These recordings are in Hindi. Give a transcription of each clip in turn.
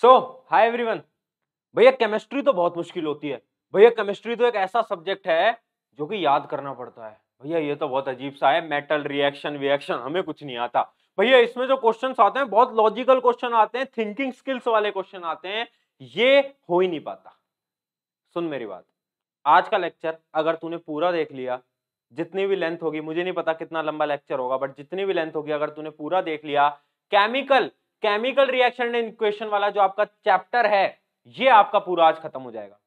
सो हाय एवरीवन भैया केमिस्ट्री तो बहुत मुश्किल होती है भैया केमिस्ट्री तो एक ऐसा सब्जेक्ट है जो कि याद करना पड़ता है भैया ये तो बहुत अजीब सा है मेटल रिएक्शन रिएक्शन हमें कुछ नहीं आता भैया इसमें जो क्वेश्चन आते हैं बहुत लॉजिकल क्वेश्चन आते हैं थिंकिंग स्किल्स वाले क्वेश्चन आते हैं ये हो ही नहीं पाता सुन मेरी बात आज का लेक्चर अगर तूने पूरा देख लिया जितनी भी लेंथ होगी मुझे नहीं पता कितना लंबा लेक्चर होगा बट जितनी भी लेंथ होगी अगर तूने पूरा देख लिया chemical chemical reaction and equation वाला जो आपका चैप्टर है ये आपका पूरा आज खत्म हो जाएगा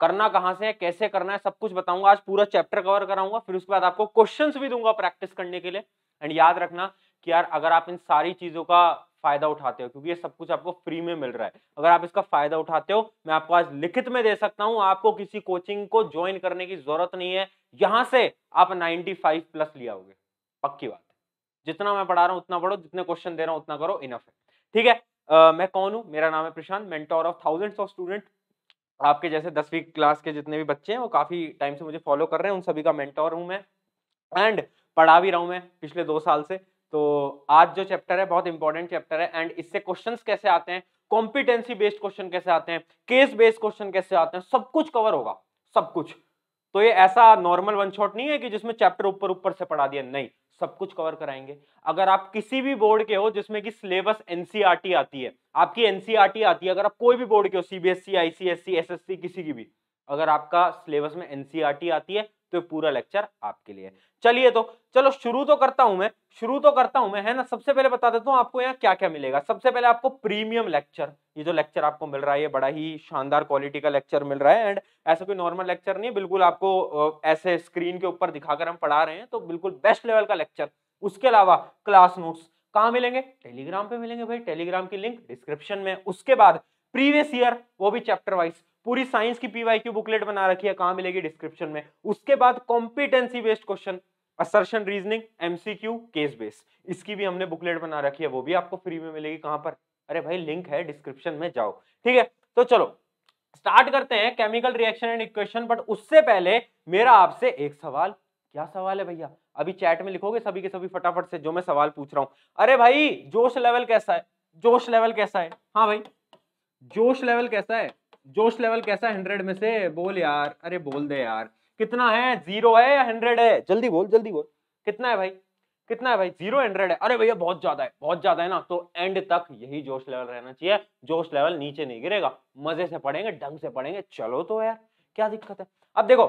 करना कहां से है कैसे करना है सब कुछ बताऊंगा आज पूरा चैप्टर कवर कराऊंगा फिर उसके बाद आपको क्वेश्चंस भी दूंगा प्रैक्टिस करने के लिए एंड याद रखना कि यार अगर आप इन सारी चीजों का फायदा उठाते हो क्योंकि ये सब कुछ आपको फ्री में मिल रहा है अगर आप इसका फायदा उठाते हो मैं आपको आज लिखित में दे सकता हूं आपको किसी कोचिंग को ज्वाइन करने की जरूरत नहीं है यहां से आप 95 प्लस लिया होगे पक्की बात जितना मैं पढ़ा रहा हूँ उतना पढ़ो जितने क्वेश्चन दे रहा हूँ उतना करो इनफ है ठीक है uh, मैं कौन हूँ मेरा नाम है Prashant mentor of thousands of student आपके जैसे दसवीं क्लास के जितने भी बच्चे हैं वो काफ़ी टाइम से मुझे फॉलो कर रहे हैं उन सभी का मेंटोर हूँ मैं एंड पढ़ा भी रहा हूँ मैं पिछले दो साल से तो आज जो चैप्टर है बहुत इंपॉर्टेंट चैप्टर है एंड इससे क्वेश्चन कैसे आते हैं कॉम्पिटेंसी बेस्ड क्वेश्चन कैसे आते हैं केस बेस्ड क्वेश्चन कैसे आते हैं सब कुछ कवर होगा सब कुछ तो ये ऐसा नॉर्मल वन शॉट नहीं है कि जिसमें चैप्टर ऊपर ऊपर से पढ़ा दिया नहीं सब कुछ कवर कराएंगे अगर आप किसी भी बोर्ड के हो जिसमें कि सिलेबस एनसीईआरटी e आती है आपकी एनसीईआरटी e आती है अगर आप कोई भी बोर्ड के हो सीबीएसई आईसीएसई एसएससी किसी की भी अगर आपका सिलेबस में एनसीईआरटी e आती है तो पूरा लेक्चर आपके लिए चलिए तो चलो शुरू तो करता हूं मैं शुरू तो करता हूं मैं है ना सबसे पहले बता देता हूँ आपको यहाँ क्या क्या मिलेगा सबसे पहले आपको प्रीमियम लेक्चर ये जो लेक्चर आपको मिल रहा है ये बड़ा ही शानदार क्वालिटी का लेक्चर मिल रहा है एंड ऐसा कोई नॉर्मल लेक्चर नहीं है बिल्कुल आपको ऐसे स्क्रीन के ऊपर दिखाकर हम पढ़ा रहे हैं तो बिल्कुल बेस्ट लेवल का लेक्चर उसके अलावा क्लास नोट्स कहाँ मिलेंगे टेलीग्राम पे मिलेंगे भाई टेलीग्राम की लिंक डिस्क्रिप्शन में उसके बाद प्रीवियस ईयर वो भी चैप्टर वाइज पूरी साइंस की पीवाई की बुकलेट बना रखी है कहाँ मिलेगी डिस्क्रिप्शन में उसके बाद competency based question assertion reasoning MCQ case base इसकी भी हमने बुकलेट बना रखी है वो भी आपको फ्री में मिलेगी कहां पर अरे भाई लिंक है डिस्क्रिप्शन में जाओ ठीक है तो चलो स्टार्ट करते हैं chemical reaction and equation but उससे पहले मेरा आपसे एक सवाल क्या सवाल है भैया अभी चैट में लिखोगे सभी के सभी फटाफट से जो मैं सवाल पूछ रहा हूँ अरे भाई जोश लेवल कैसा है जोश लेवल कैसा है हाँ भाई जोश लेवल कैसा है जोश लेवल कैसा है हंड्रेड में से बोल यार अरे बोल दे यार कितना है जीरो है या हंड्रेड है जल्दी बोल जल्दी बोल कितना है भाई कितना है भाई जीरो हंड्रेड है अरे भैया बहुत ज्यादा है बहुत ज्यादा है ना तो एंड तक यही जोश लेवल रहना चाहिए जोश लेवल नीचे नहीं गिरेगा मजे से पढ़ेंगे ढंग से पढ़ेंगे चलो तो यार क्या दिक्कत है अब देखो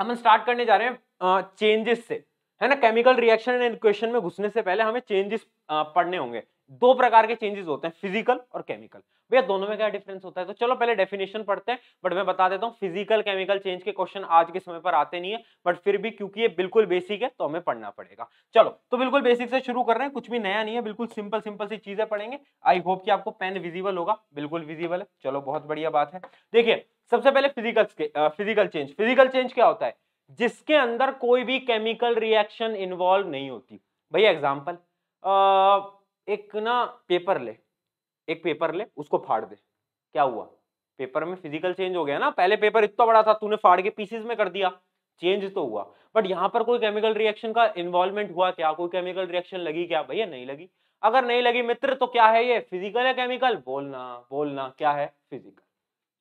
हम स्टार्ट करने जा रहे हैं चेंजेस से है ना केमिकल रिएक्शन एंड इक्वेशन में घुसने से पहले हमें चेंजेस पढ़ने होंगे दो प्रकार के चेंजेस होते हैं फिजिकल और केमिकल भैया दोनों में क्या डिफरेंस होता है तो चलो पहले डेफिनेशन पढ़ते हैं बट मैं बता देता हूँ फिजिकल केमिकल चेंज के क्वेश्चन आज के समय पर आते नहीं है बट फिर भी क्योंकि ये बिल्कुल बेसिक है तो हमें पढ़ना पड़ेगा चलो तो बिल्कुल बेसिक से शुरू कर रहे हैं कुछ भी नया नहीं है बिल्कुल सिंपल सिंपल सी चीजें पढ़ेंगे आई होप कि आपको पेन विजिबल होगा बिल्कुल विजिबल है चलो बहुत बढ़िया बात है देखिए सबसे पहले physical physical change physical change क्या होता है जिसके अंदर कोई भी केमिकल रिएक्शन इन्वॉल्व नहीं होती भैया एग्जाम्पल एक ना पेपर ले एक पेपर ले उसको फाड़ दे क्या हुआ पेपर में फिजिकल चेंज हो गया ना पहले पेपर इतना बड़ा था तूने फाड़ के पीसेस में कर दिया चेंज तो हुआ बट यहाँ पर कोई केमिकल रिएक्शन का इन्वॉल्वमेंट हुआ क्या कोई केमिकल रिएक्शन लगी क्या भैया नहीं लगी अगर नहीं लगी मित्र तो क्या है ये फिजिकल है केमिकल बोलना बोलना क्या है फिजिकल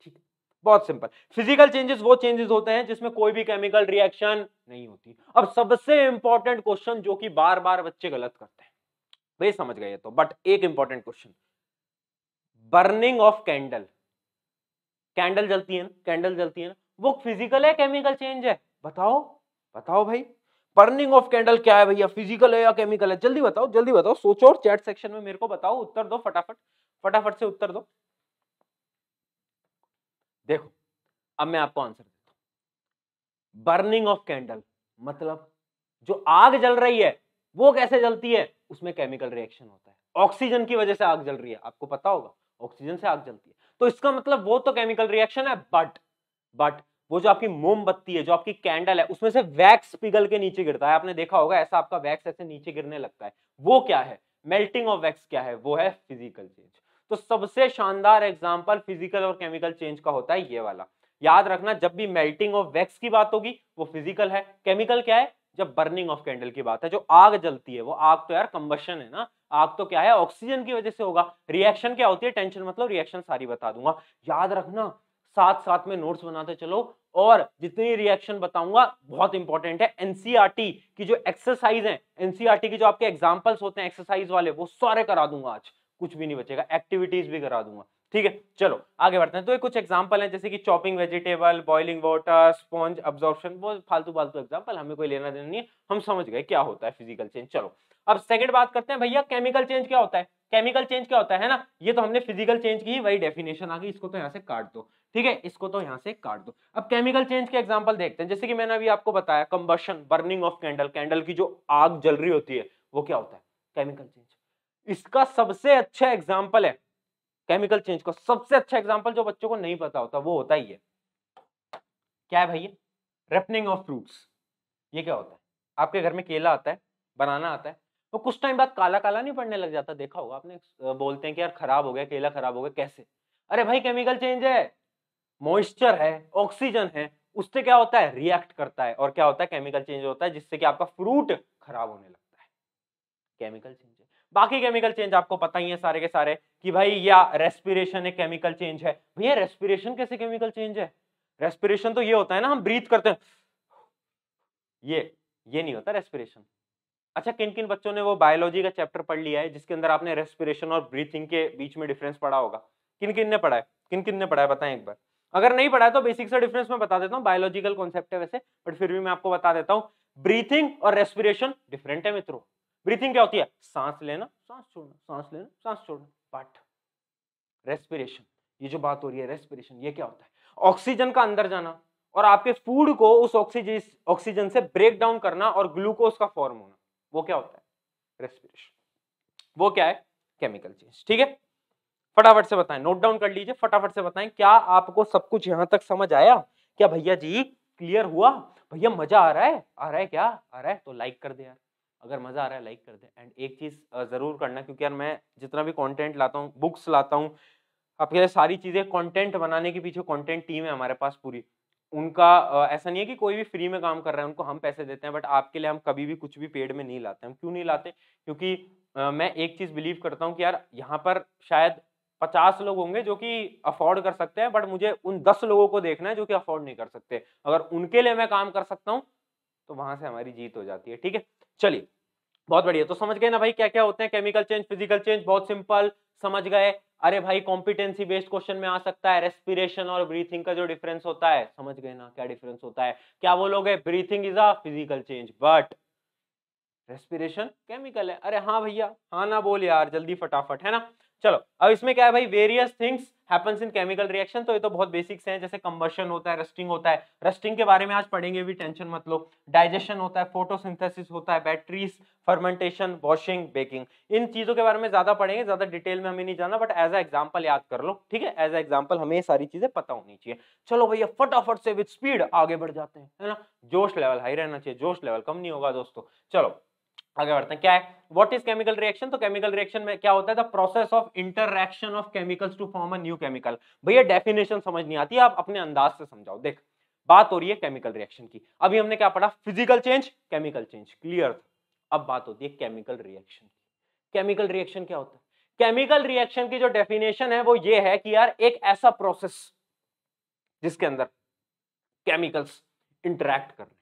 ठीक बहुत सिंपल फिजिकल चेंजेस वो चेंजेस होते हैं जिसमें कोई भी केमिकल रिएक्शन नहीं होती अब सबसे इंपॉर्टेंट क्वेश्चन जो कि बार बार बच्चे गलत करते हैं भाई तो समझ गए तो बट एक important question burning of candle candle जलती है ना कैंडल जलती है ना वो फिजिकल है केमिकल चेंज है बताओ बताओ भाई बर्निंग ऑफ कैंडल क्या है भैया फिजिकल है या केमिकल है जल्दी बताओ जल्दी बताओ सोचो और चैट सेक्शन में मेरे को बताओ उत्तर दो फटाफट फटाफट से उत्तर दो देखो अब मैं आपको आंसर देता हूं बर्निंग ऑफ कैंडल मतलब जो आग जल रही है वो कैसे जलती है उसमें केमिकल रिएक्शन होता है ऑक्सीजन की वजह से आग जल रही है आपको पता होगा ऑक्सीजन से आग जलती है तो इसका मतलब वो तो केमिकल रिएक्शन है बट बट वो जो आपकी मोमबत्ती है जो आपकी कैंडल है उसमें से वैक्स पिघल के नीचे गिरता है आपने देखा होगा ऐसा आपका वैक्स ऐसे नीचे गिरने लगता है वो क्या है मेल्टिंग ऑफ वैक्स क्या है वो है फिजिकल चेंज तो सबसे शानदार एग्जाम्पल फिजिकल और केमिकल चेंज का होता है ये वाला याद रखना जब भी मेल्टिंग ऑफ वैक्स की बात होगी वो फिजिकल है केमिकल क्या है जब बर्निंग ऑफ कैंडल की बात है जो आग जलती है वो आग तो यार कंबशन है ना आग तो क्या है ऑक्सीजन की वजह से होगा रिएक्शन क्या होती है टेंशन मतलब रिएक्शन सारी बता दूंगा याद रखना साथ साथ में नोट्स बनाते चलो और जितनी रिएक्शन बताऊंगा बहुत इंपॉर्टेंट है एनसीआरटी e की जो एक्सरसाइज है एनसीआरटी की जो आपके एग्जाम्पल्स होते हैं एक्सरसाइज वाले वो सारे करा दूंगा आज कुछ भी नहीं बचेगा एक्टिविटीज भी करा दूंगा ठीक है चलो आगे बढ़ते हैं तो ये कुछ एग्जाम्पल हैं जैसे कि chopping vegetable boiling water sponge absorption बहुत फालतू फालतू एग्जाम्पल हमें कोई लेना देना नहीं है हम समझ गए क्या होता है फिजिकल चेंज चलो अब सेकंड बात करते हैं भैया केमिकल चेंज क्या होता है केमिकल चेंज क्या होता है ना ये तो हमने फिजिकल चेंज की वही डेफिनेशन आ गई इसको तो यहाँ से काट दो ठीक है इसको तो यहाँ से काट दो अब केमिकल चेंज के एग्जाम्पल देखते हैं जैसे कि मैंने अभी आपको बताया combustion burning of candle candle की जो आग जल रही होती है वो क्या होता है केमिकल चेंज इसका सबसे अच्छा एग्जाम्पल है केमिकल चेंज को सबसे अच्छा एग्जाम्पल जो बच्चों को नहीं पता होता वो होता ही है क्या है भैया रेपनिंग ऑफ फ्रूट्स ये क्या होता है आपके घर में केला आता है बनाना आता है तो कुछ टाइम बाद काला काला नहीं पड़ने लग जाता देखा होगा आपने बोलते हैं कि यार खराब हो गया केला खराब हो गया कैसे अरे भाई केमिकल चेंज है मॉइस्चर है ऑक्सीजन है उससे क्या होता है रिएक्ट करता है और क्या होता है केमिकल चेंज होता है जिससे कि आपका फ्रूट खराब होने लगता है केमिकल चेंज बाकी केमिकल चेंज आपको पता ही है सारे के सारे कि भाई या रेस्पिरेशन एक केमिकल चेंज है भैया रेस्पिरेशन कैसे केमिकल चेंज है रेस्पिरेशन तो ये होता है ना हम ब्रीथ करते हैं ये ये नहीं होता रेस्पिरेशन अच्छा किन किन बच्चों ने वो बायोलॉजी का चैप्टर पढ़ लिया है जिसके अंदर आपने रेस्पिरेशन और ब्रीथिंग के बीच में डिफरेंस पढ़ा होगा किन किन ने पढ़ा है किन किन ने पढ़ा है बताएं एक बार अगर नहीं पढ़ा है तो बेसिक सा डिफरेंस मैं बता देता हूँ बायोलॉजिकल कॉन्सेप्ट है वैसे बट फिर भी मैं आपको बता देता हूँ ब्रीथिंग और रेस्पिरेशन डिफरेंट है मित्रों ब्रीथिंग क्या होती है सांस लेना सांस छोड़ना सांस लेना सांस छोड़ना बट रेस्पिरेशन ये जो बात हो रही है रेस्पिरेशन ये क्या होता है ऑक्सीजन का अंदर जाना और आपके फूड को उस ऑक्सीजन ऑक्सीजन से ब्रेक डाउन करना और ग्लूकोज का फॉर्म होना वो क्या होता है रेस्पिरेशन वो क्या है केमिकल चेंज ठीक है फटाफट से बताएं नोट डाउन कर लीजिए फटाफट से बताएं क्या आपको सब कुछ यहां तक समझ आया क्या भैया जी क्लियर हुआ भैया मजा आ रहा है आ रहा है क्या आ रहा है तो लाइक कर दे यार अगर मज़ा आ रहा है लाइक कर दें एंड एक चीज़ ज़रूर करना क्योंकि यार मैं जितना भी कंटेंट लाता हूँ बुक्स लाता हूँ आपके लिए सारी चीज़ें कंटेंट बनाने के पीछे कंटेंट टीम है हमारे पास पूरी उनका ऐसा नहीं है कि कोई भी फ्री में काम कर रहा है उनको हम पैसे देते हैं बट आपके लिए हम कभी भी कुछ भी पेड में नहीं लाते हम क्यों नहीं लाते क्योंकि मैं एक चीज़ बिलीव करता हूँ कि यार यहाँ पर शायद पचास लोग होंगे जो कि अफोर्ड कर सकते हैं बट मुझे उन दस लोगों को देखना है जो कि अफोर्ड नहीं कर सकते अगर उनके लिए मैं काम कर सकता हूँ तो वहाँ से हमारी जीत हो जाती है ठीक है चलिए बहुत बढ़िया तो समझ गए ना भाई क्या क्या होते हैं केमिकल चेंज फिजिकल चेंज बहुत सिंपल समझ गए अरे भाई कॉम्पिटेंसी बेस्ड क्वेश्चन में आ सकता है रेस्पिरेशन और ब्रीथिंग का जो डिफरेंस होता है समझ गए ना क्या डिफरेंस होता है क्या बोलोगे breathing is a physical change but respiration chemical है अरे हाँ भैया हाँ ना बोल यार जल्दी फटाफट है ना चलो अब इसमें क्या है भाई various things happens in chemical reaction तो ये तो बहुत बेसिक्स हैं जैसे कंबशन होता है रस्टिंग होता है रस्टिंग के बारे में आज पढ़ेंगे भी टेंशन मत लो डाइजेशन होता है फोटोसिंथेसिस होता है बैटरीज फर्मेंटेशन वॉशिंग बेकिंग इन चीज़ों के बारे में ज़्यादा पढ़ेंगे ज़्यादा डिटेल में हमें नहीं जाना बट एज अ एग्जाम्पल याद कर लो ठीक है एज अ एग्जाम्पल हमें ये सारी चीज़ें पता होनी चाहिए चलो भैया फटाफट से विथ स्पीड आगे बढ़ जाते हैं है ना जोश लेवल हाई रहना चाहिए जोश लेवल कम नहीं होगा दोस्तों चलो आगे बढ़ते हैं क्या है वॉट इज केमिकल रिएक्शन तो केमिकल रिएक्शन में क्या होता है the process of interaction of chemicals to form a new chemical भैया डेफिनेशन समझ नहीं आती आप अपने अंदाज से समझाओ देख बात हो रही है केमिकल रिएक्शन की अभी हमने क्या पढ़ा physical change chemical change clear अब बात होती है केमिकल रिएक्शन की केमिकल रिएक्शन क्या होता है केमिकल रिएक्शन की जो डेफिनेशन है वो ये है कि यार एक ऐसा प्रोसेस जिसके अंदर केमिकल्स इंटरैक्ट कर रहे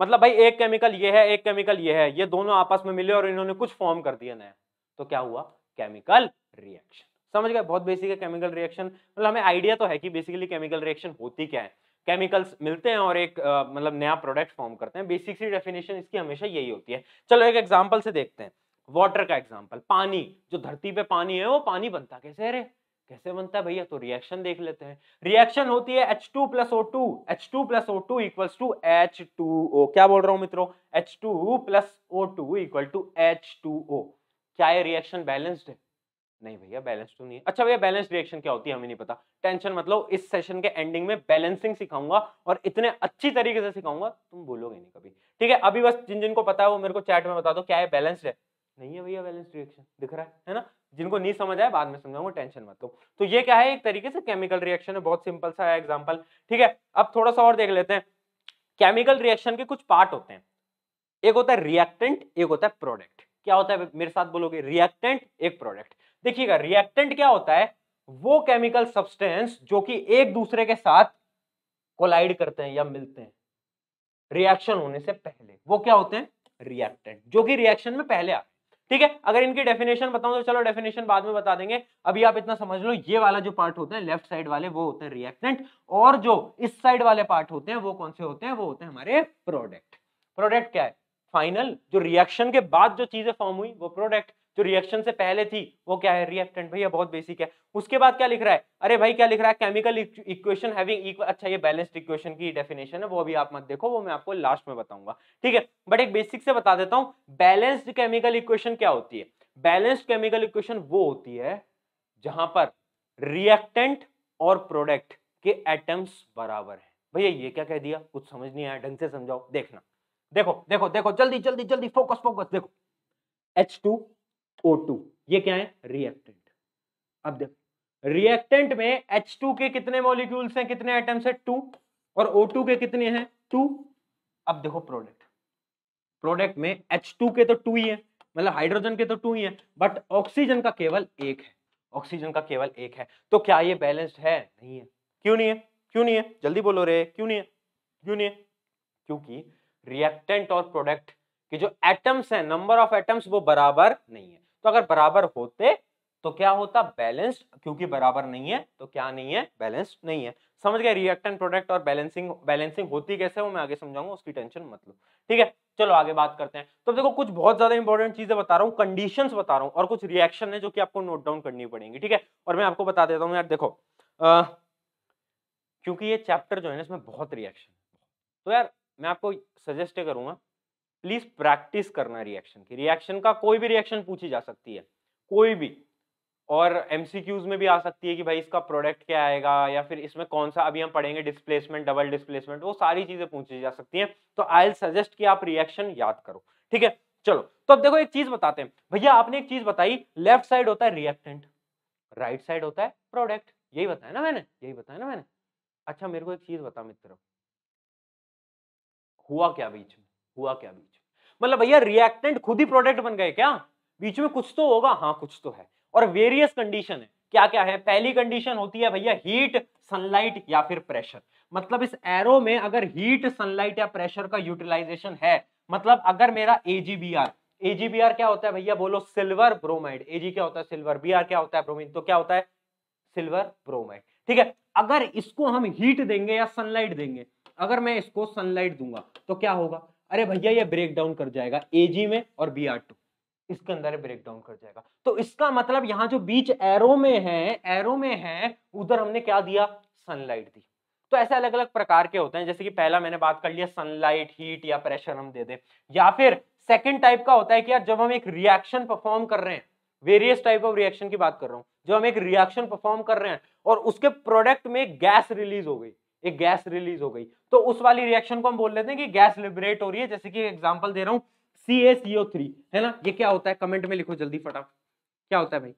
मतलब भाई एक केमिकल ये है एक केमिकल ये है ये दोनों आपस में मिले और इन्होंने कुछ फॉर्म कर दिया नया तो क्या हुआ केमिकल रिएक्शन समझ गए बहुत बेसिक है केमिकल रिएक्शन मतलब हमें आइडिया तो है कि बेसिकली केमिकल रिएक्शन होती क्या है केमिकल्स मिलते हैं और एक आ, मतलब नया प्रोडक्ट फॉर्म करते हैं बेसिक सी डेफिनेशन इसकी हमेशा यही होती है चलो एक एग्जाम्पल से देखते हैं वाटर का एग्जाम्पल पानी जो धरती पे पानी है वो पानी बनता कैसे अरे कैसे बनता है भैया तो रिएक्शन देख लेते हैं रिएक्शन होती है H2 two plus O two H two plus O two equal to H two O क्या बोल रहा हूं मित्रों H two plus O two equal to H two O क्या ये रिएक्शन बैलेंस्ड है नहीं भैया बैलेंस तो नहीं है अच्छा भैया बैलेंस रिएक्शन क्या होती है हमें नहीं पता टेंशन मतलब इस सेशन के एंडिंग में बैलेंसिंग सिखाऊंगा और इतने अच्छी तरीके से सिखाऊंगा तुम बोलोगे नहीं कभी ठीक है अभी बस जिन जिनको पता है वो मेरे को चैट में बता दो क्या है बैलेंस्ड है नहीं है भैया बैलेंस रिएक्शन दिख रहा है है ना जिनको नहीं समझ आए बाद में समझाऊंगा टेंशन मत लो तो ये क्या है एक तरीके से केमिकल रिएक्शन है बहुत सिंपल सा एग्जाम्पल ठीक है अब थोड़ा सा और देख लेते हैं केमिकल रिएक्शन के कुछ पार्ट होते हैं एक होता है रिएक्टेंट एक होता है प्रोडक्ट क्या होता है मेरे साथ बोलोगे रिएक्टेंट एक प्रोडक्ट देखिएगा रिएक्टेंट क्या होता है वो केमिकल सब्सटेंस जो कि एक दूसरे के साथ कोलाइड करते हैं या मिलते हैं रिएक्शन होने से पहले वो क्या होते हैं रिएक्टेंट जो कि रिएक्शन में पहले आते हैं ठीक है अगर इनकी डेफिनेशन बताऊं तो चलो डेफिनेशन बाद में बता देंगे अभी आप इतना समझ लो ये वाला जो पार्ट होता है लेफ्ट साइड वाले वो होते हैं रिएक्टेंट और जो इस साइड वाले पार्ट होते हैं वो कौन से होते हैं वो होते हैं हमारे प्रोडक्ट प्रोडक्ट क्या है फाइनल जो रिएक्शन के बाद जो चीजें फॉर्म हुई वो प्रोडक्ट जो रिएक्शन से पहले थी वो क्या है रिएक्टेंट भैया बहुत बेसिक है उसके बाद क्या लिख रहा है अरे भाई क्या लिख रहा है केमिकल इक्वेशन हैविंग अच्छा ये बैलेंस्ड इक्वेशन की डेफिनेशन है वो अभी आप मत देखो वो मैं आपको लास्ट में बताऊंगा ठीक है बट एक बेसिक से बता देता हूँ बैलेंस्ड केमिकल इक्वेशन क्या होती है बैलेंस्ड केमिकल इक्वेशन वो होती है जहां पर रिएक्टेंट और प्रोडक्ट के एटम्स बराबर है भैया ये क्या कह दिया कुछ समझ नहीं आया ढंग से समझाओ देखना देखो देखो देखो जल्दी जल्दी जल्दी फोकस फोकस देखो H2 टू ये क्या है रिएक्टेंट अब देखो रिएक्टेंट में टू के कितने मॉलिक्यूल्स हैं कितने एटम्स हैं टू और टू के कितने हैं टू अब देखो प्रोडक्ट प्रोडक्ट में टू के तो टू ही है मतलब हाइड्रोजन के तो टू ही है बट ऑक्सीजन का केवल एक है ऑक्सीजन का केवल एक है तो क्या ये बैलेंस्ड है नहीं है क्यों नहीं है क्यों नहीं है जल्दी बोलो रे क्यों नहीं है क्यों नहीं है क्योंकि रिएक्टेंट और प्रोडक्ट के जो एटम्स हैं नंबर ऑफ एटम्स वो बराबर नहीं है तो अगर बराबर होते तो क्या होता बैलेंस्ड क्योंकि बराबर नहीं है तो क्या नहीं है बैलेंस्ड नहीं है समझ गए रिएक्टेंट प्रोडक्ट और बैलेंसिंग बैलेंसिंग होती कैसे वो मैं आगे समझाऊंगा उसकी टेंशन मत लो ठीक है चलो आगे बात करते हैं तो देखो कुछ बहुत ज्यादा इंपॉर्टेंट चीजें बता रहा हूँ कंडीशन बता रहा हूँ और कुछ रिएक्शन है जो कि आपको नोट डाउन करनी पड़ेगी ठीक है और मैं आपको बता देता हूँ यार देखो आ, क्योंकि ये चैप्टर जो है ना इसमें बहुत रिएक्शन तो यार मैं आपको सजेस्ट करूंगा प्लीज प्रैक्टिस करना रिएक्शन की रिएक्शन का कोई भी रिएक्शन पूछी जा सकती है कोई भी और एमसीक्यूज में भी आ सकती है कि भाई इसका प्रोडक्ट क्या आएगा या फिर इसमें कौन सा अभी हम पढ़ेंगे डिस्प्लेसमेंट डबल डिस्प्लेसमेंट वो सारी चीजें पूछी जा सकती हैं तो आई सजेस्ट कि आप रिएक्शन याद करो ठीक है चलो तो अब देखो एक चीज बताते हैं भैया आपने एक चीज बताई लेफ्ट साइड होता है रिएक्टेंट राइट साइड होता है प्रोडक्ट यही बताया ना मैंने यही बताया ना मैंने अच्छा मेरे को एक चीज बता मित्र हुआ क्या बीच में हुआ क्या बीच मतलब भैया रिएक्टेंट खुद ही प्रोडक्ट बन गए क्या बीच में कुछ तो होगा हाँ कुछ तो है और वेरियस कंडीशन है क्या क्या है पहली कंडीशन होती है भैया हीट सनलाइट या फिर प्रेशर मतलब इस एरो में अगर हीट सनलाइट या प्रेशर का यूटिलाइजेशन है मतलब अगर मेरा एजीबीआर एजीबीआर क्या होता है भैया बोलो सिल्वर ब्रोमाइड एजी क्या होता है सिल्वर बीआर क्या होता है ब्रोमीन तो क्या होता है सिल्वर ब्रोमाइड ठीक है अगर इसको हम हीट देंगे या सनलाइट देंगे अगर मैं इसको सनलाइट दूंगा तो क्या होगा अरे भैया ये ब्रेक डाउन कर जाएगा ए में और बी इसके अंदर ब्रेक डाउन कर जाएगा तो इसका मतलब यहाँ जो बीच एरो में है एरो में है उधर हमने क्या दिया सनलाइट दी तो ऐसे अलग अलग प्रकार के होते हैं जैसे कि पहला मैंने बात कर लिया सनलाइट हीट या प्रेशर हम दे दें या फिर सेकेंड टाइप का होता है कि यार जब हम एक रिएक्शन परफॉर्म कर रहे हैं वेरियस टाइप ऑफ रिएक्शन की बात कर रहा हूँ जब हम एक रिएक्शन परफॉर्म कर रहे हैं और उसके प्रोडक्ट में गैस रिलीज हो गई एक गैस रिलीज हो गई तो उस वाली रिएक्शन को हम बोल लेते हैं कि गैस लिबरेट हो रही है जैसे कि एग्जाम्पल दे रहा हूँ सी ए सीओ थ्री है ना ये क्या होता है कमेंट में लिखो जल्दी फटाफ क्या होता है भाई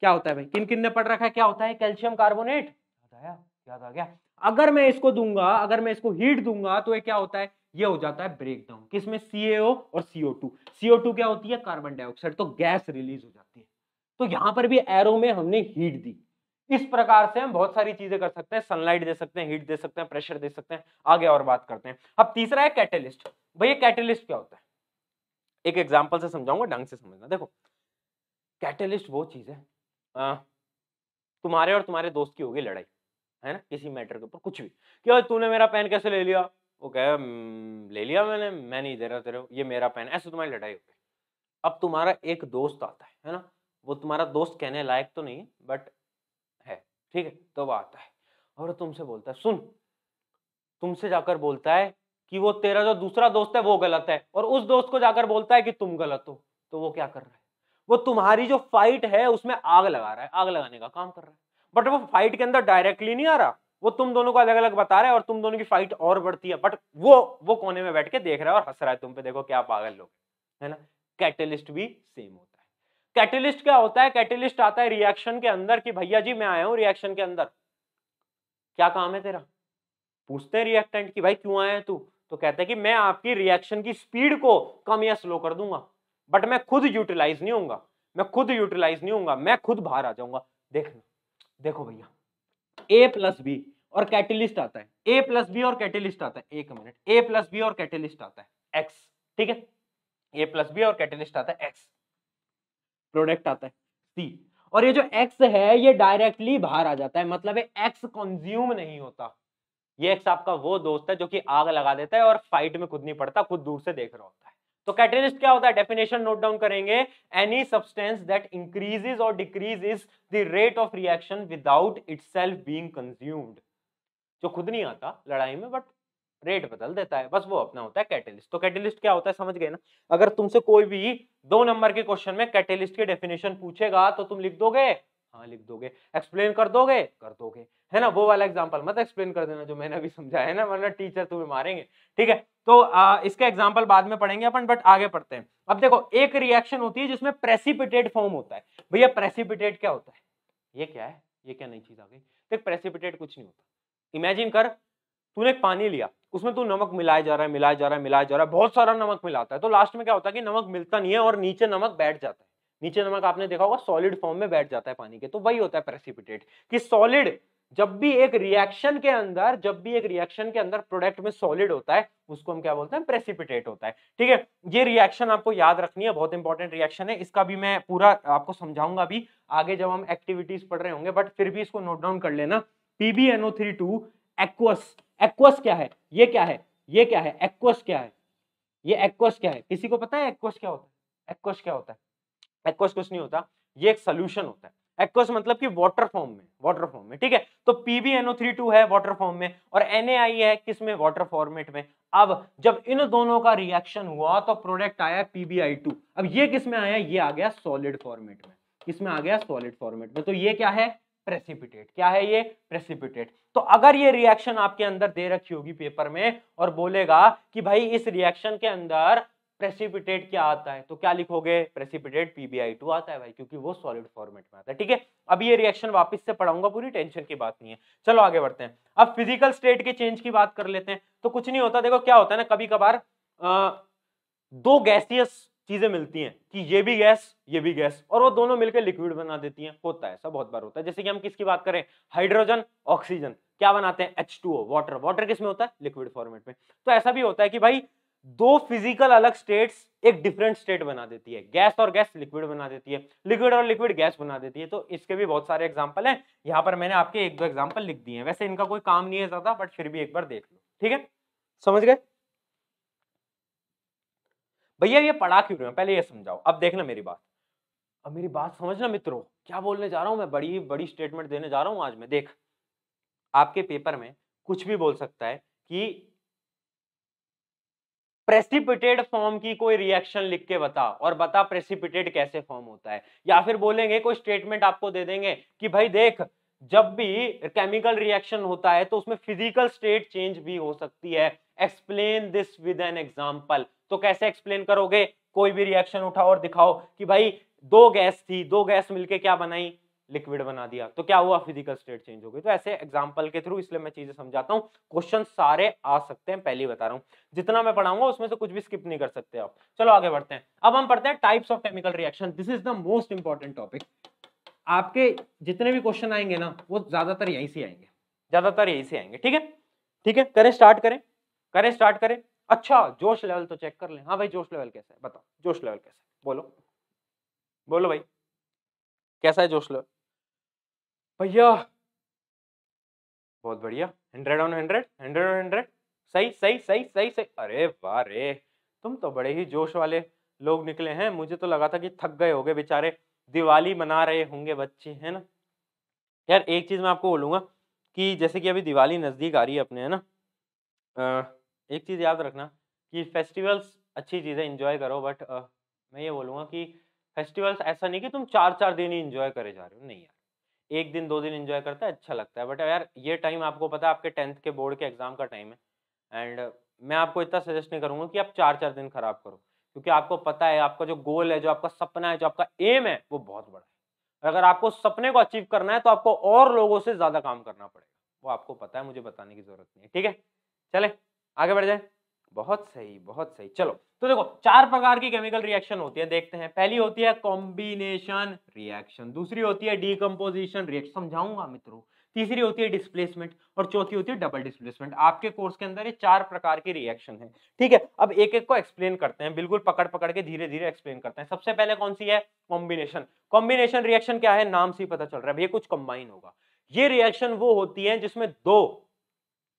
क्या होता है भाई किन किन ने पढ़ रखा है क्या होता है कैल्शियम कार्बोनेट बताया याद आ गया अगर मैं इसको दूंगा अगर मैं इसको हीट दूंगा तो ये क्या होता है ये हो जाता है ब्रेक डाउन किसमें सीएओ और सीओ टू सीओ टू क्या होती है कार्बन डाइऑक्साइड तो गैस रिलीज हो जाती है तो यहां पर भी एरो में हमने हीट दी इस प्रकार से हम बहुत सारी चीजें कर सकते हैं सनलाइट दे सकते हैं हीट दे सकते हैं प्रेशर दे सकते हैं आगे और बात करते हैं अब तीसरा है कैटेलिस्ट भैया कैटेलिस्ट क्या होता है एक एग्जाम्पल से समझाऊंगा ढंग से समझना देखो कैटेलिस्ट वो चीज है आ, तुम्हारे और तुम्हारे दोस्त की होगी लड़ाई है ना किसी मैटर के ऊपर कुछ भी क्या तूने मेरा पेन कैसे ले लिया वो कह हम्म, ले लिया मैंने मैं नहीं दे रहा तेरे ये मेरा पेन ऐसे तुम्हारी लड़ाई हो गई अब तुम्हारा एक दोस्त आता है है ना वो तुम्हारा दोस्त कहने लायक तो नहीं बट ठीक है तब आता है और तुमसे बोलता है सुन तुमसे जाकर बोलता है कि वो तेरा जो दूसरा दोस्त है वो गलत है और उस दोस्त को जाकर बोलता है कि तुम गलत हो तो वो क्या कर रहा है वो तुम्हारी जो फाइट है उसमें आग लगा रहा है आग लगाने का काम कर रहा है बट वो फाइट के अंदर डायरेक्टली नहीं आ रहा वो तुम दोनों को अलग अलग बता रहा है और तुम दोनों की फाइट और बढ़ती है बट वो वो कोने में बैठ के देख रहा है और हंस रहा है तुम पे देखो क्या पागल लोग है ना कैटलिस्ट भी सेम होता है कैटलिस्ट क्या होता है कैटलिस्ट आता है रिएक्शन के अंदर कि भैया जी मैं आया हूं रिएक्शन के अंदर क्या काम है तेरा पूछते हैं रिएक्टेंट कि भाई क्यों आया है तू तो कहते हैं कि मैं आपकी रिएक्शन की स्पीड को कम या स्लो कर दूंगा बट मैं खुद यूटिलाइज नहीं होऊंगा मैं खुद यूटिलाइज नहीं होऊंगा मैं खुद बाहर आ जाऊंगा देखना देखो भैया ए प्लस बी और कैटलिस्ट आता है ए प्लस बी और कैटलिस्ट आता है एक मिनट ए प्लस बी और कैटलिस्ट आता है एक्स ठीक है ए प्लस बी और कैटलिस्ट आता है एक्स प्रोडक्ट आता है सी और ये जो एक्स है ये डायरेक्टली बाहर आ जाता है मतलब एक्स कंज्यूम नहीं होता ये एक्स आपका वो दोस्त है जो कि आग लगा देता है और फाइट में खुद नहीं पड़ता खुद दूर से देख रहा होता है तो कैटेलिस्ट क्या होता है डेफिनेशन नोट डाउन करेंगे एनी सब्सटेंस दैट इंक्रीजेज और decreases the rate of reaction without its being consumed जो खुद नहीं आता लड़ाई में बट रेट बदल देता है बस वो अपना होता है कैटेलिस्ट तो कैटेलिस्ट क्या होता है समझ गए ना अगर तुमसे कोई भी दो नंबर के क्वेश्चन में कैटेलिस्ट के डेफिनेशन पूछेगा तो तुम लिख दोगे हाँ लिख दोगे एक्सप्लेन कर दोगे कर दोगे है ना वो वाला एग्जाम्पल मत एक्सप्लेन कर देना जो मैंने अभी समझाया है ना वरना टीचर तुम्हें मारेंगे ठीक है तो आ, इसके एग्जाम्पल बाद में पढ़ेंगे अपन बट आगे पढ़ते हैं अब देखो एक रिएक्शन होती है जिसमें प्रेसिपिटेट फॉर्म होता है भैया प्रेसिपिटेट क्या होता है ये क्या है ये क्या नई चीज आ गई देख प्रेसिपिटेट कुछ नहीं होता इमेजिन कर तूने पानी लिया उसमें तू नमक मिलाया जा रहा है मिलाया जा रहा है मिलाया जा रहा है बहुत सारा नमक मिलाता है तो लास्ट में क्या होता है कि नमक मिलता नहीं है और नीचे नमक बैठ जाता है नीचे नमक आपने देखा होगा सॉलिड फॉर्म में बैठ जाता है पानी के तो वही होता है प्रेसिपिटेट कि सॉलिड जब भी एक रिएक्शन के अंदर जब भी एक रिएक्शन के अंदर प्रोडक्ट में सॉलिड होता है उसको हम क्या बोलते हैं प्रेसिपिटेट होता है ठीक है ये रिएक्शन आपको याद रखनी है बहुत इंपॉर्टेंट रिएक्शन है इसका भी मैं पूरा आपको समझाऊंगा भी आगे जब हम एक्टिविटीज पढ़ रहे होंगे बट फिर भी इसको नोट डाउन कर लेना PBNO three two aqueous aqueous क्या है ये क्या है ये क्या है एक्वस क्या है ये एक्वस क्या है किसी को पता है एक्वस क्या होता है एक्वस क्या होता है एक्वस कुछ नहीं होता ये एक सोल्यूशन होता है एक्वस मतलब कि वाटर फॉर्म में वाटर फॉर्म में ठीक है तो PbNO32 है वाटर फॉर्म में और Na है किस में वाटर फॉर्मेट में अब जब इन दोनों का रिएक्शन हुआ तो प्रोडक्ट आया PbI2 अब ये किस में आया ये आ गया सॉलिड फॉर्मेट में किस में आ गया सॉलिड फॉर्मेट में तो ये क्या है प्रेसिपिटेट क्या है ये प्रेसिपिटेट तो अगर ये रिएक्शन आपके अंदर दे रखी होगी पेपर में और बोलेगा कि भाई इस रिएक्शन के अंदर प्रेसिपिटेट क्या आता है तो क्या लिखोगे प्रेसिपिटेट पीबीआई टू आता है भाई क्योंकि वो सॉलिड फॉर्मेट में आता है ठीक है अब ये रिएक्शन वापस से पढ़ाऊंगा पूरी टेंशन की बात नहीं है चलो आगे बढ़ते हैं अब फिजिकल स्टेट के चेंज की बात कर लेते हैं तो कुछ नहीं होता देखो क्या होता है ना कभी कभार आ, दो गैसियस चीजें मिलती हैं कि ये भी गैस ये भी गैस और वो दोनों मिलकर लिक्विड बना देती हैं होता है ऐसा बहुत बार होता है जैसे कि हम किसकी बात करें हाइड्रोजन ऑक्सीजन क्या बनाते हैं H two O water water किसमें होता है लिक्विड फॉर्मेट में तो ऐसा भी होता है कि भाई दो फिजिकल अलग स्टेट्स एक डिफरेंट स्टेट बना देती है गैस और गैस लिक्विड बना देती है लिक्विड और लिक्विड गैस बना देती है तो इसके भी बहुत सारे एग्जाम्पल हैं यहाँ पर मैंने आपके एक दो एग्जाम्पल लिख दिए हैं वैसे इनका कोई काम नहीं है ज्यादा बट फिर भी एक बार देख लो ठीक है समझ गए भैया ये पढ़ा क्यों रहे हो पहले ये समझाओ अब देखना मेरी बात अब मेरी बात समझना मित्रों क्या बोलने जा रहा हूँ मैं बड़ी बड़ी स्टेटमेंट देने जा रहा हूँ आज मैं देख आपके पेपर में कुछ भी बोल सकता है कि प्रेसिपिटेड फॉर्म की कोई रिएक्शन लिख के बता और बता प्रेसिपिटेड कैसे फॉर्म होता है या फिर बोलेंगे कोई स्टेटमेंट आपको दे देंगे कि भाई देख जब भी केमिकल रिएक्शन होता है तो उसमें फिजिकल स्टेट चेंज भी हो सकती है explain this with an example तो कैसे एक्सप्लेन करोगे कोई भी रिएक्शन उठाओ और दिखाओ कि भाई दो गैस थी दो गैस मिलके क्या बनाई लिक्विड बना दिया तो क्या हुआ फिजिकल स्टेट चेंज हो गई तो ऐसे एग्जाम्पल के थ्रू इसलिए मैं चीजें समझाता हूँ क्वेश्चन सारे आ सकते हैं पहले ही बता रहा हूँ जितना मैं पढ़ाऊंगा उसमें से कुछ भी स्किप नहीं कर सकते आप चलो आगे बढ़ते हैं अब हम पढ़ते हैं types of chemical reaction this is the most important topic आपके जितने भी क्वेश्चन आएंगे ना वो ज्यादातर यहीं से आएंगे ज्यादातर यहीं से आएंगे ठीक है ठीक है करें स्टार्ट करें करें स्टार्ट करें अच्छा जोश लेवल तो चेक कर लें हाँ भाई जोश लेवल कैसा है बताओ जोश लेवल कैसा है बोलो बोलो भाई कैसा है जोश लेवल भैया बहुत बढ़िया hundred on hundred hundred on hundred सही सही सही सही सही अरे वाह रे तुम तो बड़े ही जोश वाले लोग निकले हैं मुझे तो लगा था कि थक गए होंगे बेचारे दिवाली मना रहे होंगे बच्चे है ना यार एक चीज़ मैं आपको बोलूँगा कि जैसे कि अभी दिवाली नज़दीक आ रही है अपने है ना आ, एक चीज़ याद रखना कि फेस्टिवल्स अच्छी चीज़ है इन्जॉय करो बट आ, मैं ये बोलूँगा कि फेस्टिवल्स ऐसा नहीं कि तुम चार चार दिन ही इन्जॉय करे जा रहे हो नहीं यार एक दिन दो दिन इन्जॉय करता है अच्छा लगता है बट यार ये टाइम आपको पता है आपके टेंथ के बोर्ड के एग्ज़ाम का टाइम है एंड मैं आपको इतना सजेस्ट नहीं करूँगा कि आप चार चार दिन ख़राब करो क्योंकि आपको पता है आपका जो गोल है जो आपका सपना है जो आपका एम है वो बहुत बड़ा है अगर आपको सपने को अचीव करना है तो आपको और लोगों से ज़्यादा काम करना पड़ेगा वो आपको पता है मुझे बताने की ज़रूरत नहीं है ठीक है चले आगे बढ़ जाए बहुत सही बहुत सही चलो तो देखो चार प्रकार की केमिकल रिएक्शन होती है देखते हैं पहली होती है कॉम्बिनेशन रिएक्शन दूसरी होती है डीकम्पोजिशन रिएक्शन समझाऊंगा मित्रों तीसरी होती है डिस्प्लेसमेंट और चौथी होती है डबल डिस्प्लेसमेंट आपके कोर्स के अंदर ये चार प्रकार के रिएक्शन है ठीक है अब एक एक को एक्सप्लेन करते हैं बिल्कुल पकड़ पकड़ के धीरे धीरे एक्सप्लेन करते हैं सबसे पहले कौन सी है कॉम्बिनेशन कॉम्बिनेशन रिएक्शन क्या है नाम से ही पता चल रहा है भैया कुछ कंबाइन होगा ये रिएक्शन वो होती है जिसमें दो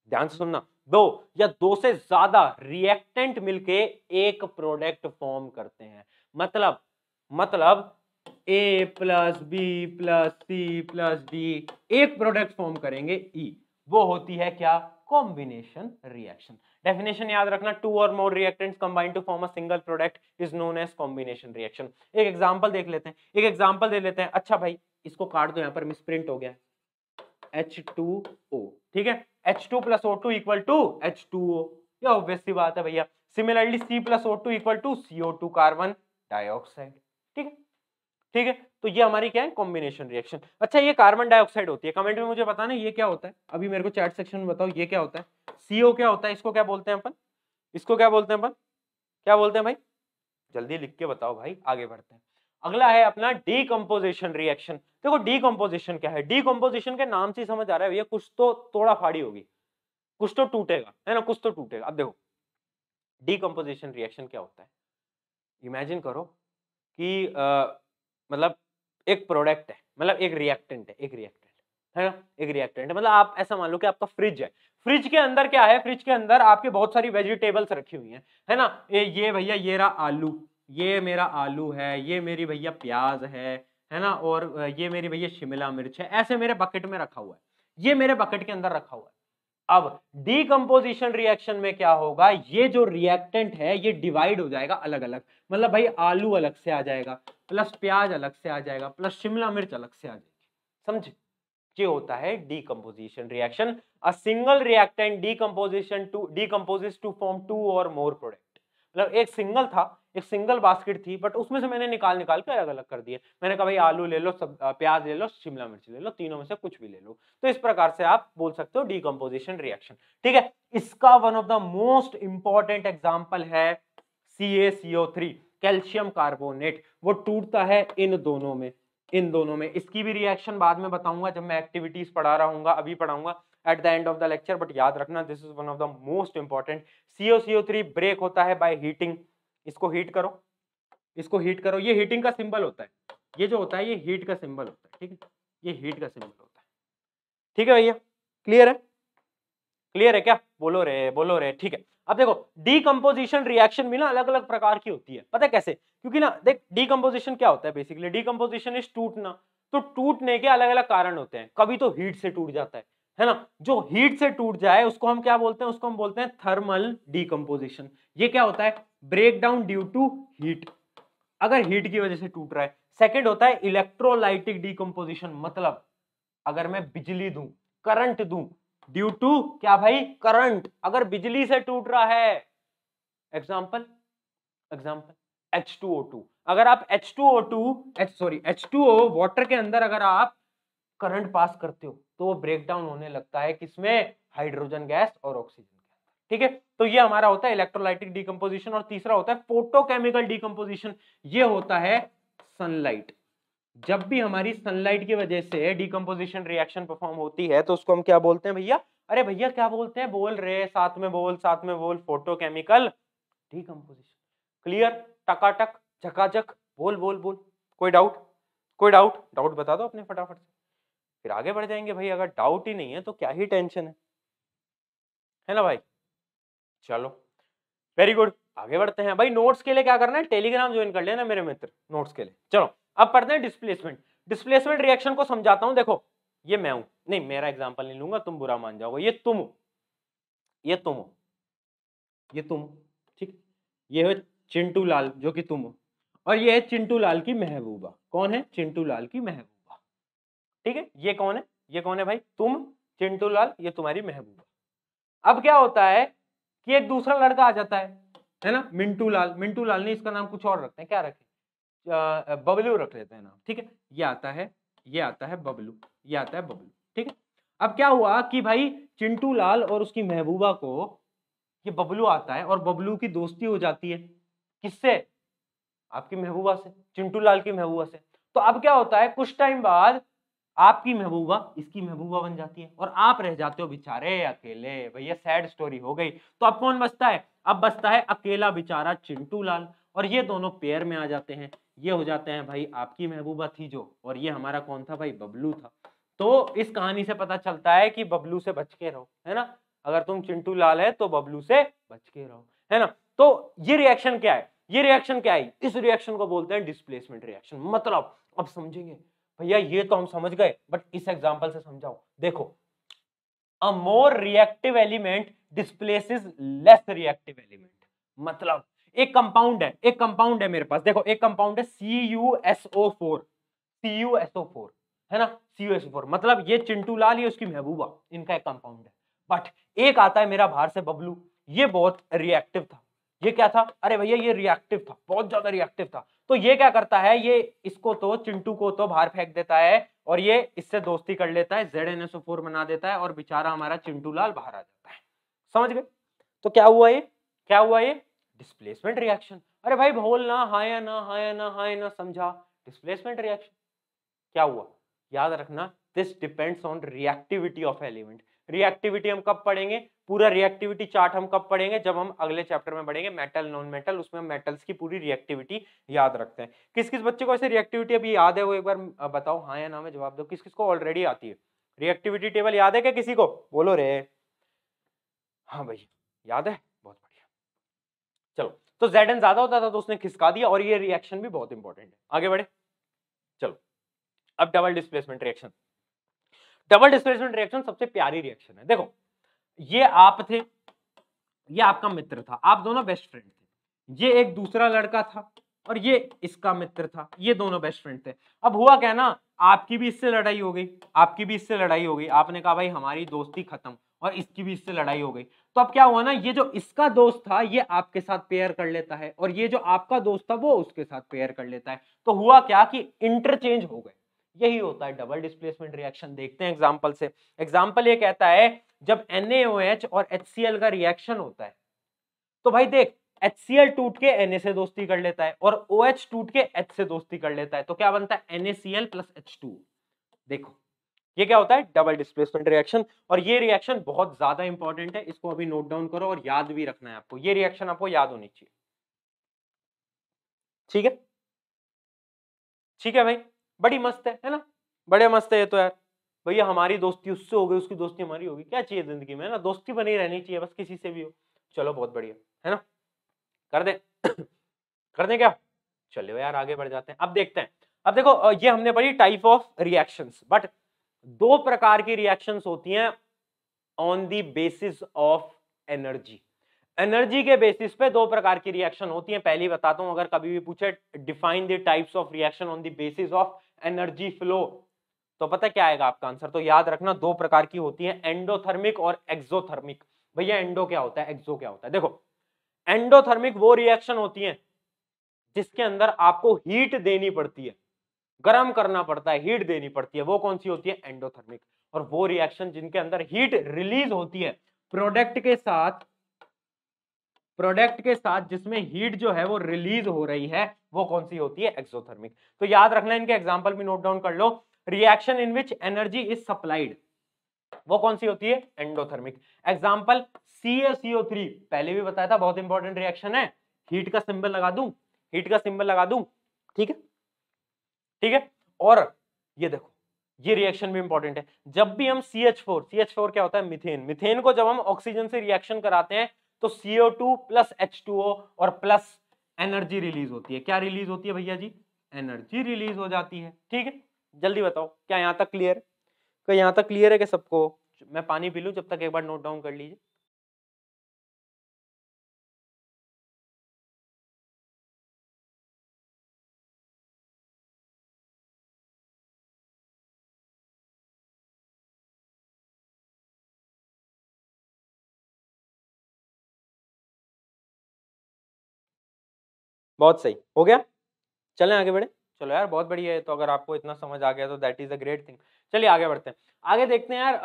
ध्यान से सुनना दो या दो से ज्यादा रिएक्टेंट मिलके एक प्रोडक्ट फॉर्म करते हैं मतलब मतलब A plus B plus C plus D एक प्रोडक्ट फॉर्म करेंगे ई e. वो होती है क्या कॉम्बिनेशन रिएक्शन डेफिनेशन याद रखना टू और more reactants combine to form a single product is known as combination reaction एक एग्जांपल देख लेते हैं एक एग्जांपल दे लेते हैं अच्छा भाई इसको काट दो यहां पर मिसप्रिंट हो गया एच टू ओ ठीक है H two plus O two equal to H two O ये ऑब्वियसली बात है भैया similarly C plus O two equal to CO two carbon dioxide ठीक है ठीक है तो ये हमारी क्या है कॉम्बिनेशन रिएक्शन अच्छा ये कार्बन डाइऑक्साइड होती है कमेंट में मुझे बताना ये क्या होता है अभी मेरे को चैट सेक्शन में बताओ ये क्या होता है सीओ क्या होता है इसको क्या बोलते हैं अपन इसको क्या बोलते हैं अपन क्या बोलते हैं भाई जल्दी लिख के बताओ भाई आगे बढ़ते हैं अगला है अपना डीकम्पोजिशन रिएक्शन देखो डीकम्पोजिशन क्या है डीकम्पोजिशन के नाम से समझ आ रहा है भैया कुछ तो तोड़ा फाड़ी होगी कुछ तो टूटेगा है ना कुछ तो टूटेगा अब देखो डीकम्पोजिशन रिएक्शन क्या होता है इमेजिन करो कि मतलब एक प्रोडक्ट है मतलब एक रिएक्टेंट है एक रिएक्टेंट है ना एक रिएक्टेंट है मतलब आप ऐसा मान लो कि आपका फ्रिज है फ्रिज के अंदर क्या है फ्रिज के अंदर आपके बहुत सारी वेजिटेबल्स रखी हुई हैं है ना ये भैया ये रहा आलू ये मेरा आलू है ये मेरी भैया प्याज है है ना और ये मेरी भैया शिमला मिर्च है ऐसे मेरे बकेट में रखा हुआ है ये मेरे बकेट के अंदर रखा हुआ है अब डीकम्पोजिशन रिएक्शन में क्या होगा ये जो रिएक्टेंट है ये डिवाइड हो जाएगा अलग अलग मतलब भाई आलू अलग से आ जाएगा प्लस प्याज अलग से आ जाएगा प्लस शिमला मिर्च अलग से आ जाएगी समझे ये होता है decomposition reaction a single reactant decomposition to decomposes to form two और मोर प्रोडक्ट मतलब एक सिंगल था एक सिंगल बास्केट थी बट उसमें से मैंने निकाल निकाल के अलग अलग कर दिए मैंने कहा भाई आलू ले लो सब प्याज ले लो शिमला मिर्च ले लो तीनों में से कुछ भी ले लो तो इस प्रकार से आप बोल सकते हो डीकम्पोजिशन रिएक्शन ठीक है इसका one of the most important example है सी कैल्शियम कार्बोनेट वो टूटता है इन दोनों में इन दोनों में इसकी भी रिएक्शन बाद में बताऊंगा जब मैं एक्टिविटीज पढ़ा रहा हूँ अभी पढ़ाऊंगा at the end of the lecture but याद रखना this is one of the most important CO CO three break होता है बाय हीटिंग इसको हीट करो इसको हीट करो ये हीटिंग का सिंबल होता है ये जो होता है ये हीट का सिंबल होता है ठीक है ये हीट का सिंबल होता है ठीक है भैया क्लियर है क्लियर है क्या बोलो रे बोलो रे ठीक है अब देखो डीकम्पोजिशन रिएक्शन भी ना अलग अलग प्रकार की होती है पता है कैसे क्योंकि ना देख डीकम्पोजिशन क्या होता है बेसिकली डीकम्पोजिशन इज टूटना तो टूटने के अलग अलग कारण होते हैं कभी तो हीट से टूट जाता है है ना जो हीट से टूट जाए उसको हम क्या बोलते हैं उसको हम बोलते हैं थर्मल डीकम्पोजिशन ये क्या होता है break down due to heat अगर हीट की वजह से टूट रहा है सेकेंड होता है इलेक्ट्रोलाइटिक डीकम्पोजिशन मतलब अगर मैं बिजली दू करंट दू ड्यू टू क्या भाई करंट अगर बिजली से टूट रहा है example example H two O two अगर आप H two O two H sorry H two O water के अंदर अगर आप करंट पास करते हो तो वो ब्रेक डाउन होने लगता है किसमें हाइड्रोजन गैस और ऑक्सीजन ठीक है तो ये हमारा होता है इलेक्ट्रोलाइटिक डीकम्पोजिशन और तीसरा होता है फोटोकेमिकल डीकम्पोजिशन ये होता है सनलाइट जब भी हमारी सनलाइट की वजह से डीकम्पोजिशन रिएक्शन परफॉर्म होती है तो उसको हम क्या बोलते हैं भैया अरे भैया क्या बोलते हैं बोल रहे साथ में बोल साथ में बोल फोटोकेमिकल डीकम्पोजिशन क्लियर टकाटक झकाझक बोल बोल बोल कोई डाउट कोई डाउट डाउट बता दो अपने फटाफट से फिर आगे बढ़ जाएंगे भाई अगर डाउट ही नहीं है तो क्या ही टेंशन है है ना भाई चलो वेरी गुड आगे बढ़ते हैं भाई नोट्स के लिए क्या करना है टेलीग्राम ज्वाइन कर लेना मेरे मित्र नोट्स के लिए चलो अब पढ़ते हैं डिस्प्लेसमेंट डिस्प्लेसमेंट रिएक्शन को समझाता हूं देखो ये मैं हूं नहीं मेरा एग्जाम्पल नहीं लूंगा तुम बुरा मान जाओगे ये तुम हो ये तुम हो ये तुम ठीक ये है चिंटू लाल जो कि तुम हो और ये है चिंटू लाल की महबूबा कौन है चिंटू लाल की महबूबा ठीक है ये कौन है ये कौन है भाई तुम चिंटू लाल ये तुम्हारी महबूबा अब क्या होता है कि एक दूसरा लड़का आ जाता है है ना मिंटू लाल मिंटू लाल ने इसका नाम कुछ और रखते हैं क्या रखे बबलू रख लेते हैं नाम ठीक है ये आता है ये आता है बबलू ये आता है बबलू ठीक है अब क्या हुआ कि भाई चिंटू लाल और उसकी महबूबा को ये बबलू आता है और बबलू की दोस्ती हो जाती है किससे आपकी महबूबा से चिंटू लाल की महबूबा से तो अब क्या होता है कुछ टाइम बाद आपकी महबूबा इसकी महबूबा बन जाती है और आप रह जाते हो बेचारे अकेले भैया सैड स्टोरी हो गई तो अब कौन बचता है अब बचता है अकेला बेचारा चिंटू लाल और ये दोनों पेयर में आ जाते हैं ये हो जाते हैं भाई आपकी महबूबा थी जो और ये हमारा कौन था भाई बबलू था तो इस कहानी से पता चलता है कि बबलू से बच के रहो है ना अगर तुम चिंटू लाल है तो बबलू से बच के रहो है ना तो ये रिएक्शन क्या है ये रिएक्शन क्या है इस रिएक्शन को बोलते हैं डिस्प्लेसमेंट रिएक्शन मतलब अब समझेंगे भैया ये तो हम समझ गए बट इस एग्जाम्पल से समझाओ देखो a more reactive element displaces less reactive element मतलब एक कंपाउंड है एक कंपाउंड है मेरे पास देखो एक कंपाउंड है C U S O four C U S O four है ना C U S O four मतलब ये चिंटू लाल ये उसकी महबूबा इनका एक कंपाउंड है बट एक आता है मेरा बाहर से बबलू ये बहुत रिएक्टिव था ये क्या था अरे भैया ये रिएक्टिव था बहुत ज्यादा रिएक्टिव था तो ये क्या करता है ये इसको तो चिंटू को तो बाहर फेंक देता है और ये इससे दोस्ती कर लेता है जेड एन बना देता है और बेचारा हमारा चिंटू लाल बाहर आ जाता है समझ गए तो क्या हुआ ये क्या हुआ ये डिस्प्लेसमेंट रिएक्शन अरे भाई भोल ना हाया ना हाया ना हाया ना समझा डिस्प्लेसमेंट रिएक्शन क्या हुआ याद रखना this depends on reactivity of element reactivity हम कब पढ़ेंगे पूरा रिएक्टिविटी चार्ट हम कब पढ़ेंगे जब हम अगले चैप्टर में पढ़ेंगे मेटल नॉन मेटल उसमें हम मेटल्स की पूरी रिएक्टिविटी याद रखते हैं किस किस बच्चे को ऐसे रिएक्टिविटी अभी याद है वो एक बार बताओ हाँ या ना में जवाब दो किस किस को ऑलरेडी आती है रिएक्टिविटी टेबल याद है क्या किसी को बोलो रे हाँ भाई याद है बहुत बढ़िया चलो तो जेड एन ज्यादा होता था तो उसने खिसका दिया और ये रिएक्शन भी बहुत इंपॉर्टेंट है आगे बढ़े चलो अब double displacement reaction double displacement reaction सबसे प्यारी रिएक्शन है देखो ये आप थे ये आपका मित्र था आप दोनों बेस्ट फ्रेंड थे ये एक दूसरा लड़का था और ये इसका मित्र था ये दोनों बेस्ट फ्रेंड थे अब हुआ क्या ना आपकी भी इससे लड़ाई हो गई आपकी भी इससे लड़ाई हो गई आपने कहा भाई हमारी दोस्ती खत्म और इसकी भी इससे लड़ाई हो गई तो अब क्या हुआ ना ये जो इसका दोस्त था ये आपके साथ पेयर कर लेता है और ये जो आपका दोस्त था वो उसके साथ पेयर कर लेता है तो हुआ क्या कि इंटरचेंज हो गए यही होता है डबल डिस्प्लेसमेंट रिएक्शन देखते हैं एग्जाम्पल से एग्जाम्पल ये कहता है जब एन और एच का रिएक्शन होता है तो भाई देख HCl टूट के Na से दोस्ती कर लेता है और OH टूट के H से दोस्ती कर लेता है तो क्या बनता है NaCl प्लस H2 देखो ये क्या होता है डबल डिस्प्लेसमेंट रिएक्शन और ये रिएक्शन बहुत ज्यादा इंपॉर्टेंट है इसको अभी नोट डाउन करो और याद भी रखना है आपको ये रिएक्शन आपको याद होनी चाहिए ठीक है ठीक है भाई बड़ी मस्त है है ना बड़े मस्त है ये तो यार भैया हमारी दोस्ती उससे हो गई उसकी दोस्ती हमारी होगी क्या चाहिए जिंदगी में है ना दोस्ती बनी रहनी चाहिए बस किसी से भी हो चलो बहुत बढ़िया है ना कर दे कर दें क्या चलो यार आगे बढ़ जाते हैं अब देखते हैं अब देखो ये हमने पढ़ी टाइप ऑफ रिएक्शन बट दो प्रकार की रिएक्शन होती हैं on the basis of energy energy के बेसिस पे दो प्रकार की रिएक्शन होती है पहली बताता हूं अगर कभी भी पूछे define the types of reaction on the basis of energy flow तो पता क्या आएगा आपका आंसर तो याद रखना दो प्रकार की होती है एंडोथर्मिक और एक्सोथर्मिक भैया एंडो क्या होता है एक्सो क्या होता है देखो एंडोथर्मिक वो रिएक्शन होती है जिसके अंदर आपको हीट देनी पड़ती है गर्म करना पड़ता है हीट देनी पड़ती है वो कौन सी होती है एंडोथर्मिक और वो रिएक्शन जिनके अंदर हीट रिलीज होती है प्रोडक्ट के साथ प्रोडक्ट के साथ जिसमें हीट जो है वो रिलीज हो रही है वो कौन सी होती है एक्सोथर्मिक तो याद रखना इनके एग्जाम्पल भी नोट डाउन कर लो reaction in which energy is supplied वो कौन सी होती है एंडोथर्मिक एग्जाम्पल थ्री पहले भी बताया था बहुत इंपॉर्टेंट रिएक्शन है हीट का सिंबल लगा दू हीट का सिंबल लगा दू ठीक है ठीक है और ये देखो ये रिएक्शन भी इंपॉर्टेंट है जब भी हम C C H four H four क्या होता है मिथेन मिथेन को जब हम ऑक्सीजन से रिएक्शन कराते हैं तो CO two plus H two O और प्लस एनर्जी रिलीज होती है क्या रिलीज होती है भैया जी एनर्जी रिलीज हो जाती है ठीक है जल्दी बताओ क्या यहाँ तक क्लियर क्या यहाँ तक क्लियर है कि सबको मैं पानी पी लूँ जब तक एक बार नोट डाउन कर लीजिए बहुत सही हो गया चलें आगे बढ़े चलो यार बहुत बढ़िया है तो अगर आपको इतना समझ आ गया तो that is a great thing चलिए आगे बढ़ते हैं आगे देखते हैं यार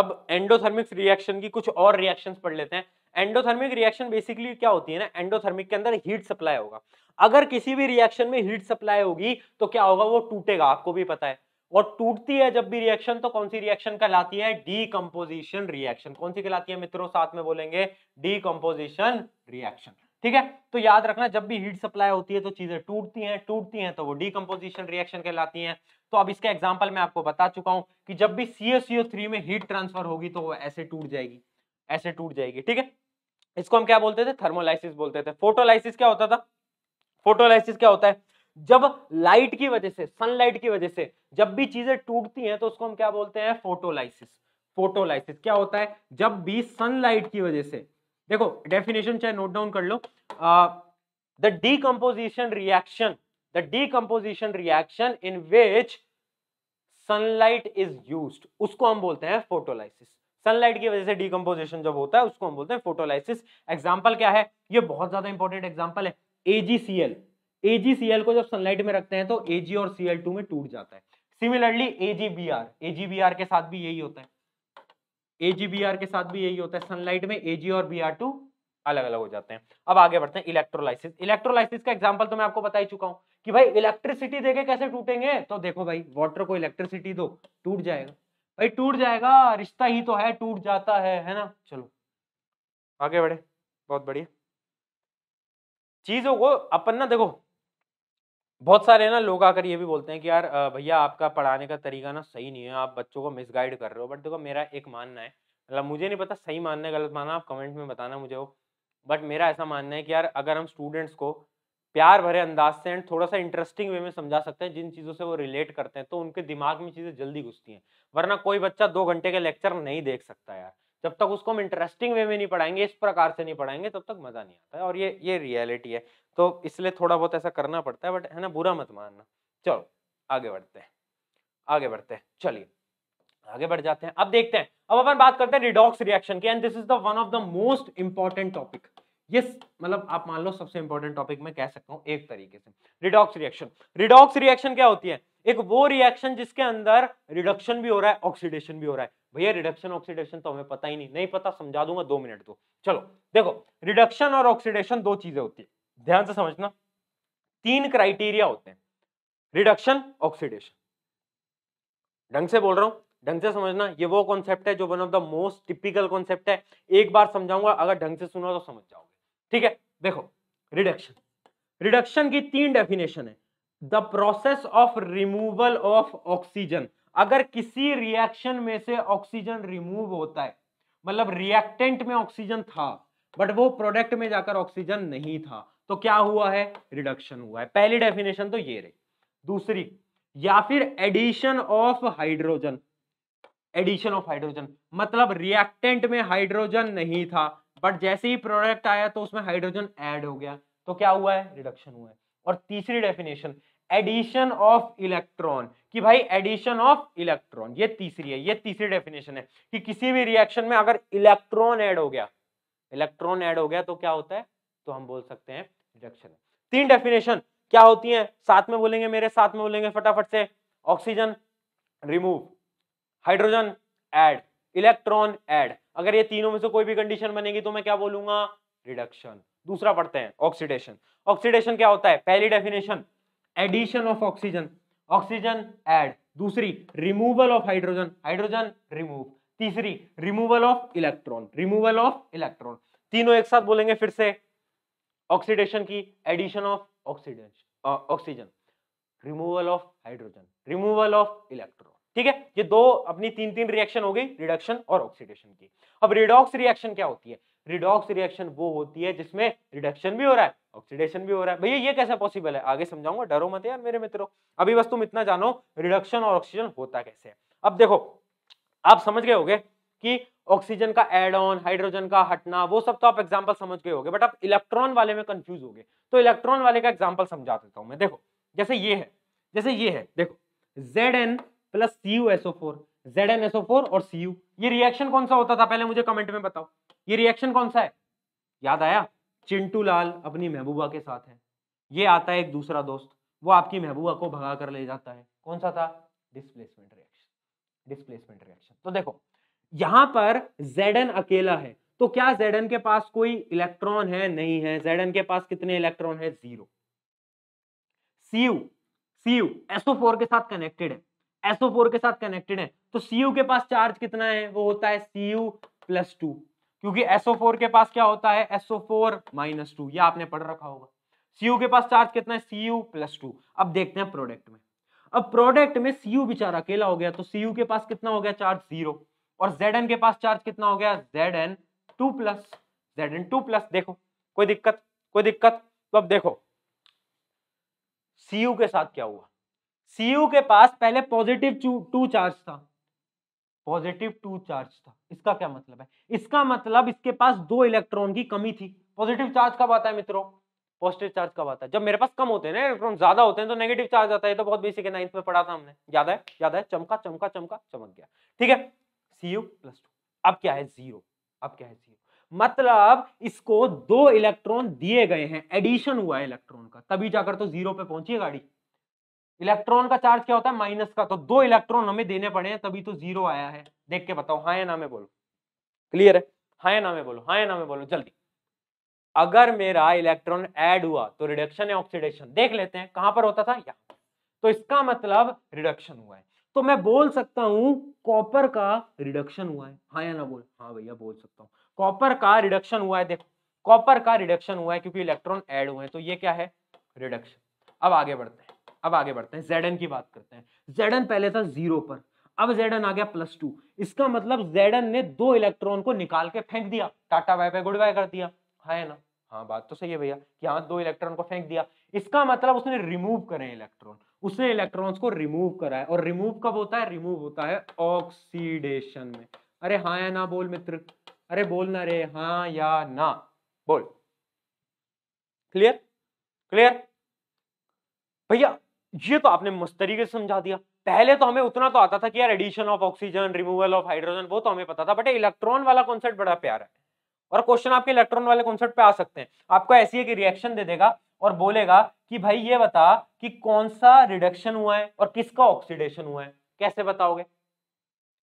अब एंडोथर्मिक रिएक्शन की कुछ और रिएक्शंस पढ़ लेते हैं एंडोथर्मिक रिएक्शन बेसिकली क्या होती है ना एंडोथर्मिक के अंदर हीट सप्लाई होगा अगर किसी भी रिएक्शन में हीट सप्लाई होगी तो क्या होगा वो टूटेगा आपको भी पता है और टूटती है जब भी रिएक्शन तो कौन सी रिएक्शन कहलाती है डीकम्पोजिशन रिएक्शन कौन सी कहलाती है मित्रों साथ में बोलेंगे डीकम्पोजिशन रिएक्शन ठीक है तो याद रखना जब भी हीट सप्लाई होती है तो चीजें टूटती हैं टूटती हैं तो वो डीकम्पोजिशन रिएक्शन कहलाती हैं तो अब इसका एग्जाम्पल मैं आपको बता चुका हूं कि जब भी थ्री में हीट ट्रांसफर होगी तो वो ऐसे टूट जाएगी ऐसे टूट जाएगी ठीक है इसको हम क्या बोलते थे थर्मोलाइसिस बोलते थे फोटोलाइसिस क्या होता था फोटोलाइसिस क्या होता है जब लाइट की वजह से सनलाइट की वजह से जब भी चीजें टूटती हैं तो उसको हम क्या बोलते हैं फोटोलाइसिस फोटोलाइसिस क्या होता है जब भी सनलाइट की वजह से देखो डेफिनेशन चाहे नोट डाउन कर लो the decomposition reaction the decomposition reaction in which sunlight is use उसको हम बोलते हैं फोटोलाइसिस सनलाइट की वजह से डीकम्पोजिशन जब होता है उसको हम बोलते हैं फोटोलाइसिस एग्जाम्पल क्या है ये बहुत ज्यादा इंपॉर्टेंट एग्जाम्पल है एजीसीएल एजीसीएल को जब सनलाइट में रखते हैं तो एजी और सीएल टू में टूट जाता है सिमिलरली एजीबीआर एजीबीआर के साथ भी यही होता है एजीबीआर के साथ भी यही होता है सनलाइट में एजी और बी अलग अलग हो जाते हैं अब आगे बढ़ते हैं इलेक्ट्रोलाइसिस इलेक्ट्रोलाइसिस का एग्जाम्पल तो मैं आपको बता ही चुका हूं कि भाई इलेक्ट्रिसिटी देके कैसे टूटेंगे तो देखो भाई वाटर को इलेक्ट्रिसिटी दो टूट जाएगा भाई टूट जाएगा रिश्ता ही तो है टूट जाता है है ना चलो आगे बढ़े बहुत बढ़िया चीजों को अपन ना देखो बहुत सारे ना लोग आकर ये भी बोलते हैं कि यार भैया आपका पढ़ाने का तरीका ना सही नहीं है आप बच्चों को मिसगाइड कर रहे हो बट देखो मेरा एक मानना है मतलब मुझे नहीं पता सही मानना है गलत मानना आप कमेंट में बताना मुझे वो बट मेरा ऐसा मानना है कि यार अगर हम स्टूडेंट्स को प्यार भरे अंदाज से एंड थोड़ा सा इंटरेस्टिंग वे में समझा सकते हैं जिन चीज़ों से वो रिलेट करते हैं तो उनके दिमाग में चीज़ें जल्दी घुसती हैं वरना कोई बच्चा दो घंटे का लेक्चर नहीं देख सकता यार जब तक उसको हम इंटरेस्टिंग वे में नहीं पढ़ाएंगे इस प्रकार से नहीं पढ़ाएंगे तब तक मज़ा नहीं आता है और ये ये रियलिटी है तो इसलिए थोड़ा बहुत ऐसा करना पड़ता है बट है ना बुरा मत मानना चलो आगे बढ़ते हैं आगे बढ़ते हैं चलिए आगे बढ़ जाते हैं अब देखते हैं अब अपन बात करते हैं रिडॉक्स रिएक्शन की and this is the one of the most important topic ये मतलब आप मान लो सबसे इंपॉर्टेंट टॉपिक मैं कह सकता हूँ एक तरीके से रिडॉक्स रिएक्शन रिडॉक्स रिएक्शन क्या होती है एक वो रिएक्शन जिसके अंदर रिडक्शन भी हो रहा है ऑक्सीडेशन भी हो रहा है भैया रिडक्शन ऑक्सीडेशन तो हमें पता ही नहीं नहीं पता समझा दूंगा दो मिनट दो तो। चलो देखो रिडक्शन और ऑक्सीडेशन दो चीजें होती है ध्यान से समझना तीन क्राइटेरिया होते हैं रिडक्शन ऑक्सीडेशन ढंग से बोल रहा हूं ढंग से समझना ये वो कॉन्सेप्ट है जो one of the most typical concept है एक बार समझाऊंगा अगर ढंग से सुना तो समझ जाओगे ठीक है देखो रिडक्शन रिडक्शन की तीन डेफिनेशन है the process of removal of oxygen अगर किसी रिएक्शन में से ऑक्सीजन रिमूव होता है मतलब रिएक्टेंट में ऑक्सीजन था बट वो प्रोडक्ट में जाकर ऑक्सीजन नहीं था तो क्या हुआ है रिडक्शन हुआ है पहली डेफिनेशन तो ये रही दूसरी या फिर addition of hydrogen addition of hydrogen मतलब रिएक्टेंट में हाइड्रोजन नहीं था बट जैसे ही प्रोडक्ट आया तो उसमें हाइड्रोजन ऐड हो गया तो क्या हुआ है रिडक्शन हुआ है और तीसरी डेफिनेशन एडिशन ऑफ इलेक्ट्रॉन कि भाई एडिशन ऑफ इलेक्ट्रॉन ये तीसरी है ये तीसरी डेफिनेशन है कि किसी भी रिएक्शन में अगर इलेक्ट्रॉन ऐड हो गया इलेक्ट्रॉन ऐड हो गया तो क्या होता है तो हम बोल सकते हैं रिडक्शन तीन डेफिनेशन क्या होती है साथ में बोलेंगे मेरे साथ में बोलेंगे फटाफट से oxygen remove hydrogen add electron add अगर ये तीनों में से कोई भी कंडीशन बनेगी तो मैं क्या बोलूंगा रिडक्शन दूसरा पढ़ते हैं ऑक्सीडेशन ऑक्सीडेशन क्या होता है पहली definition addition of oxygen oxygen add दूसरी removal of hydrogen hydrogen remove तीसरी removal of electron removal of electron तीनों एक साथ बोलेंगे फिर से ऑक्सीडेशन की addition of oxidation oxygen removal of hydrogen removal of electron ठीक है ये दो अपनी तीन तीन रिएक्शन हो गई रिडक्शन और ऑक्सीडेशन की अब रिडॉक्स रिएक्शन क्या होती है रिडॉक्स रिएक्शन वो होती है जिसमें रिडक्शन भी हो रहा है ऑक्सीडेशन भी हो रहा है भैया ये कैसे पॉसिबल है आगे समझाऊंगा डरो मत यार मेरे मित्रों अभी बस तुम इतना जानो रिडक्शन और ऑक्सीजन होता कैसे है अब देखो आप समझ गए होगे कि ऑक्सीजन का एड ऑन हाइड्रोजन का हटना वो सब तो आप एग्जाम्पल समझ गए होगे बट आप इलेक्ट्रॉन वाले में कंफ्यूज हो गए तो इलेक्ट्रॉन वाले का एग्जाम्पल समझा देता हूं मैं देखो जैसे ये है जैसे ये है देखो Z N plus C U SO four Z N SO four और सी यू ये रिएक्शन कौन सा होता था पहले मुझे कमेंट में बताओ ये रिएक्शन कौन सा है याद आया चिंटू लाल अपनी महबूबा के साथ है ये आता है एक दूसरा दोस्त वो आपकी महबूबा को भगा कर ले जाता है कौन सा था डिस्प्लेसमेंट रिएक्शन डिस्प्लेसमेंट रिएक्शन तो देखो यहां पर जेडन अकेला है तो क्या जेडन के पास कोई इलेक्ट्रॉन है नहीं है जेडन के पास कितने इलेक्ट्रॉन है जीरो सीयू सीयू एसओ के साथ कनेक्टेड है एसओ के साथ कनेक्टेड है तो सीयू के पास चार्ज कितना है वो होता है सीयू प्लस टू क्योंकि SO4 के पास क्या होता है SO4 माइनस टू यह आपने पढ़ रखा होगा CU के पास चार्ज कितना है CU प्लस टू अब देखते हैं प्रोडक्ट में अब प्रोडक्ट में CU बेचारा अकेला हो गया तो CU के पास कितना हो गया चार्ज जीरो और Zn के पास चार्ज कितना हो गया Zn two plus Zn two plus देखो कोई दिक्कत कोई दिक्कत तो अब देखो Cu के साथ क्या हुआ Cu के पास पहले पॉजिटिव टू चार्ज था पॉजिटिव टू चार्ज था इसका क्या मतलब है इसका मतलब इसके पास दो इलेक्ट्रॉन की कमी थी पॉजिटिव चार्ज कब आता है मित्रों पॉजिटिव चार्ज कब आता है जब मेरे पास कम होते हैं ना इलेक्ट्रॉन ज्यादा होते हैं तो नेगेटिव चार्ज आता है तो बहुत बेसिक है नाइन्थ में पढ़ा था हमने ज्यादा है ज्यादा है चमका चमका चमका चमक गया ठीक है सी प्लस टू अब क्या है जीरो अब क्या है जीरो मतलब इसको दो इलेक्ट्रॉन दिए गए हैं एडिशन हुआ है इलेक्ट्रॉन का तभी जाकर तो जीरो पे पहुंची गाड़ी इलेक्ट्रॉन का चार्ज क्या होता है माइनस का तो दो इलेक्ट्रॉन हमें देने पड़े हैं तभी तो जीरो आया है देख के बताओ हाँ नामे बोलो क्लियर है हाँ या बोलो हाँ या बोलो जल्दी अगर मेरा इलेक्ट्रॉन ऐड हुआ तो रिडक्शन या ऑक्सीडेशन देख लेते हैं कहां पर होता था या तो इसका मतलब रिडक्शन हुआ है तो मैं बोल सकता हूं कॉपर का रिडक्शन हुआ है हाँ या ना बोल हाँ भैया बोल सकता हूँ कॉपर का रिडक्शन हुआ है देखो कॉपर का रिडक्शन हुआ है क्योंकि इलेक्ट्रॉन एड हुए हैं तो ये क्या है रिडक्शन अब आगे बढ़ते हैं अब आगे बढ़ते हैं जेडन की बात करते हैं जेडन पहले था जीरो पर अब जेडन आ गया प्लस टू इसका मतलब जेडन ने दो इलेक्ट्रॉन को निकाल के फेंक दिया tata bye bye good bye कर दिया हाँ है ना हाँ बात तो सही है भैया कि हाँ दो इलेक्ट्रॉन को फेंक दिया इसका मतलब उसने रिमूव करें इलेक्ट्रॉन उसने इलेक्ट्रॉन्स को रिमूव करा है और रिमूव कब होता है रिमूव होता है ऑक्सीडेशन में अरे हाँ या ना बोल मित्र अरे बोल ना रे हाँ या ना बोल क्लियर क्लियर भैया ये तो आपने मस्त तरीके से समझा दिया पहले तो हमें उतना तो आता था कि यार addition of oxygen removal of hydrogen वो तो हमें पता था बट इलेक्ट्रॉन वाला कॉन्सेप्ट बड़ा प्यारा है और क्वेश्चन आपके इलेक्ट्रॉन वाले कॉन्सेप्ट पे आ सकते हैं आपको ऐसी एक रिएक्शन दे देगा और बोलेगा कि भाई ये बता कि कौन सा रिडक्शन हुआ है और किसका ऑक्सीडेशन हुआ है कैसे बताओगे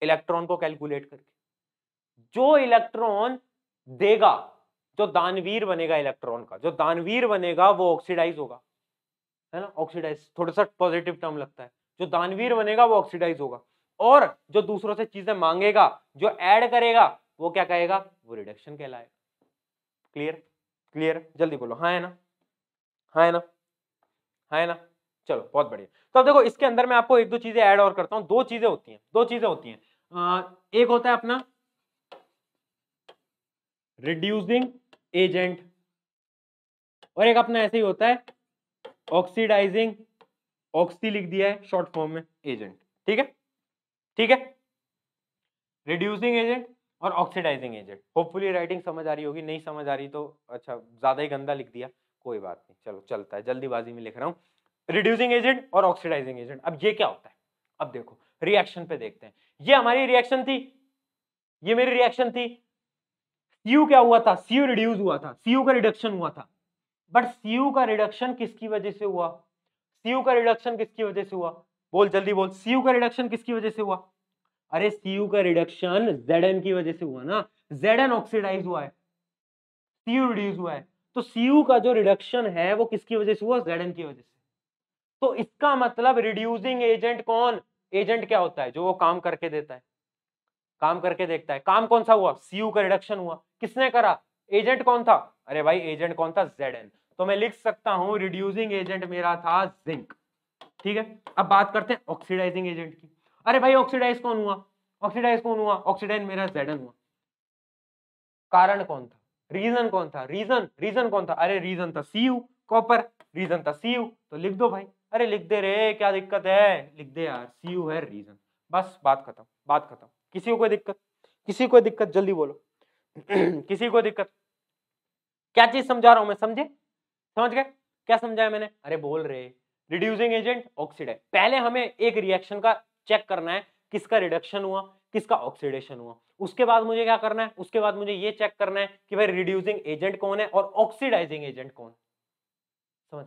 इलेक्ट्रॉन को कैलकुलेट करके जो इलेक्ट्रॉन देगा जो दानवीर बनेगा इलेक्ट्रॉन का जो दानवीर बनेगा वो ऑक्सीडाइज होगा है ना ऑक्सीडाइज थोड़ा सा पॉजिटिव टर्म लगता है जो दानवीर बनेगा वो ऑक्सीडाइज होगा और जो दूसरों से चीजें मांगेगा जो ऐड करेगा वो क्या कहेगा वो रिडक्शन कहलाएगा क्लियर क्लियर जल्दी बोलो हाँ है ना हाँ, है ना हाँ, है ना चलो बहुत बढ़िया तो अब देखो इसके अंदर मैं आपको एक दो चीजें ऐड और करता हूँ दो चीजें होती हैं दो चीजें होती हैं एक होता है अपना रिड्यूसिंग एजेंट और एक अपना ऐसे ही होता है ऑक्सीडाइजिंग ऑक्सी लिख दिया है शॉर्ट फॉर्म में एजेंट ठीक है ठीक है रिड्यूसिंग एजेंट और ऑक्सीडाइजिंग एजेंट होपफुली राइटिंग समझ आ रही होगी नहीं समझ आ रही तो अच्छा ज्यादा ही गंदा लिख दिया कोई बात नहीं चलो चलता है जल्दीबाजी में लिख रहा हूँ रिड्यूसिंग एजेंट और ऑक्सीडाइजिंग एजेंट अब ये क्या होता है अब देखो रिएक्शन पे देखते हैं ये हमारी रिएक्शन थी ये मेरी रिएक्शन थी सीयू क्या हुआ था सीयू रिड्यूस हुआ था सीयू का रिडक्शन हुआ था बट सीयू का रिडक्शन किसकी वजह से हुआ सीयू का रिडक्शन किसकी वजह से हुआ बोल जल्दी बोल सीयू का रिडक्शन किसकी वजह से हुआ अरे सीयू का रिडक्शन जेड की वजह से हुआ ना जेड ऑक्सीडाइज हुआ है सीयू रिड्यूस हुआ है तो सीयू का जो रिडक्शन है वो किसकी वजह से हुआ जेड की वजह से तो इसका मतलब रिड्यूसिंग एजेंट कौन एजेंट क्या होता है जो वो काम करके देता है काम करके देखता है काम कौन सा हुआ सीयू का रिडक्शन हुआ किसने करा एजेंट कौन था अरे भाई एजेंट कौन था जेड तो मैं लिख सकता हूं रिड्यूसिंग एजेंट मेरा था जिंक ठीक है अब बात करते हैं ऑक्सीडाइजिंग एजेंट की अरे भाई ऑक्सीडाइज कौन हुआ ऑक्सीडाइज कौन हुआ ऑक्सीडाइज मेरा जेडन हुआ कारण कौन था रीजन कौन था रीजन रीजन कौन था अरे रीजन था सी कॉपर रीजन था सी तो लिख दो भाई अरे लिख दे रे क्या दिक्कत है लिख दे यार सी है रीजन बस बात खत्म बात खत्म किसी को कोई दिक्कत किसी को कोई दिक्कत जल्दी बोलो किसी को दिक्कत क्या चीज समझा रहा हूं मैं समझे समझ गए क्या समझाया मैंने अरे बोल रहे रिड्यूसिंग एजेंट ऑक्सीड है पहले हमें एक रिएक्शन का चेक करना है किसका रिडक्शन हुआ किसका ऑक्सीडेशन हुआ उसके बाद मुझे क्या करना है उसके बाद मुझे ये चेक करना है कि भाई रिड्यूसिंग एजेंट कौन है और ऑक्सीडाइजिंग एजेंट कौन समझ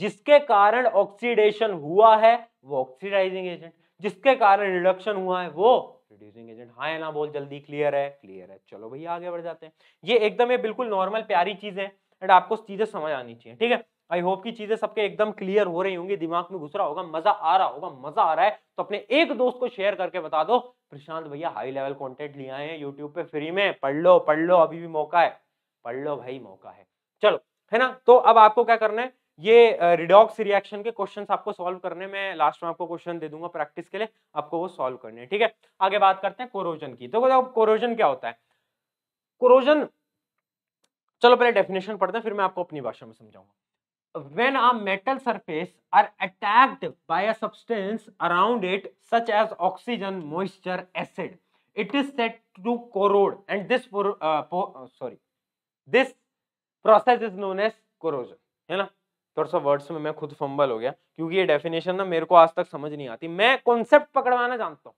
जिसके कारण ऑक्सीडेशन हुआ है वो ऑक्सीडाइजिंग एजेंट जिसके कारण रिडक्शन हुआ है वो रिड्यूसिंग एजेंट हाँ है ना बोल जल्दी क्लियर है क्लियर है चलो भैया आगे बढ़ जाते हैं ये एकदम ये बिल्कुल नॉर्मल प्यारी चीज है एंड आपको चीजें समझ आनी चाहिए ठीक है आई होप की चीजें सबके एकदम क्लियर हो रही होंगी दिमाग में घुस रहा होगा मजा आ रहा होगा मजा आ रहा है तो अपने एक दोस्त को शेयर करके बता दो प्रशांत भैया हाई लेवल कॉन्टेंट लिया है यूट्यूब पे फ्री में पढ़ लो पढ़ लो अभी भी मौका है पढ़ लो भाई मौका है चलो है ना तो अब आपको क्या करना है ये रिडॉक्स रिएक्शन के क्वेश्चंस आपको सॉल्व करने में लास्ट में आपको क्वेश्चन दे दूंगा प्रैक्टिस के लिए आपको वो सॉल्व करने हैं ठीक है आगे बात करते हैं कोरोजन की तो बताओ कोरोजन क्या होता है कोरोजन चलो पहले डेफिनेशन पढ़ते हैं फिर मैं आपको अपनी भाषा में समझाऊंगा when a metal surface are attacked by a substance around it such as oxygen moisture acid it is said to corrode and this por, uh, po, uh, sorry this process is known as corrosion है ना थोड़ा सा वर्ड्स में मैं खुद फंबल हो गया क्योंकि ये डेफिनेशन ना मेरे को आज तक समझ नहीं आती मैं कॉन्सेप्ट पकड़वाना जानता हूँ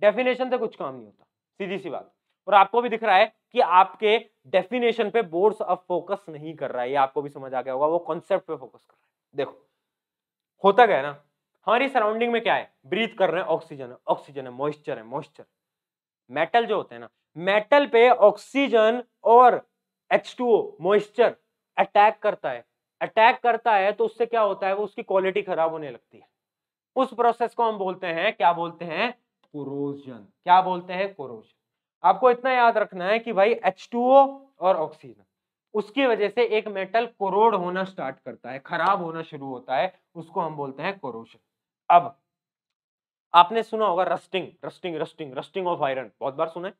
डेफिनेशन से कुछ काम नहीं होता सीधी सी बात और आपको भी दिख रहा है कि आपके डेफिनेशन पे बोर्ड्स अब फोकस नहीं कर रहा है ये आपको भी समझ आ गया होगा वो कॉन्सेप्ट पे फोकस कर रहा है देखो होता गया ना हमारी सराउंडिंग में क्या है ब्रीथ कर रहे हैं ऑक्सीजन है ऑक्सीजन है मॉइस्चर है मॉइस्चर मेटल जो होते हैं ना मेटल पे ऑक्सीजन और H2O मॉइस्चर अटैक करता है अटैक करता है तो उससे क्या होता है वो उसकी क्वालिटी खराब होने लगती है उस प्रोसेस को हम बोलते हैं क्या बोलते हैं क्या बोलते हैं कोरोजन आपको इतना याद रखना है कि भाई एच और ऑक्सीजन उसकी वजह से एक मेटल कोरोड होना स्टार्ट करता है खराब होना शुरू होता है उसको हम बोलते हैं कोरोशन अब आपने सुना होगा rusting rusting rusting rusting of iron बहुत बार सुना है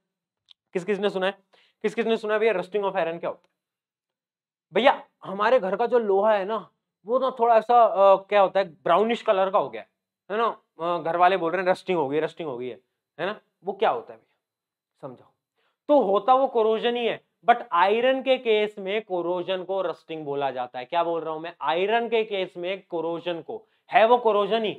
किस किस ने सुना है किस किस ने सुना है भैया रस्टिंग ऑफ आयरन क्या होता है भैया हमारे घर का जो लोहा है ना वो ना थोड़ा ऐसा आ, क्या होता है ब्राउनिश कलर का हो गया है ना घर वाले बोल रहे हैं रस्टिंग हो गई रस्टिंग हो गई है है ना वो क्या होता है भैया समझाओ तो होता वो कोरोजन ही है बट आयरन के केस में कोरोजन को रस्टिंग बोला जाता है क्या बोल रहा हूं मैं आयरन के केस में कोरोजन को है वो कोरोजन ही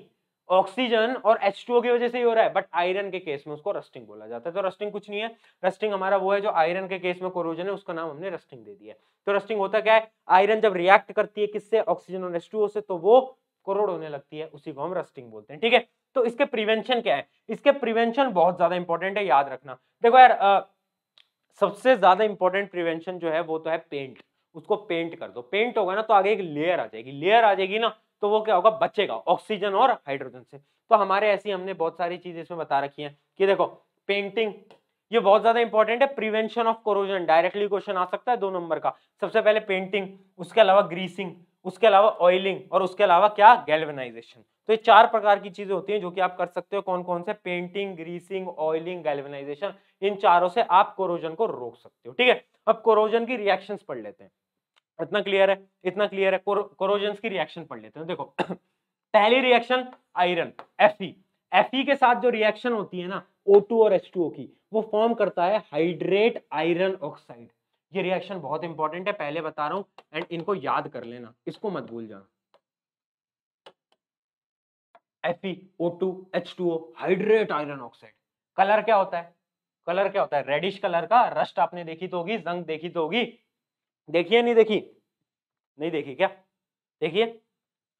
ऑक्सीजन और एच की वजह से ही हो रहा है बट आयरन के केस में उसको रस्टिंग बोला जाता है तो रस्टिंग कुछ नहीं है रस्टिंग हमारा वो है जो आयरन के केस में कोरोजन है उसका नाम हमने रस्टिंग दे दिया तो रस्टिंग होता क्या है आयरन जब रिएक्ट करती है किससे ऑक्सीजन और एच से तो वो करोड़ होने लगती है उसी को हम रस्टिंग बोलते हैं ठीक है तो इसके प्रिवेंशन क्या है इसके प्रिवेंशन बहुत ज्यादा इंपॉर्टेंट है याद रखना देखो यार आ, सबसे ज्यादा इंपॉर्टेंट प्रिवेंशन जो है वो तो है पेंट उसको पेंट कर दो पेंट होगा ना तो आगे एक लेयर आ जाएगी लेयर आ जाएगी ना तो वो क्या होगा बचेगा ऑक्सीजन और हाइड्रोजन से तो हमारे ऐसी हमने बहुत सारी चीजें इसमें बता रखी है कि देखो पेंटिंग ये बहुत ज्यादा इंपॉर्टेंट है prevention of corrosion directly question आ सकता है दो नंबर का सबसे पहले पेंटिंग उसके अलावा ग्रीसिंग उसके अलावा ऑयलिंग और उसके अलावा क्या गैल्वेनाइजेशन तो ये चार प्रकार की चीजें होती हैं जो कि आप कर सकते हो कौन कौन से पेंटिंग ग्रीसिंग ऑयलिंग गैल्वेनाइजेशन इन चारों से आप कोरोजन को रोक सकते हो ठीक है अब कोरोजन की रिएक्शन पढ़ लेते हैं इतना क्लियर है इतना क्लियर है कोरोजन की रिएक्शन पढ़ लेते हैं तो देखो पहली रिएक्शन आयरन एफ एफ के साथ जो रिएक्शन होती है ना O2 और H2O की वो फॉर्म करता है हाइड्रेट आयरन ऑक्साइड ये रिएक्शन बहुत इंपॉर्टेंट है पहले बता रहा हूं एंड इनको याद कर लेना इसको मत भूल जाना FeO2H2O hydrate iron oxide colour क्या होता है कलर क्या होता है रेडिश कलर का रस्ट आपने देखी तो होगी जंग देखी तो होगी देखिए नहीं देखी नहीं देखी क्या देखिए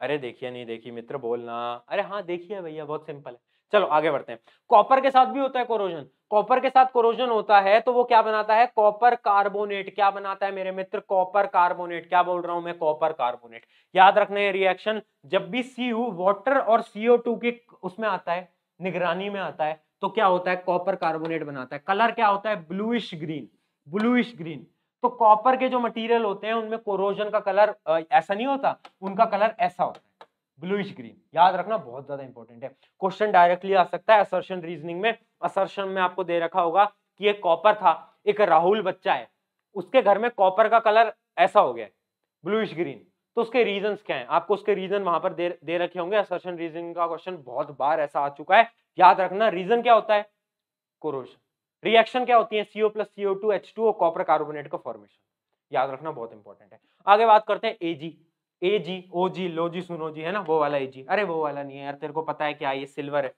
अरे देखिए नहीं देखी मित्र बोलना अरे हाँ देखिए भैया बहुत सिंपल है चलो आगे बढ़ते हैं कॉपर के साथ भी होता है कोरोजन कॉपर के साथ कोरोजन होता है तो वो क्या बनाता है कॉपर कार्बोनेट क्या बनाता है मेरे मित्र कॉपर कार्बोनेट क्या बोल रहा हूं मैं कॉपर कार्बोनेट याद रखना है रिएक्शन जब भी सी वाटर और सीओ टू की उसमें आता है निगरानी में आता है तो क्या होता है कॉपर कार्बोनेट बनाता है कलर क्या होता है ब्लूइश ग्रीन ब्लूइश ग्रीन तो कॉपर के जो मटेरियल होते हैं उनमें कोरोजन का कलर ऐसा नहीं होता उनका कलर ऐसा होता है ब्लूइश ग्रीन याद रखना बहुत ज्यादा इंपॉर्टेंट है क्वेश्चन डायरेक्टली आ सकता है असर्शन रीजनिंग में असर्शन में आपको दे रखा होगा कि एक कॉपर था एक राहुल बच्चा है उसके घर में कॉपर का कलर ऐसा हो गया ब्लूइश ग्रीन तो उसके रीजन क्या है आपको उसके रीजन वहां पर दे, दे रखे होंगे असर्शन रीजनिंग का क्वेश्चन बहुत बार ऐसा आ चुका है याद रखना रीजन क्या होता है कोरोशन रिएक्शन क्या होती है CO plus CO two H two और कॉपर कार्बोनेट का फॉर्मेशन याद रखना बहुत इंपॉर्टेंट है आगे बात करते हैं एजी ए जी ओ जी लो जी सुनो जी है ना वो वाला ए जी अरे वो वाला नहीं है यार तेरे को पता है क्या ये सिल्वर है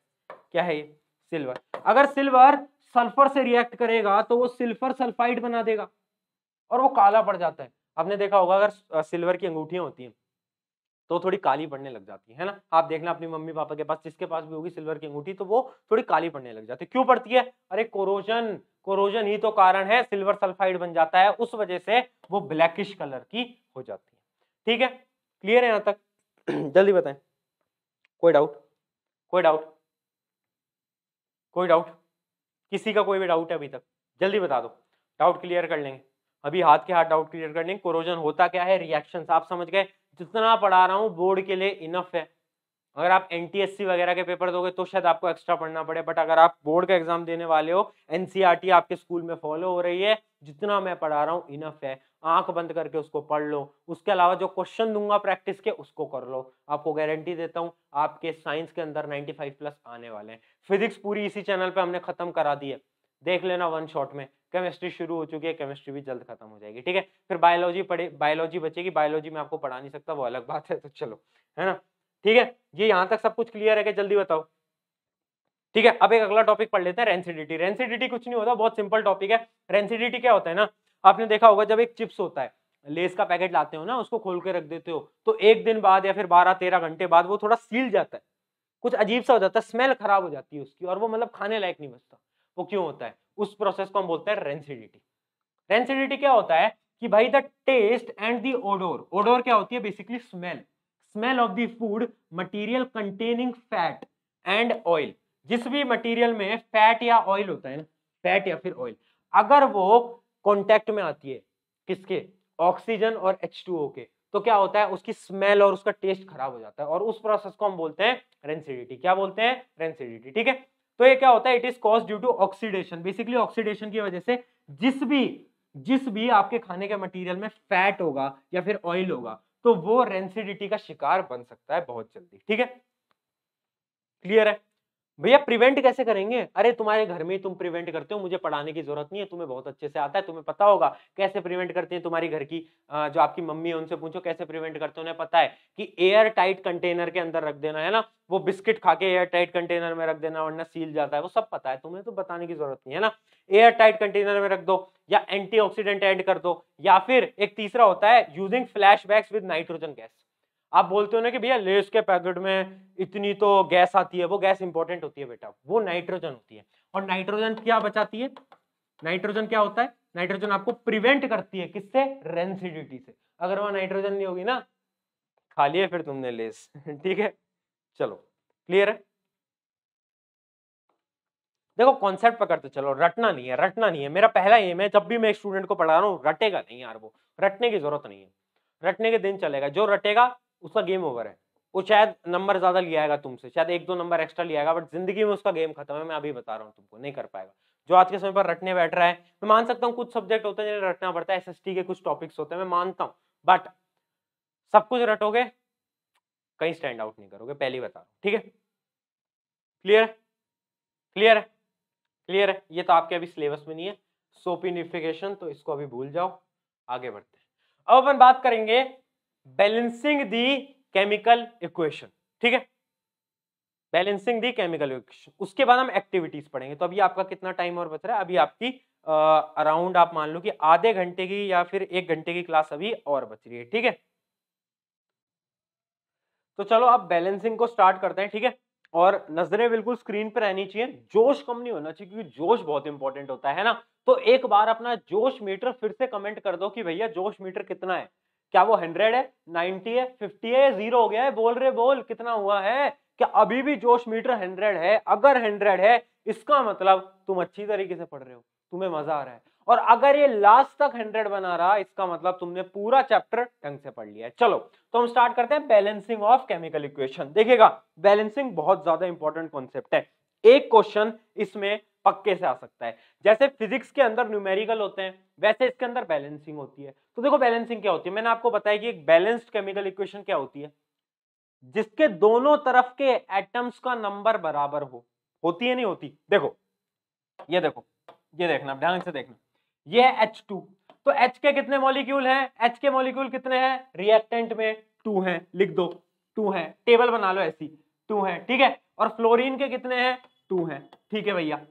क्या है ये सिल्वर अगर सिल्वर सल्फर से रिएक्ट करेगा तो वो सिल्फर सल्फाइड बना देगा और वो काला पड़ जाता है आपने देखा होगा अगर सिल्वर की अंगूठियां होती हैं तो थोड़ी काली पड़ने लग जाती है ना आप देखना अपनी मम्मी पापा के पास जिसके पास भी होगी सिल्वर की अंगूठी तो वो थोड़ी काली पड़ने लग जाती है क्यों पड़ती है अरे कोरोजन कोरोजन ही तो कारण है सिल्वर सल्फाइड बन जाता है उस वजह से वो ब्लैकिश कलर की हो जाती है ठीक है क्लियर है यहाँ तक जल्दी बताएं कोई डाउट कोई डाउट कोई डाउट किसी का कोई भी डाउट है अभी तक जल्दी बता दो डाउट क्लियर कर लेंगे अभी हाथ के हाथ डाउट क्लियर कर लेंगे कोरोजन होता क्या है रिएक्शन आप समझ गए जितना पढ़ा रहा हूँ बोर्ड के लिए इनफ है अगर आप एन वगैरह के पेपर दोगे तो शायद आपको एक्स्ट्रा पढ़ना पड़े बट अगर आप बोर्ड का एग्जाम देने वाले हो एन e आपके स्कूल में फॉलो हो रही है जितना मैं पढ़ा रहा हूँ इनफ है आंख बंद करके उसको पढ़ लो उसके अलावा जो क्वेश्चन दूंगा प्रैक्टिस के उसको कर लो आपको गारंटी देता हूँ आपके साइंस के अंदर 95 प्लस आने वाले हैं फिजिक्स पूरी इसी चैनल पर हमने खत्म करा दी है देख लेना वन शॉट में केमिस्ट्री शुरू हो चुकी है केमिस्ट्री भी जल्द खत्म हो जाएगी ठीक है फिर बायोलॉजी पढ़े बायोलॉजी बचेगी बायोलॉजी में आपको पढ़ा नहीं सकता वो अलग बात है तो चलो है ना ठीक है ये यहां तक सब कुछ क्लियर है क्या जल्दी बताओ ठीक है अब एक अगला टॉपिक पढ़ लेते हैं रेंसिडिटी रेंसिडिटी कुछ नहीं होता बहुत सिंपल टॉपिक है रेंसिडिटी क्या होता है ना आपने देखा होगा जब एक चिप्स होता है लेस का पैकेट लाते हो ना उसको खोल के रख देते हो तो एक दिन बाद या फिर बारह तेरह घंटे बाद वो थोड़ा सील जाता है कुछ अजीब सा हो जाता है स्मेल खराब हो जाती है उसकी और वो मतलब खाने लायक नहीं बचता वो क्यों होता है उस प्रोसेस को हम बोलते हैं रेंसिडिटी रेंसिडिटी क्या होता है कि भाई the taste and the odour odour क्या होती है basically smell smell of the food material containing fat and oil जिस भी मटेरियल में फैट या ऑयल होता है ना फैट या फिर ऑयल अगर वो कॉन्टेक्ट में आती है किसके ऑक्सीजन और एच के तो क्या होता है उसकी स्मेल और उसका टेस्ट खराब हो जाता है और उस प्रोसेस को हम बोलते हैं रेंसिडिटी क्या बोलते हैं रेंसिडिटी ठीक है तो ये क्या होता है it is cause due to oxidation basically oxidation की वजह से जिस भी जिस भी आपके खाने के मटेरियल में फैट होगा या फिर ऑयल होगा तो वो रेंसिडिटी का शिकार बन सकता है बहुत जल्दी ठीक है क्लियर है भैया प्रिवेंट कैसे करेंगे अरे तुम्हारे घर में ही तुम प्रिवेंट करते हो मुझे पढ़ाने की जरूरत नहीं है तुम्हें बहुत अच्छे से आता है तुम्हें पता होगा कैसे प्रिवेंट करते हैं तुम्हारी घर की जो आपकी मम्मी है उनसे पूछो कैसे प्रिवेंट करते हो उन्हें पता है कि एयर टाइट कंटेनर के अंदर रख देना है ना वो बिस्किट खा के एयर टाइट कंटेनर में रख देना वरना सील जाता है वो सब पता है तुम्हें तो बताने की जरूरत नहीं है ना एयर टाइट कंटेनर में रख दो या एंटी ऑक्सीडेंट कर दो या फिर एक तीसरा होता है using flash with nitrogen gas आप बोलते हो ना कि भैया लेस के पैकेट में इतनी तो गैस आती है वो गैस इंपॉर्टेंट होती है बेटा वो नाइट्रोजन होती है और नाइट्रोजन क्या बचाती है नाइट्रोजन क्या होता है नाइट्रोजन आपको प्रिवेंट करती है किससे रेंसिडिटी से अगर वहां नाइट्रोजन नहीं होगी ना खा लिए फिर तुमने लेस ठीक है चलो क्लियर है देखो कॉन्सेप्ट पकड़ते चलो रटना नहीं है रटना नहीं है मेरा पहला एम है जब भी मैं स्टूडेंट को पढ़ा रहा हूँ रटेगा नहीं यार वो रटने की जरूरत नहीं है रटने के दिन चलेगा जो रटेगा उसका गेम ओवर है वो शायद नंबर ज़्यादा लिया आएगा तुमसे शायद एक दो नंबर एक्स्ट्रा लिया आएगा बट जिंदगी में उसका गेम खत्म है मैं अभी बता रहा हूँ तुमको नहीं कर पाएगा जो आज के समय पर रटने बैठ रहा है मैं मान सकता हूँ कुछ सब्जेक्ट होते हैं जिन्हें रटना पड़ता है एस के कुछ टॉपिक्स होते हैं मैं मानता हूँ बट सब कुछ रटोगे कहीं स्टैंड आउट नहीं करोगे पहली बता रहा ठीक है क्लियर क्लियर है क्लियर है ये तो आपके अभी सिलेबस में नहीं है सोपिनिफिकेशन तो इसको अभी भूल जाओ आगे बढ़ते हैं अब अपन बात करेंगे बैलेंसिंग दी केमिकल इक्वेशन ठीक है बैलेंसिंग दी केमिकल इक्वेशन उसके बाद हम एक्टिविटीज पढ़ेंगे तो अभी आपका कितना टाइम और बच रहा है अभी आपकी अराउंड आप मान लो कि आधे घंटे की या फिर एक घंटे की क्लास अभी और बच रही है ठीक है तो चलो आप बैलेंसिंग को स्टार्ट करते हैं ठीक है और नजरें बिल्कुल स्क्रीन पर रहनी चाहिए जोश कम नहीं होना चाहिए क्योंकि जोश बहुत इंपॉर्टेंट होता है ना तो एक बार अपना जोश मीटर फिर से कमेंट कर दो कि भैया जोश मीटर कितना है क्या वो हंड्रेड है नाइनटी है फिफ्टी है जीरो हो गया है बोल रहे बोल कितना हुआ है क्या अभी भी जोश मीटर हंड्रेड है अगर हंड्रेड है इसका मतलब तुम अच्छी तरीके से पढ़ रहे हो तुम्हें मजा आ रहा है और अगर ये लास्ट तक हंड्रेड बना रहा इसका मतलब तुमने पूरा चैप्टर ढंग से पढ़ लिया है चलो तो हम स्टार्ट करते हैं बैलेंसिंग ऑफ केमिकल इक्वेशन देखिएगा बैलेंसिंग बहुत ज्यादा इंपॉर्टेंट कॉन्सेप्ट है एक क्वेश्चन इसमें पक्के से आ सकता है जैसे फिजिक्स के अंदर न्यूमेरिकल होते हैं वैसे इसके अंदर बैलेंसिंग होती है तो देखो बैलेंसिंग क्या होती है मैंने आपको बताया कि एक बैलेंस्ड केमिकल इक्वेशन क्या होती है जिसके दोनों तरफ के एटम्स का नंबर बराबर हो होती है नहीं होती देखो ये देखो ये देखना ध्यान से देखना यह है एच टू तो एच के कितने मॉलिक्यूल हैं एच के मॉलिक्यूल कितने हैं रिएक्टेंट में टू हैं लिख दो टू हैं टेबल बना लो ऐसी टू हैं ठीक है और फ्लोरीन के कितने हैं टू हैं ठीक है भैया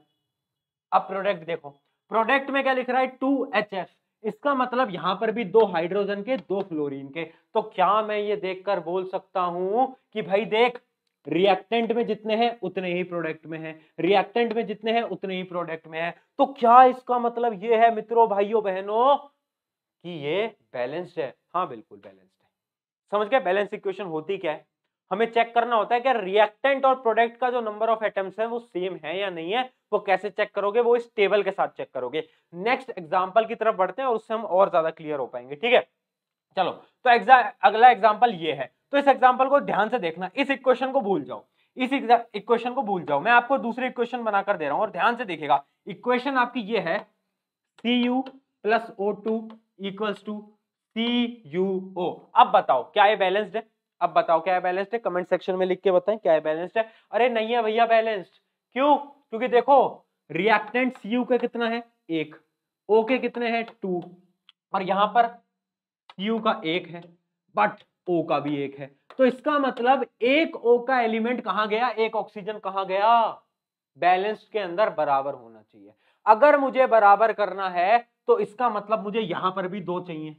अब प्रोडक्ट देखो प्रोडक्ट में क्या लिख रहा है टू एच एफ इसका मतलब यहां पर भी दो हाइड्रोजन के दो फ्लोरीन के तो क्या मैं ये देखकर बोल सकता हूं कि भाई देख रिएक्टेंट में जितने हैं उतने ही प्रोडक्ट में है रिएक्टेंट में जितने हैं उतने ही प्रोडक्ट में है तो क्या इसका मतलब ये है मित्रों भाइयों बहनों कि ये बैलेंस्ड है हाँ बिल्कुल बैलेंस्ड है समझ गए बैलेंस इक्वेशन होती क्या है हमें चेक करना होता है कि रिएक्टेंट और प्रोडक्ट का जो नंबर ऑफ एटम्स है वो सेम है या नहीं है वो कैसे चेक करोगे वो इस टेबल के साथ चेक करोगे नेक्स्ट एग्जाम्पल की तरफ बढ़ते हैं और उससे हम और ज्यादा क्लियर हो पाएंगे ठीक है चलो तो एग्जाम अगला एग्जाम्पल ये है तो इस एग्जाम्पल को ध्यान से देखना इस इक्वेशन को भूल जाओ इस इक्वेशन को भूल जाओ मैं आपको दूसरे इक्वेशन बनाकर दे रहा हूं और ध्यान से देखेगा इक्वेशन आपकी ये है C U plus O two equals to C U O अब बताओ क्या ये बैलेंस्ड है अब बताओ क्या बैलेंस्ड है कमेंट सेक्शन में लिख के बताएं क्या बैलेंस्ड है अरे नहीं है भैया बैलेंस्ड क्यों क्योंकि देखो रिएक्टेंट यू का कितना है एक ओ के कितने हैं टू और यहां पर यू का एक है बट ओ का भी एक है तो इसका मतलब एक ओ का एलिमेंट कहा गया एक ऑक्सीजन कहा गया बैलेंस के अंदर बराबर होना चाहिए अगर मुझे बराबर करना है तो इसका मतलब मुझे यहां पर भी दो चाहिए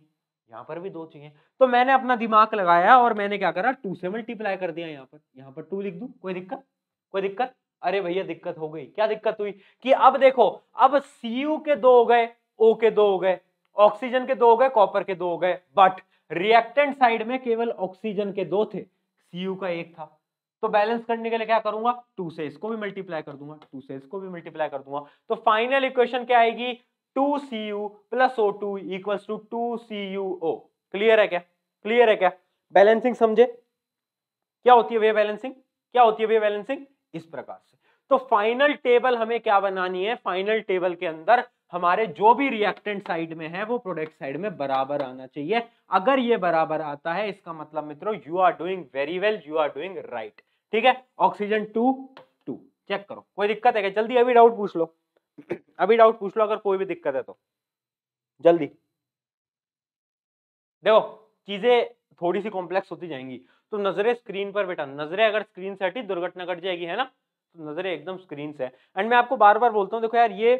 यहाँ पर भी दो चाहिए तो मैंने अपना दिमाग लगाया और मैंने क्या करा टू से मल्टीप्लाई कर दिया यहाँ पर यहाँ पर टू लिख दू कोई दिक्कत कोई दिक्कत अरे भैया दिक्कत हो गई क्या दिक्कत हुई कि अब देखो अब सी के दो हो गए ओ के दो हो गए ऑक्सीजन के दो हो गए कॉपर के दो हो गए बट रिएक्टेंट साइड में केवल ऑक्सीजन के दो थे सी का एक था तो बैलेंस करने के लिए क्या करूंगा टू से इसको भी मल्टीप्लाई कर दूंगा टू से इसको भी मल्टीप्लाई कर दूंगा तो फाइनल इक्वेशन क्या आएगी two C U plus O two equals to two C U O clear है क्या क्लियर है क्या बैलेंसिंग समझे क्या होती है वे बैलेंसिंग क्या होती है वे बैलेंसिंग इस प्रकार से तो फाइनल टेबल हमें क्या बनानी है फाइनल टेबल के अंदर हमारे जो भी रिएक्टेंट साइड में है वो प्रोडक्ट साइड में बराबर आना चाहिए अगर ये बराबर आता है इसका मतलब मित्रों you are doing very well you are doing right ठीक है ऑक्सीजन टू टू चेक करो कोई दिक्कत है क्या जल्दी अभी डाउट पूछ लो अभी डाउट पूछ लो अगर कोई भी दिक्कत है तो जल्दी देखो चीजें थोड़ी सी कॉम्प्लेक्स होती जाएंगी तो नजरें स्क्रीन पर बेटा नजरें अगर स्क्रीन से हटी दुर्घटना घट जाएगी है ना तो नजरें एकदम स्क्रीन से एंड मैं आपको बार बार बोलता हूँ देखो यार ये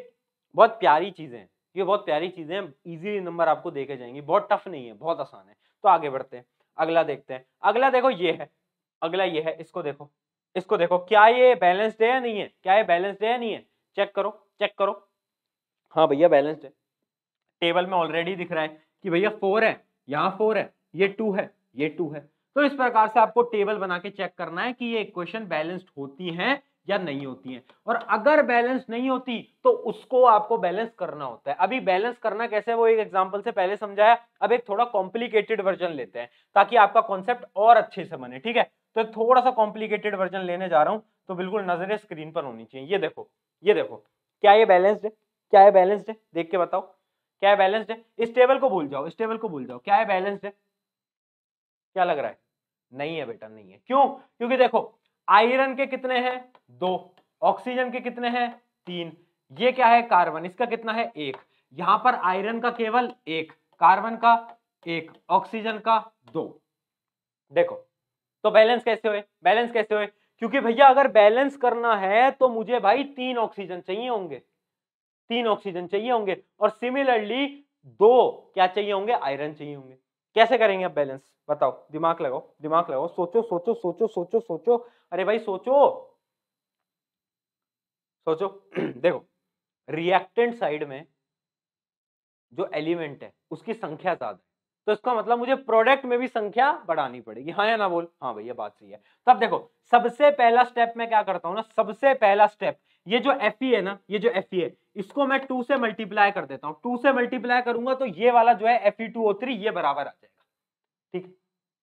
बहुत प्यारी चीजें हैं ये बहुत प्यारी चीजें हैं इजीली नंबर आपको देखे जाएंगे बहुत टफ नहीं है बहुत आसान है तो आगे बढ़ते हैं अगला देखते हैं अगला देखो ये है अगला ये है इसको देखो इसको देखो क्या ये बैलेंस्ड है या नहीं है क्या ये बैलेंस्ड है या नहीं है चेक करो चेक करो हाँ भैया बैलेंस्ड है टेबल में ऑलरेडी दिख रहा है कि भैया फोर है यहाँ फोर है ये टू है ये टू है तो इस प्रकार से आपको टेबल बना के चेक करना है कि ये इक्वेशन बैलेंस्ड होती है या नहीं होती है और अगर बैलेंस नहीं होती तो उसको आपको बैलेंस करना होता है अभी बैलेंस करना कैसे है वो एक एग्जांपल से पहले समझाया अब एक थोड़ा कॉम्प्लिकेटेड वर्जन लेते हैं ताकि आपका कॉन्सेप्ट और अच्छे से बने ठीक है तो थोड़ा सा कॉम्प्लिकेटेड वर्जन लेने जा रहा हूं तो बिल्कुल नजरें स्क्रीन पर होनी चाहिए ये देखो ये देखो क्या ये बैलेंस्ड है क्या ये बैलेंस्ड है देख के बताओ क्या बैलेंस्ड है इस टेबल को भूल जाओ इस टेबल को भूल जाओ क्या है बैलेंस्ड है क्या लग रहा है नहीं है बेटा नहीं है क्यों क्योंकि देखो आयरन के कितने हैं दो ऑक्सीजन के कितने हैं तीन ये क्या है कार्बन इसका कितना है एक यहां पर आयरन का केवल एक कार्बन का एक ऑक्सीजन का दो देखो तो बैलेंस कैसे हुए बैलेंस कैसे हुए क्योंकि भैया अगर बैलेंस करना है तो मुझे भाई तीन ऑक्सीजन चाहिए होंगे तीन ऑक्सीजन चाहिए होंगे और सिमिलरली दो क्या चाहिए होंगे आयरन चाहिए होंगे कैसे करेंगे आप बैलेंस बताओ दिमाग लगाओ दिमाग लगाओ सोचो सोचो सोचो सोचो सोचो अरे भाई सोचो सोचो देखो रिएक्टेंट साइड में जो एलिमेंट है उसकी संख्या ज्यादा है तो इसका मतलब मुझे प्रोडक्ट में भी संख्या बढ़ानी पड़ेगी हाँ या ना बोल हाँ भैया बात सही है तब देखो सबसे पहला स्टेप मैं क्या करता हूँ ना सबसे पहला स्टेप ये जो एफ e है ना ये जो एफ e है इसको मैं टू से मल्टीप्लाई कर देता हूँ टू से मल्टीप्लाई करूंगा तो ये वाला जो है एफ ई टू थ्री ये बराबर आ जाएगा ठीक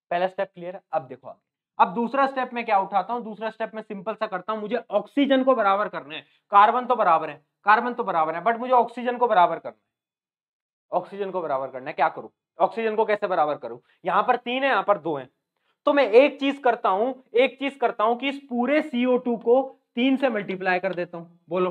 पहला स्टेप क्लियर है अब देखो अब दूसरा स्टेप में क्या उठाता हूँ दूसरा स्टेप में सिंपल सा करता हूँ मुझे ऑक्सीजन को बराबर करना है कार्बन तो बराबर है कार्बन तो बराबर है बट मुझे ऑक्सीजन को बराबर करना है ऑक्सीजन को बराबर करना है क्या करूँ ऑक्सीजन को कैसे बराबर करूं यहां पर तीन है यहां पर दो है तो मैं एक चीज करता हूं एक चीज करता हूं कि इस पूरे सीओ टू को तीन से मल्टीप्लाई कर देता हूं बोलो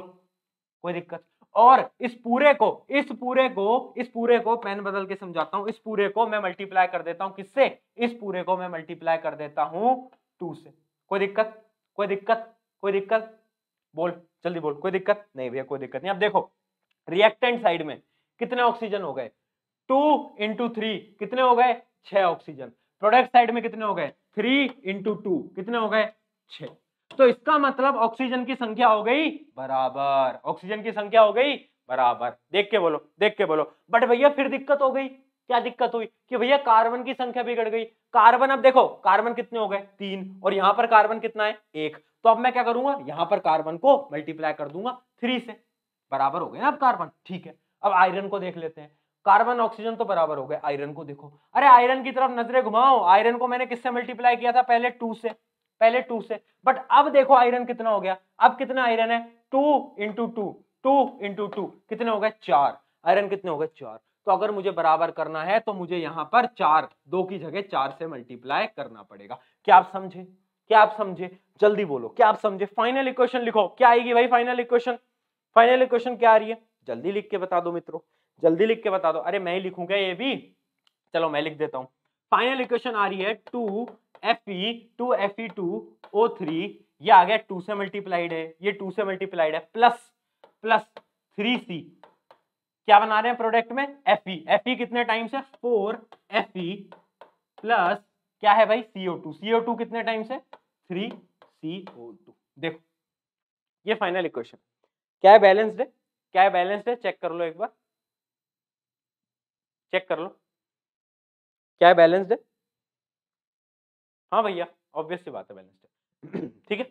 कोई दिक्कत और इस पूरे को इस पूरे को इस पूरे को पेन बदल के समझाता हूं इस पूरे को मैं मल्टीप्लाई कर देता हूं किससे इस पूरे को मैं मल्टीप्लाई कर देता हूं टू से कोई दिक्कत कोई दिक्कत कोई दिक्कत बोल जल्दी बोल कोई दिक्कत नहीं भैया कोई दिक्कत नहीं अब देखो रिएक्टेंट साइड में कितने ऑक्सीजन हो गए टू इंटू थ्री कितने हो गए छह ऑक्सीजन प्रोडक्ट साइड में कितने हो गए थ्री इंटू टू कितने हो गए छ तो इसका मतलब ऑक्सीजन की संख्या हो गई बराबर ऑक्सीजन की संख्या हो गई बराबर देख के बोलो देख के बोलो बट भैया फिर दिक्कत हो गई क्या दिक्कत हुई कि भैया कार्बन की संख्या बिगड़ गई कार्बन अब देखो कार्बन कितने हो गए तीन और यहां पर कार्बन कितना है एक तो अब मैं क्या करूंगा यहां पर कार्बन को मल्टीप्लाई कर दूंगा थ्री से बराबर हो गए ना अब कार्बन ठीक है अब आयरन को देख लेते हैं कार्बन ऑक्सीजन तो बराबर हो गए आयरन को देखो अरे आयरन की तरफ नजरें घुमाओ आयरन को मैंने किससे मल्टीप्लाई किया था पहले टू से पहले टू से बट अब देखो आयरन कितना हो गया अब कितना आयरन है two into two two into two कितने हो गए चार आयरन कितने हो गए चार तो अगर मुझे बराबर करना है तो मुझे यहाँ पर चार दो की जगह चार से मल्टीप्लाई करना पड़ेगा क्या आप समझे क्या आप समझे जल्दी बोलो क्या आप समझे फाइनल इक्वेशन लिखो क्या आएगी भाई फाइनल इक्वेशन फाइनल इक्वेशन क्या आ रही है जल्दी लिख के बता दो मित्रों जल्दी लिख के बता दो अरे मैं ही लिखूंगा ये भी चलो मैं लिख देता हूँ फाइनल इक्वेशन आ रही है two F E two F E two O three ये आ गया टू से मल्टीप्लाइड है ये टू से मल्टीप्लाइड है प्लस प्लस थ्री सी क्या बना रहे हैं प्रोडक्ट में एफ ई एफ ई कितने टाइम से फोर एफ ई प्लस क्या है भाई सीओ टू सीओ टू कितने टाइम से थ्री सी ओ टू देखो ये फाइनल इक्वेशन क्या है बैलेंस्ड है क्या है बैलेंस्ड है चेक कर लो एक बार चेक कर लो क्या है बैलेंस्ड है हाँ भैया ऑब्वियस सी बात है बैलेंस्ड है ठीक है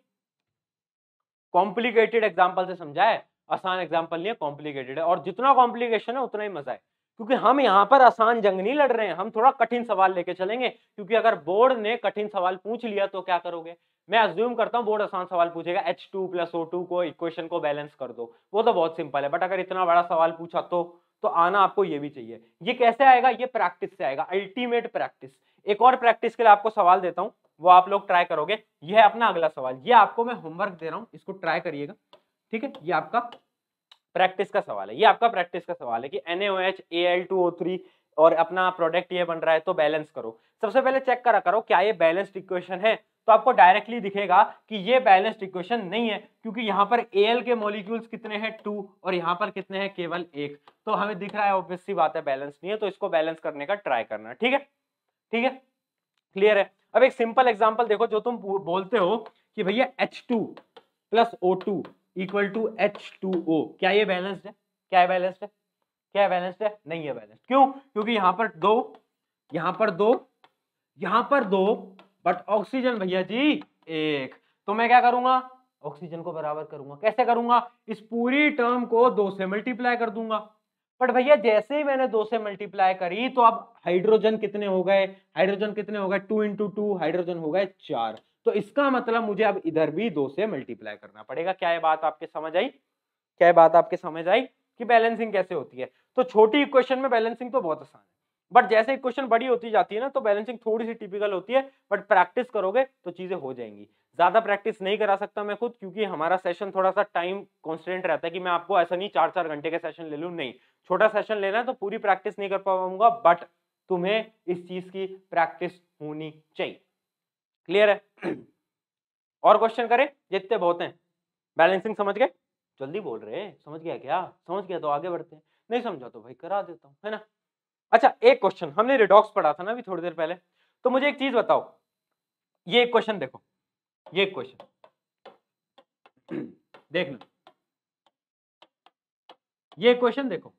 कॉम्प्लिकेटेड एग्जाम्पल से समझाए आसान एग्जाम्पल नहीं है कॉम्प्लिकेटेड है और जितना कॉम्प्लिकेशन है उतना ही मजा है क्योंकि हम यहाँ पर आसान जंग नहीं लड़ रहे हैं हम थोड़ा कठिन सवाल लेके चलेंगे क्योंकि अगर बोर्ड ने कठिन सवाल पूछ लिया तो क्या करोगे मैं अज्यूम करता हूँ बोर्ड आसान सवाल पूछेगा H two plus O two को इक्वेशन को बैलेंस कर दो वो तो बहुत सिंपल है बट अगर इतना बड़ा सवाल पूछा तो तो आना आपको ये भी चाहिए ये कैसे आएगा ये प्रैक्टिस से आएगा अल्टीमेट प्रैक्टिस एक और प्रैक्टिस के लिए आपको सवाल देता हूँ वो आप लोग ट्राई करोगे यह है अपना अगला सवाल ये आपको मैं होमवर्क दे रहा हूँ इसको ट्राई करिएगा ठीक है ये आपका प्रैक्टिस का सवाल है ये आपका प्रैक्टिस का सवाल है कि एन ए और अपना प्रोडक्ट ये बन रहा है तो बैलेंस करो सबसे पहले चेक करा करो क्या ये बैलेंस्ड इक्वेशन है तो आपको डायरेक्टली दिखेगा कि ये बैलेंस्ड इक्वेशन नहीं है क्योंकि यहाँ पर ए के मोलिक्यूल्स कितने हैं टू और यहाँ पर कितने हैं केवल एक तो हमें दिख रहा है ऑब्वियसली बात है बैलेंस नहीं है तो इसको बैलेंस करने का ट्राई करना ठीक है ठीक है क्लियर है अब एक सिंपल एग्जाम्पल देखो जो तुम बोलते हो कि भैया H two plus O two equal to H two O क्या ये बैलेंस्ड है क्या बैलेंस्ड है क्या बैलेंस्ड है नहीं है बैलेंस क्यों क्योंकि यहां पर दो यहां पर दो यहां पर दो बट ऑक्सीजन भैया जी एक तो मैं क्या करूंगा ऑक्सीजन को बराबर करूंगा कैसे करूंगा इस पूरी टर्म को दो से मल्टीप्लाई कर दूंगा बट भैया जैसे ही मैंने दो से मल्टीप्लाई करी तो अब हाइड्रोजन कितने हो गए हाइड्रोजन कितने हो गए टू इंटू टू हाइड्रोजन हो गए चार तो इसका मतलब मुझे अब इधर भी दो से मल्टीप्लाई करना पड़ेगा क्या ये बात आपके समझ आई क्या ये बात आपके समझ आई कि बैलेंसिंग कैसे होती है तो छोटी इक्वेशन में बैलेंसिंग तो बहुत आसान है बट जैसे क्वेश्चन बड़ी होती जाती है ना तो बैलेंसिंग थोड़ी सी टिपिकल होती है बट प्रैक्टिस करोगे तो चीजें हो जाएंगी ज्यादा प्रैक्टिस नहीं करा सकता मैं खुद क्योंकि हमारा सेशन थोड़ा सा टाइम कॉन्स्टेंट रहता है कि मैं आपको ऐसा नहीं चार चार घंटे का सेशन ले लूँ नहीं छोटा सेशन लेना है तो पूरी प्रैक्टिस नहीं कर पाऊंगा बट तुम्हें इस चीज की प्रैक्टिस होनी चाहिए क्लियर है और क्वेश्चन करें जितने बहुत हैं बैलेंसिंग समझ गए जल्दी बोल रहे समझ गया क्या समझ गया तो आगे बढ़ते हैं नहीं समझा तो भाई करा देता हूँ है ना अच्छा एक क्वेश्चन हमने रिडॉक्स पढ़ा था ना अभी थोड़ी देर पहले तो मुझे एक चीज बताओ ये एक क्वेश्चन देखो ये एक क्वेश्चन देखना ये क्वेश्चन देखो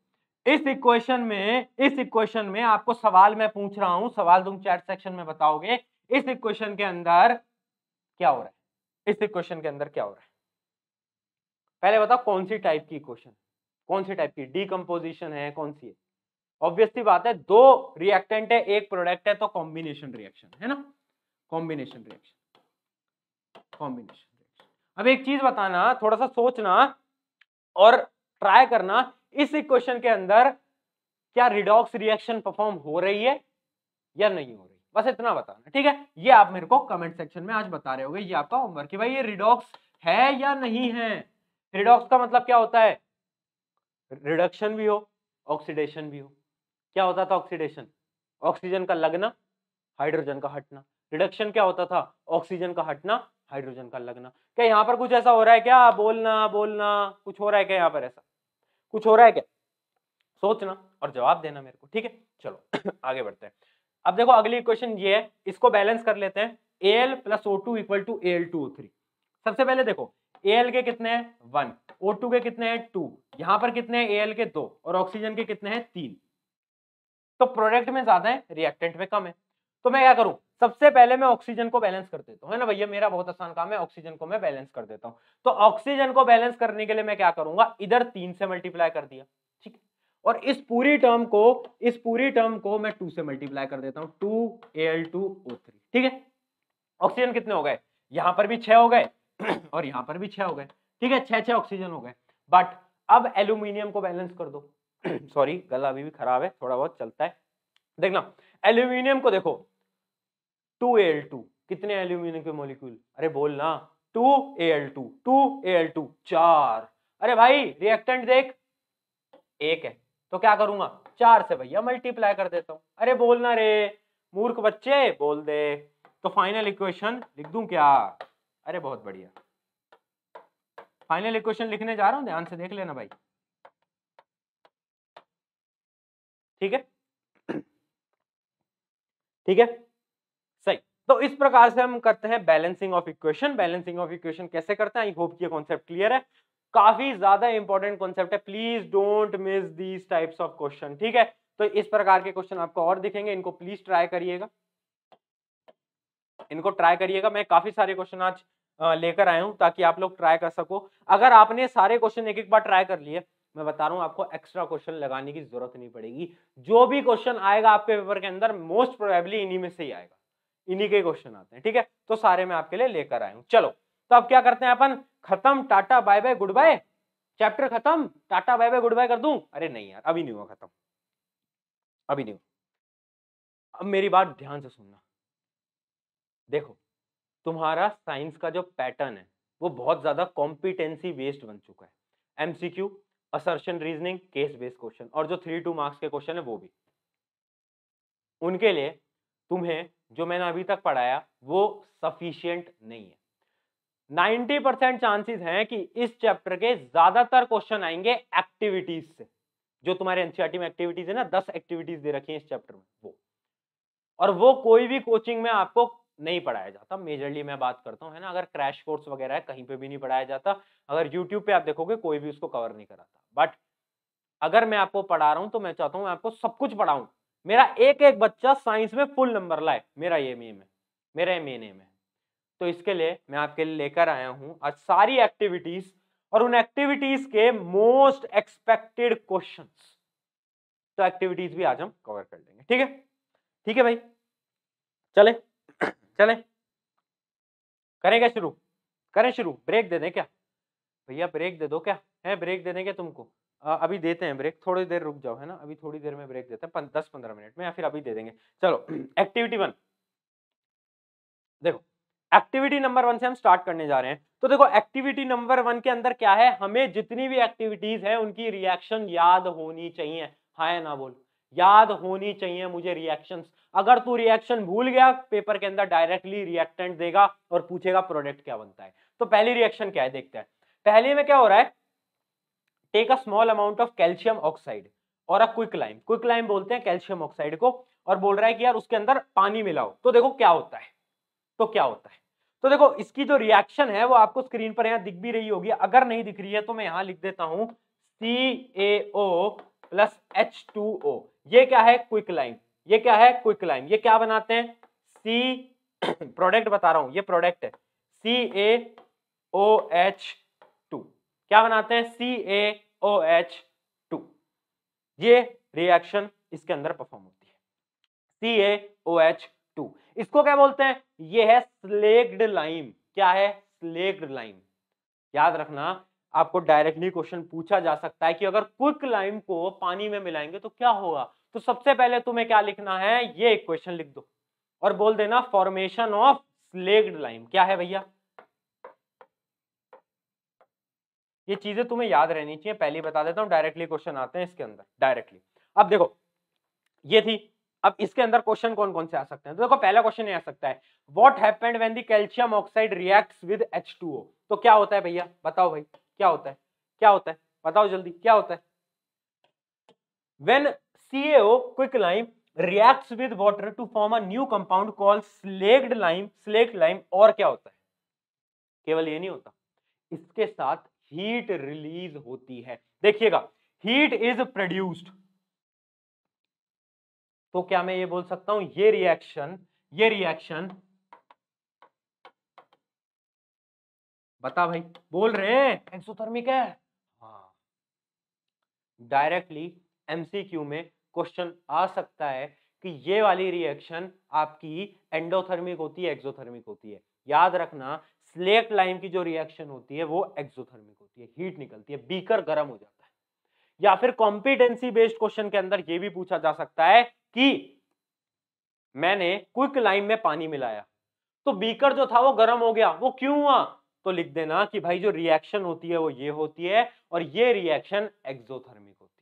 इस इक्वेशन में इस इक्वेशन में आपको सवाल मैं पूछ रहा हूं सवाल तुम चैट सेक्शन में बताओगे इस इक्वेशन के अंदर क्या हो रहा है इस इक्वेशन के अंदर क्या हो रहा है पहले बताओ कौन सी टाइप की इक्वेशन कौन सी टाइप की डीकम्पोजिशन है कौन सी है ऑब्वियसली बात है दो रिएक्टेंट है एक प्रोडक्ट है तो कॉम्बिनेशन रिएक्शन है ना कॉम्बिनेशन रिएक्शन कॉम्बिनेशन रिएक्शन अब एक चीज बताना थोड़ा सा सोचना और ट्राई करना इस इक्वेशन के अंदर क्या रिडॉक्स रिएक्शन परफॉर्म हो रही है या नहीं हो रही बस इतना बताना ठीक है ये आप मेरे को कमेंट सेक्शन में आज बता रहे हो ये आपका होमवर्क है भाई ये रिडॉक्स है या नहीं है रिडॉक्स का मतलब क्या होता है रिडक्शन भी हो ऑक्सीडेशन भी हो क्या होता था ऑक्सीडेशन ऑक्सीजन का लगना हाइड्रोजन का हटना रिडक्शन क्या होता था ऑक्सीजन का हटना हाइड्रोजन का लगना क्या यहाँ पर कुछ ऐसा हो रहा है क्या बोलना बोलना कुछ हो रहा है क्या यहाँ पर ऐसा कुछ हो रहा है क्या सोचना और जवाब देना मेरे को ठीक है चलो आगे बढ़ते हैं अब देखो अगली क्वेश्चन ये है इसको बैलेंस कर लेते हैं A L plus O two equal to A L two three सबसे पहले देखो ए एल के कितने हैं वन ओ टू के कितने हैं टू यहाँ पर कितने हैं ए एल के दो और ऑक्सीजन के कितने हैं तीन तो प्रोडक्ट में ज्यादा है रिएक्टेंट में कम है तो मैं क्या करूं सबसे पहले मैं ऑक्सीजन को बैलेंस कर देता हूँ है ना भैया मेरा बहुत आसान काम है ऑक्सीजन को मैं बैलेंस कर देता हूँ तो ऑक्सीजन को बैलेंस करने के लिए मैं क्या करूंगा इधर तीन से मल्टीप्लाई कर दिया ठीक है और इस पूरी टर्म को इस पूरी टर्म को मैं टू से मल्टीप्लाई कर देता हूँ two L two O three ठीक है ऑक्सीजन कितने हो गए यहां पर भी छह हो गए और यहां पर भी छह हो गए ठीक है छह छह ऑक्सीजन हो गए बट अब एल्यूमिनियम को बैलेंस कर दो सॉरी गला अभी भी खराब है थोड़ा बहुत चलता है देखना एल्यूमिनियम को देखो टू एल टू कितने एल्यूमिनियम के मोलिक्यूल अरे बोलना two L two two L two चार अरे भाई रिएक्टेंट देख एक है तो क्या करूंगा चार से भैया मल्टीप्लाई कर देता हूं अरे बोलना रे मूर्ख बच्चे बोल दे तो फाइनल इक्वेशन लिख दूं क्या अरे बहुत बढ़िया फाइनल इक्वेशन लिखने जा रहा हूं ध्यान से देख लेना भाई ठीक है ठीक है सही तो इस प्रकार से हम करते हैं balancing of equation balancing of equation कैसे करते हैं आई होप ये कॉन्सेप्ट क्लियर है काफी ज्यादा इंपॉर्टेंट कॉन्सेप्ट है please don't miss these types of question ठीक है तो इस प्रकार के क्वेश्चन आपको और दिखेंगे इनको प्लीज ट्राई करिएगा इनको ट्राई करिएगा मैं काफी सारे क्वेश्चन आज लेकर आया हूं ताकि आप लोग ट्राई कर सको अगर आपने सारे क्वेश्चन एक एक बार ट्राई कर लिए मैं बता रहा हूं आपको एक्स्ट्रा क्वेश्चन लगाने की जरूरत नहीं पड़ेगी जो भी क्वेश्चन आएगा आपके पेपर के अंदर मोस्ट प्रोबेबली इन्हीं में से ही आएगा इन्हीं के क्वेश्चन आते हैं ठीक है तो सारे मैं आपके लिए लेकर आया हूं चलो तो अब क्या करते हैं अपन खत्म tata bye bye good bye chapter खत्म tata bye bye good bye कर दू अरे नहीं यार अभी नहीं हुआ खत्म अभी नहीं हुआ अब मेरी बात ध्यान से सुनना देखो तुम्हारा साइंस का जो पैटर्न है वो बहुत ज्यादा कॉम्पिटेंसी बेस्ड बन चुका है MCQ assertion reasoning case based question और जो थ्री टू मार्क्स के क्वेश्चन है वो भी उनके लिए तुम्हें जो मैंने अभी तक पढ़ाया वो सफिशियंट नहीं है 90 परसेंट चांसेस हैं कि इस चैप्टर के ज्यादातर क्वेश्चन आएंगे एक्टिविटीज से जो तुम्हारे एनसीआरटी e में एक्टिविटीज है ना दस एक्टिविटीज दे रखी है इस चैप्टर में वो और वो कोई भी कोचिंग में आपको नहीं पढ़ाया जाता मेजरली मैं बात करता हूँ है ना अगर क्रैश कोर्स वगैरह है कहीं पे भी नहीं पढ़ाया जाता अगर यूट्यूब पे आप देखोगे कोई भी उसको कवर नहीं कराता बट अगर मैं आपको पढ़ा रहा हूँ तो मैं चाहता हूँ मैं आपको सब कुछ पढ़ाऊँ मेरा एक एक बच्चा साइंस में फुल नंबर लाए मेरा ये मेम है मेरा ये मेन एम है तो इसके लिए मैं आपके लिए लेकर आया हूँ आज सारी एक्टिविटीज और उन एक्टिविटीज के मोस्ट एक्सपेक्टेड क्वेश्चन तो एक्टिविटीज भी आज हम कवर कर लेंगे ठीक है ठीक है भाई चले चले करेंगे शुरू करें शुरू ब्रेक दे दें क्या भैया ब्रेक दे दो क्या है ब्रेक दे देंगे तुमको आ, अभी देते हैं ब्रेक थोड़ी देर रुक जाओ है ना अभी थोड़ी देर में ब्रेक देते हैं पन, दस पंद्रह मिनट में या फिर अभी दे देंगे चलो एक्टिविटी वन देखो एक्टिविटी नंबर वन से हम स्टार्ट करने जा रहे हैं तो देखो एक्टिविटी नंबर वन के अंदर क्या है हमें जितनी भी एक्टिविटीज है उनकी रिएक्शन याद होनी चाहिए हाँ ना बोल याद होनी चाहिए मुझे रिएक्शंस अगर तू रिएक्शन भूल गया पेपर के अंदर डायरेक्टली रिएक्टेंट देगा और पूछेगा प्रोडक्ट क्या बनता है तो पहली रिएक्शन क्या है देखते हैं पहले में क्या हो रहा है take a small amount of calcium oxide और a quick lime quick lime बोलते हैं कैल्शियम ऑक्साइड को और बोल रहा है कि यार उसके अंदर पानी मिलाओ तो देखो क्या होता है तो क्या होता है तो देखो इसकी जो रिएक्शन है वो आपको स्क्रीन पर यहाँ दिख भी रही होगी अगर नहीं दिख रही है तो मैं यहां लिख देता हूँ C A plus H two O ये क्या है क्विक लाइम ये क्या है क्विक लाइम ये क्या बनाते हैं सी प्रोडक्ट बता रहा हूं ये प्रोडक्ट है सी ए ओ एच टू क्या बनाते हैं C A O H two ये रिएक्शन इसके अंदर परफॉर्म होती है सी ए ओ एच टू इसको क्या बोलते हैं ये है स्लेग्ड लाइम क्या है स्लेग्ड लाइम याद रखना आपको डायरेक्टली क्वेश्चन पूछा जा सकता है कि अगर क्विक लाइम को पानी में मिलाएंगे तो क्या होगा तो सबसे पहले तुम्हें क्या लिखना है ये एक क्वेश्चन लिख दो और बोल देना फॉर्मेशन ऑफ स्लेग्ड लाइम क्या है भैया ये चीजें तुम्हें याद रहनी चाहिए पहले बता देता हूं डायरेक्टली क्वेश्चन आते हैं इसके अंदर डायरेक्टली अब देखो ये थी अब इसके अंदर क्वेश्चन कौन कौन से आ सकते हैं तो देखो पहला क्वेश्चन आ सकता है what happened when the calcium oxide reacts with H2O तो क्या होता है भैया बताओ भाई क्या होता है क्या होता है बताओ जल्दी क्या होता है when quick lime react with water to form a new compound call slaked lime slaked lime और क्या होता है केवल ये नहीं होता इसके साथ हीट रिलीज होती है देखिएगा हीट इज प्रोड्यूस्ड तो क्या मैं ये बोल सकता हूं ये रिएक्शन ये रिएक्शन बता भाई बोल रहे हैं एक्सोथर्मिक है हाँ डायरेक्टली एमसीक्यू में क्वेश्चन आ सकता है कि ये वाली रिएक्शन आपकी एंडोथर्मिक होती है एक्सोथर्मिक होती है याद रखना स्लेट लाइम की जो रिएक्शन होती है वो एक्सोथर्मिक होती है हीट निकलती है बीकर गर्म हो जाता है या फिर कॉम्पिटेंसी बेस्ड क्वेश्चन के अंदर ये भी पूछा जा सकता है कि मैंने क्विक लाइम में पानी मिलाया तो बीकर जो था वो गर्म हो गया वो क्यों हुआ तो लिख देना कि भाई जो रिएक्शन होती है वो ये होती है और ये रिएक्शन एक्सोथर्मिक होती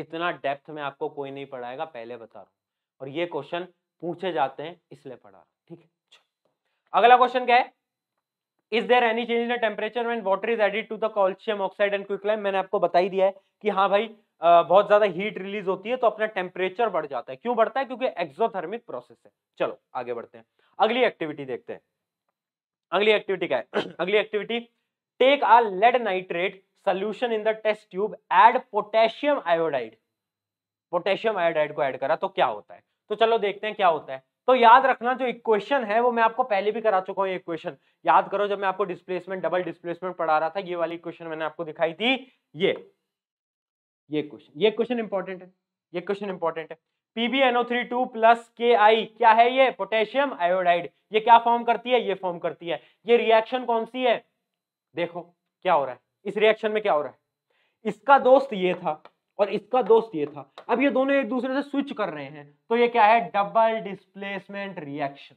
है इतना डेप्थ में आपको कोई नहीं पढ़ाएगा पहले बता रहा हूँ और ये क्वेश्चन पूछे जाते हैं इसलिए पढ़ा रहा ठीक है अगला क्वेश्चन क्या है is there any change in temperature and water is added to the calcium oxide and quicklime मैंने आपको बताई दिया है कि हाँ भाई आ, बहुत ज्यादा हीट रिलीज होती है तो अपना टेम्परेचर बढ़ जाता है क्यों बढ़ता है क्योंकि एक्सोथर्मिक प्रोसेस है चलो आगे बढ़ते हैं अगली एक्टिविटी देखते हैं अगली एक्टिविटी क्या है अगली activity take a lead nitrate solution in the test tube add potassium iodide potassium iodide को एड करा तो क्या होता है तो चलो देखते हैं क्या होता है तो याद रखना जो इक्वेशन है वो मैं आपको पहले भी करा चुका हूं इक्वेशन याद करो जब मैं आपको डिस्प्लेसमेंट डबल डिस्प्लेसमेंट पढ़ा रहा था ये वाली इक्वेशन मैंने आपको दिखाई थी ये ये क्वेश्चन ये क्वेश्चन इंपॉर्टेंट है ये क्वेश्चन इंपॉर्टेंट है PbNO32 प्लस के आई क्या है ये पोटेशियम आयोडाइड ये क्या फॉर्म करती है ये फॉर्म करती है ये रिएक्शन कौन सी है देखो क्या हो रहा है इस रिएक्शन में क्या हो रहा है इसका दोस्त ये था और इसका दोस्त ये था अब ये दोनों एक दूसरे से स्विच कर रहे हैं तो ये क्या है डबल डिस्प्लेसमेंट रिएक्शन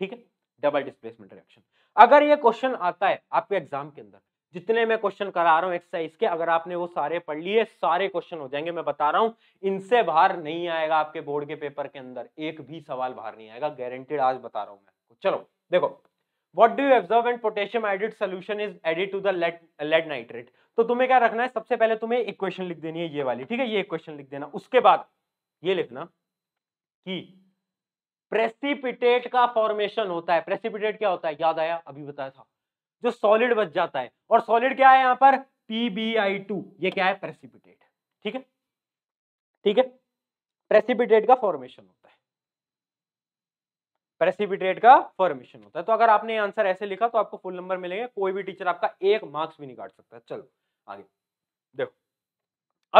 ठीक है डबल डिस्प्लेसमेंट रिएक्शन अगर ये क्वेश्चन आता है आपके एग्जाम के अंदर जितने मैं क्वेश्चन करा रहा हूँ एक्सरसाइज के अगर आपने वो सारे पढ़ लिए सारे क्वेश्चन हो जाएंगे मैं बता रहा हूँ इनसे बाहर नहीं आएगा आपके बोर्ड के पेपर के अंदर एक भी सवाल बाहर नहीं आएगा गारंटेड आज बता रहा हूँ मैं आपको चलो देखो what do observe and potassium added solution is added to the lead nitrate तो तुम्हें क्या रखना है सबसे पहले तुम्हें एक क्वेश्चन लिख देनी है ये वाली ठीक है ये क्वेश्चन लिख देना उसके बाद ये लिखना कि प्रेसिपिटेट का फॉर्मेशन होता है प्रेसिपिटेट क्या होता है याद आया अभी बताया था जो सॉलिड बच जाता है और सॉलिड क्या है यहाँ पर पीबीआई टू ये क्या है प्रेसिपिटेट ठीक है ठीक है प्रेसिपिटेट का फॉर्मेशन होता है प्रेसिपिटेट का फॉर्मेशन होता है तो अगर आपने आंसर ऐसे लिखा तो आपको फुल नंबर मिलेंगे कोई भी टीचर आपका एक मार्क्स भी नहीं काट सकता चलो आगे देखो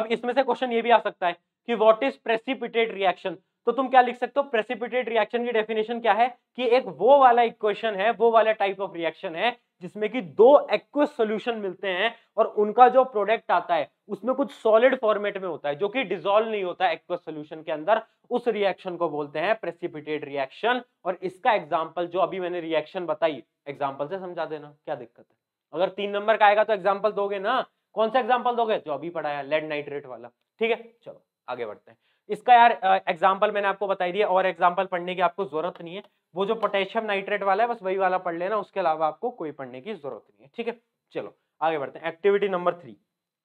अब इसमें से क्वेश्चन ये भी आ सकता है कि व्हाट इज प्रेसिपिटेट रिएक्शन तो तुम क्या लिख सकते हो प्रेसिपिटेट रिएक्शन की डेफिनेशन क्या है कि एक वो वाला इक्वेशन है वो वाला टाइप ऑफ रिएक्शन है जिसमें कि दो एक्वस सोल्यूशन मिलते हैं और उनका जो प्रोडक्ट आता है उसमें कुछ सॉलिड फॉर्मेट में होता है जो कि डिजोल्व नहीं होता एक्वस सोल्यूशन के अंदर उस रिएक्शन को बोलते हैं प्रेसिपिटेड रिएक्शन और इसका एग्जाम्पल जो अभी मैंने रिएक्शन बताई एग्जाम्पल से समझा देना क्या दिक्कत है अगर तीन नंबर का आएगा तो एग्जाम्पल दोगे ना कौन सा एग्जाम्पल दोगे जो अभी पढ़ाया लेड नाइट्रेट वाला ठीक है चलो आगे बढ़ते हैं इसका यार एग्जाम्पल मैंने आपको बताई दिया और एग्जाम्पल पढ़ने की आपको जरूरत नहीं है वो जो पोटेशियम नाइट्रेट वाला है बस वही वाला पढ़ लेना उसके अलावा आपको कोई पढ़ने की जरूरत नहीं है ठीक है चलो आगे बढ़ते हैं एक्टिविटी नंबर थ्री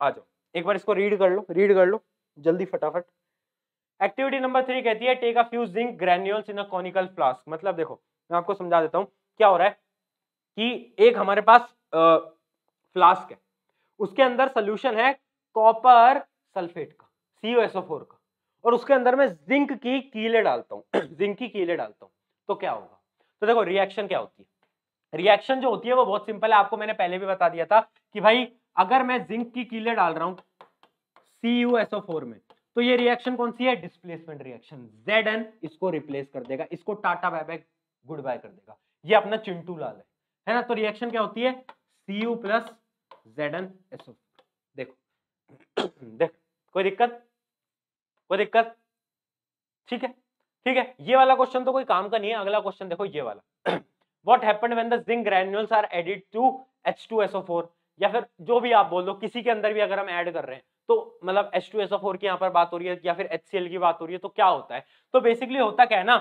आ जाओ एक बार इसको रीड कर लो रीड कर लो जल्दी फटाफट एक्टिविटी नंबर थ्री कहती है take a few zinc granules in a conical flask मतलब देखो मैं आपको समझा देता हूँ क्या हो रहा है कि एक हमारे पास फ्लास्क है उसके अंदर सोल्यूशन है कॉपर सल्फेट का फोर का और उसके अंदर मैं जिंक की कीले डालता हूँ जिंक की कीले डालता हूँ तो क्या होगा तो देखो रिएक्शन क्या होती है रिएक्शन जो होती है वो बहुत सिंपल है आपको मैंने पहले भी बता दिया था कि भाई अगर मैं जिंक की कीले डाल रहा हूं CuSO4 में तो ये रिएक्शन कौन सी है डिस्प्लेसमेंट रिएक्शन Zn इसको रिप्लेस कर देगा इसको tata bye bye good bye कर देगा ये अपना चिंटू लाल है है ना तो रिएक्शन क्या होती है यू प्लस एन एसओ देखो देख कोई दिक्कत कोई दिक्कत ठीक है ठीक है ये वाला क्वेश्चन तो कोई काम का नहीं है अगला क्वेश्चन देखो ये वाला what happen when the zinc granules are added to H two S O four या फिर जो भी आप बोल दो किसी के अंदर भी अगर हम ऐड कर रहे हैं तो मतलब H two S O four की यहाँ पर बात हो रही है या फिर एच सी एल की बात हो रही है तो क्या होता है तो बेसिकली होता क्या है ना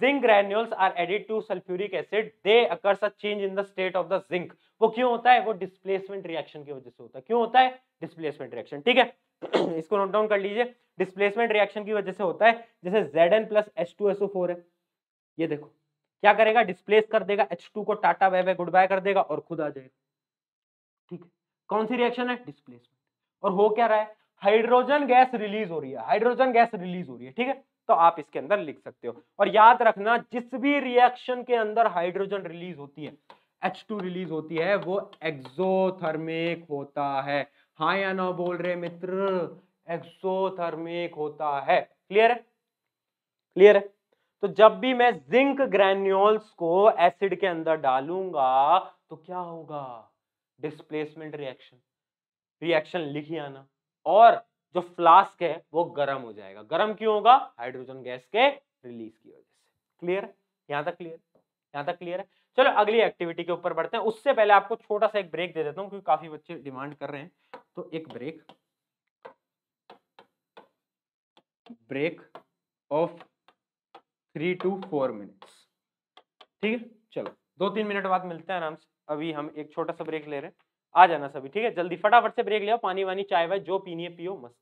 zinc granules are added to sulphuric acid they occurs a change in the state of the zinc वो क्यों होता है वो डिस्प्लेसमेंट रिएक्शन की वजह से होता है क्यों होता है डिस्प्लेसमेंट रिएक्शन ठीक है इसको नोट डाउन कर लीजिए डिस्प्लेसमेंट रिएक्शन की वजह से होता है जैसे Z N plus H two SO four है ये देखो क्या करेगा डिस्प्लेस कर देगा एच टू को टाटा वे वे गुड बाय कर देगा और खुद आ जाएगा ठीक है कौन सी रिएक्शन है डिस्प्लेसमेंट और हो क्या रहा है हाइड्रोजन गैस रिलीज हो रही है हाइड्रोजन गैस रिलीज हो रही है ठीक है तो आप इसके अंदर लिख सकते हो और याद रखना जिस भी रिएक्शन के अंदर हाइड्रोजन रिलीज होती है H2 रिलीज होती है वो एक्सोथर्मिक होता है हाँ या ना बोल रहे मित्र एक्सोथर्मिक होता है क्लियर है क्लियर है तो जब भी मैं जिंक ग्रेन्यूल्स को एसिड के अंदर डालूंगा तो क्या होगा डिस्प्लेसमेंट रिएक्शन रिएक्शन लिख आना और जो फ्लास्क है वो गर्म हो जाएगा गर्म क्यों होगा हाइड्रोजन गैस के रिलीज की वजह से क्लियर यहां तक क्लियर यहां तक क्लियर है चलो अगली एक्टिविटी के ऊपर बढ़ते हैं उससे पहले आपको छोटा सा एक ब्रेक दे देता हूँ क्योंकि काफी बच्चे डिमांड कर रहे हैं तो एक break break of three two four minutes ठीक है चलो दो तीन मिनट बाद मिलते हैं आराम से अभी हम एक छोटा सा ब्रेक ले रहे हैं आ जाना सभी ठीक है जल्दी फटाफट से ब्रेक ले आओ पानी वानी चाय वाय जो पीनी है पियो मस्त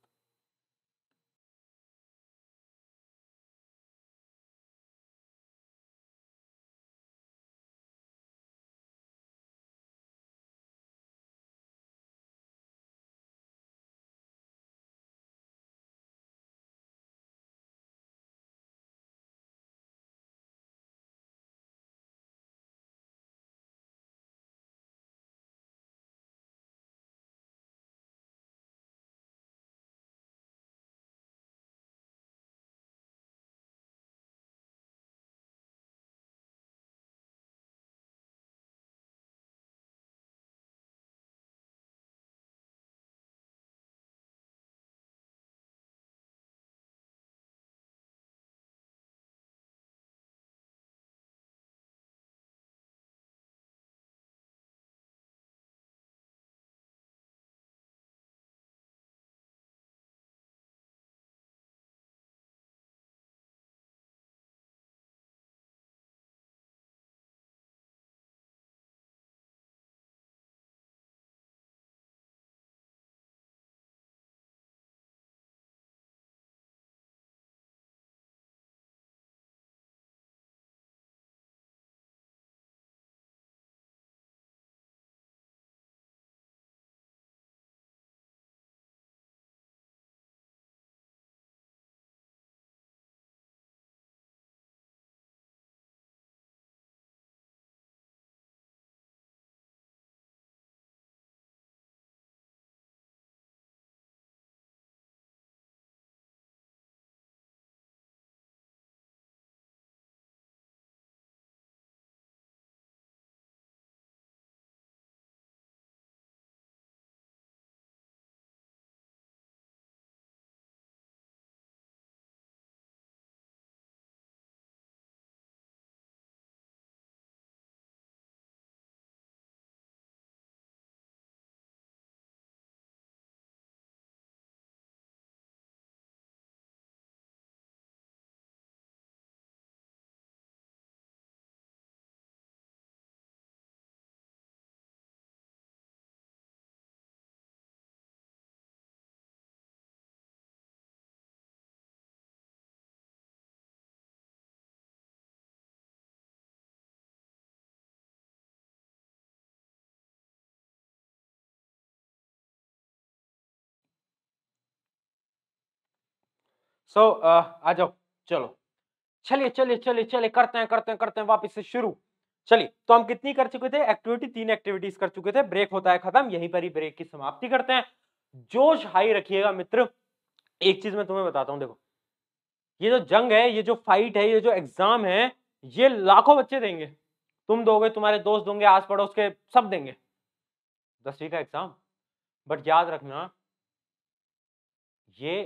सो so, uh, आ जाओ चलो चलिए चलिए चलिए चलिए करते हैं करते हैं करते हैं वापस से शुरू चलिए तो हम कितनी कर चुके थे एक्टिविटी तीन एक्टिविटीज कर चुके थे ब्रेक होता है खत्म यहीं पर ही ब्रेक की समाप्ति करते हैं जोश हाई रखिएगा मित्र एक चीज मैं तुम्हें बताता हूं देखो ये जो जंग है ये जो फाइट है ये जो एग्जाम है ये लाखों बच्चे देंगे तुम दोगे तुम्हारे दोस्त दोगे आस पड़ोस के सब देंगे दसवीं का एग्जाम बट याद रखना ये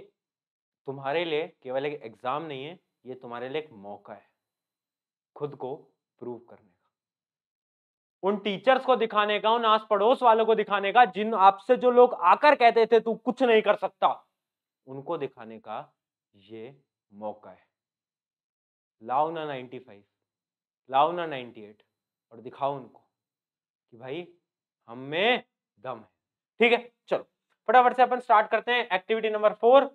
तुम्हारे लिए केवल एक एग्ज़ाम नहीं है ये तुम्हारे लिए एक मौका है खुद को प्रूव करने का उन टीचर्स को दिखाने का उन आस पड़ोस वालों को दिखाने का जिन आपसे जो लोग आकर कहते थे तू कुछ नहीं कर सकता उनको दिखाने का ये मौका है लाओ ना नाइन्टी फाइव लाओ ना नाइन्टी एट और दिखाओ उनको कि भाई हम में दम है ठीक है चलो फटाफट से अपन स्टार्ट करते हैं एक्टिविटी नंबर फोर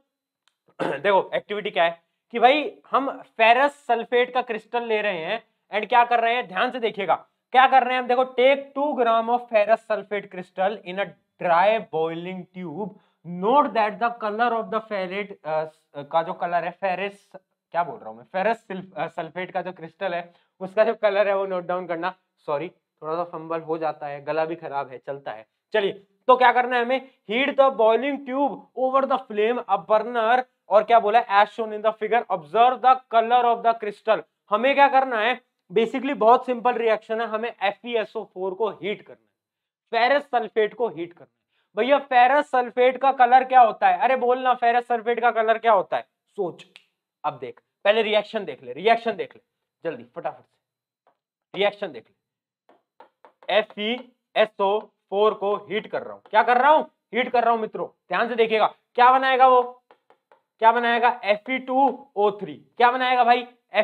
देखो एक्टिविटी क्या है कि भाई हम फेरस सल्फेट का क्रिस्टल ले रहे हैं एंड क्या कर रहे हैं ध्यान से देखिएगा क्या कर रहे हैं हम देखो take two gram of ferrous sulphate crystal in a dry boiling tube note that the colour of the फेरेट का जो कलर है फेरेस क्या बोल रहा हूँ मैं फेरस सल्फेट uh, का जो क्रिस्टल है उसका जो कलर है वो नोट डाउन करना सॉरी थोड़ा सा फंबल हो जाता है गला भी खराब है चलता है चलिए तो क्या करना है हमें heat the boiling tube over the flame a burner और क्या बोला as shown in the figure observe the colour of the crystal हमें क्या करना है बेसिकली बहुत सिंपल रिएक्शन है हमें एफ e को हीट करना है फेरस सल्फेट को हीट करना है भैया फेरस सल्फेट का कलर क्या होता है अरे बोलना फेरस सल्फेट का कलर क्या होता है सोच अब देख पहले रिएक्शन देख ले रिएक्शन देख ले जल्दी फटाफट से रिएक्शन देख ले एफ ई फोर को हीट कर रहा हूं क्या कर रहा हूं हीट कर रहा हूं मित्रों ध्यान से देखिएगा क्या बनाएगा वो क्या बनाएगा Fe2O3 क्या बनाएगा भाई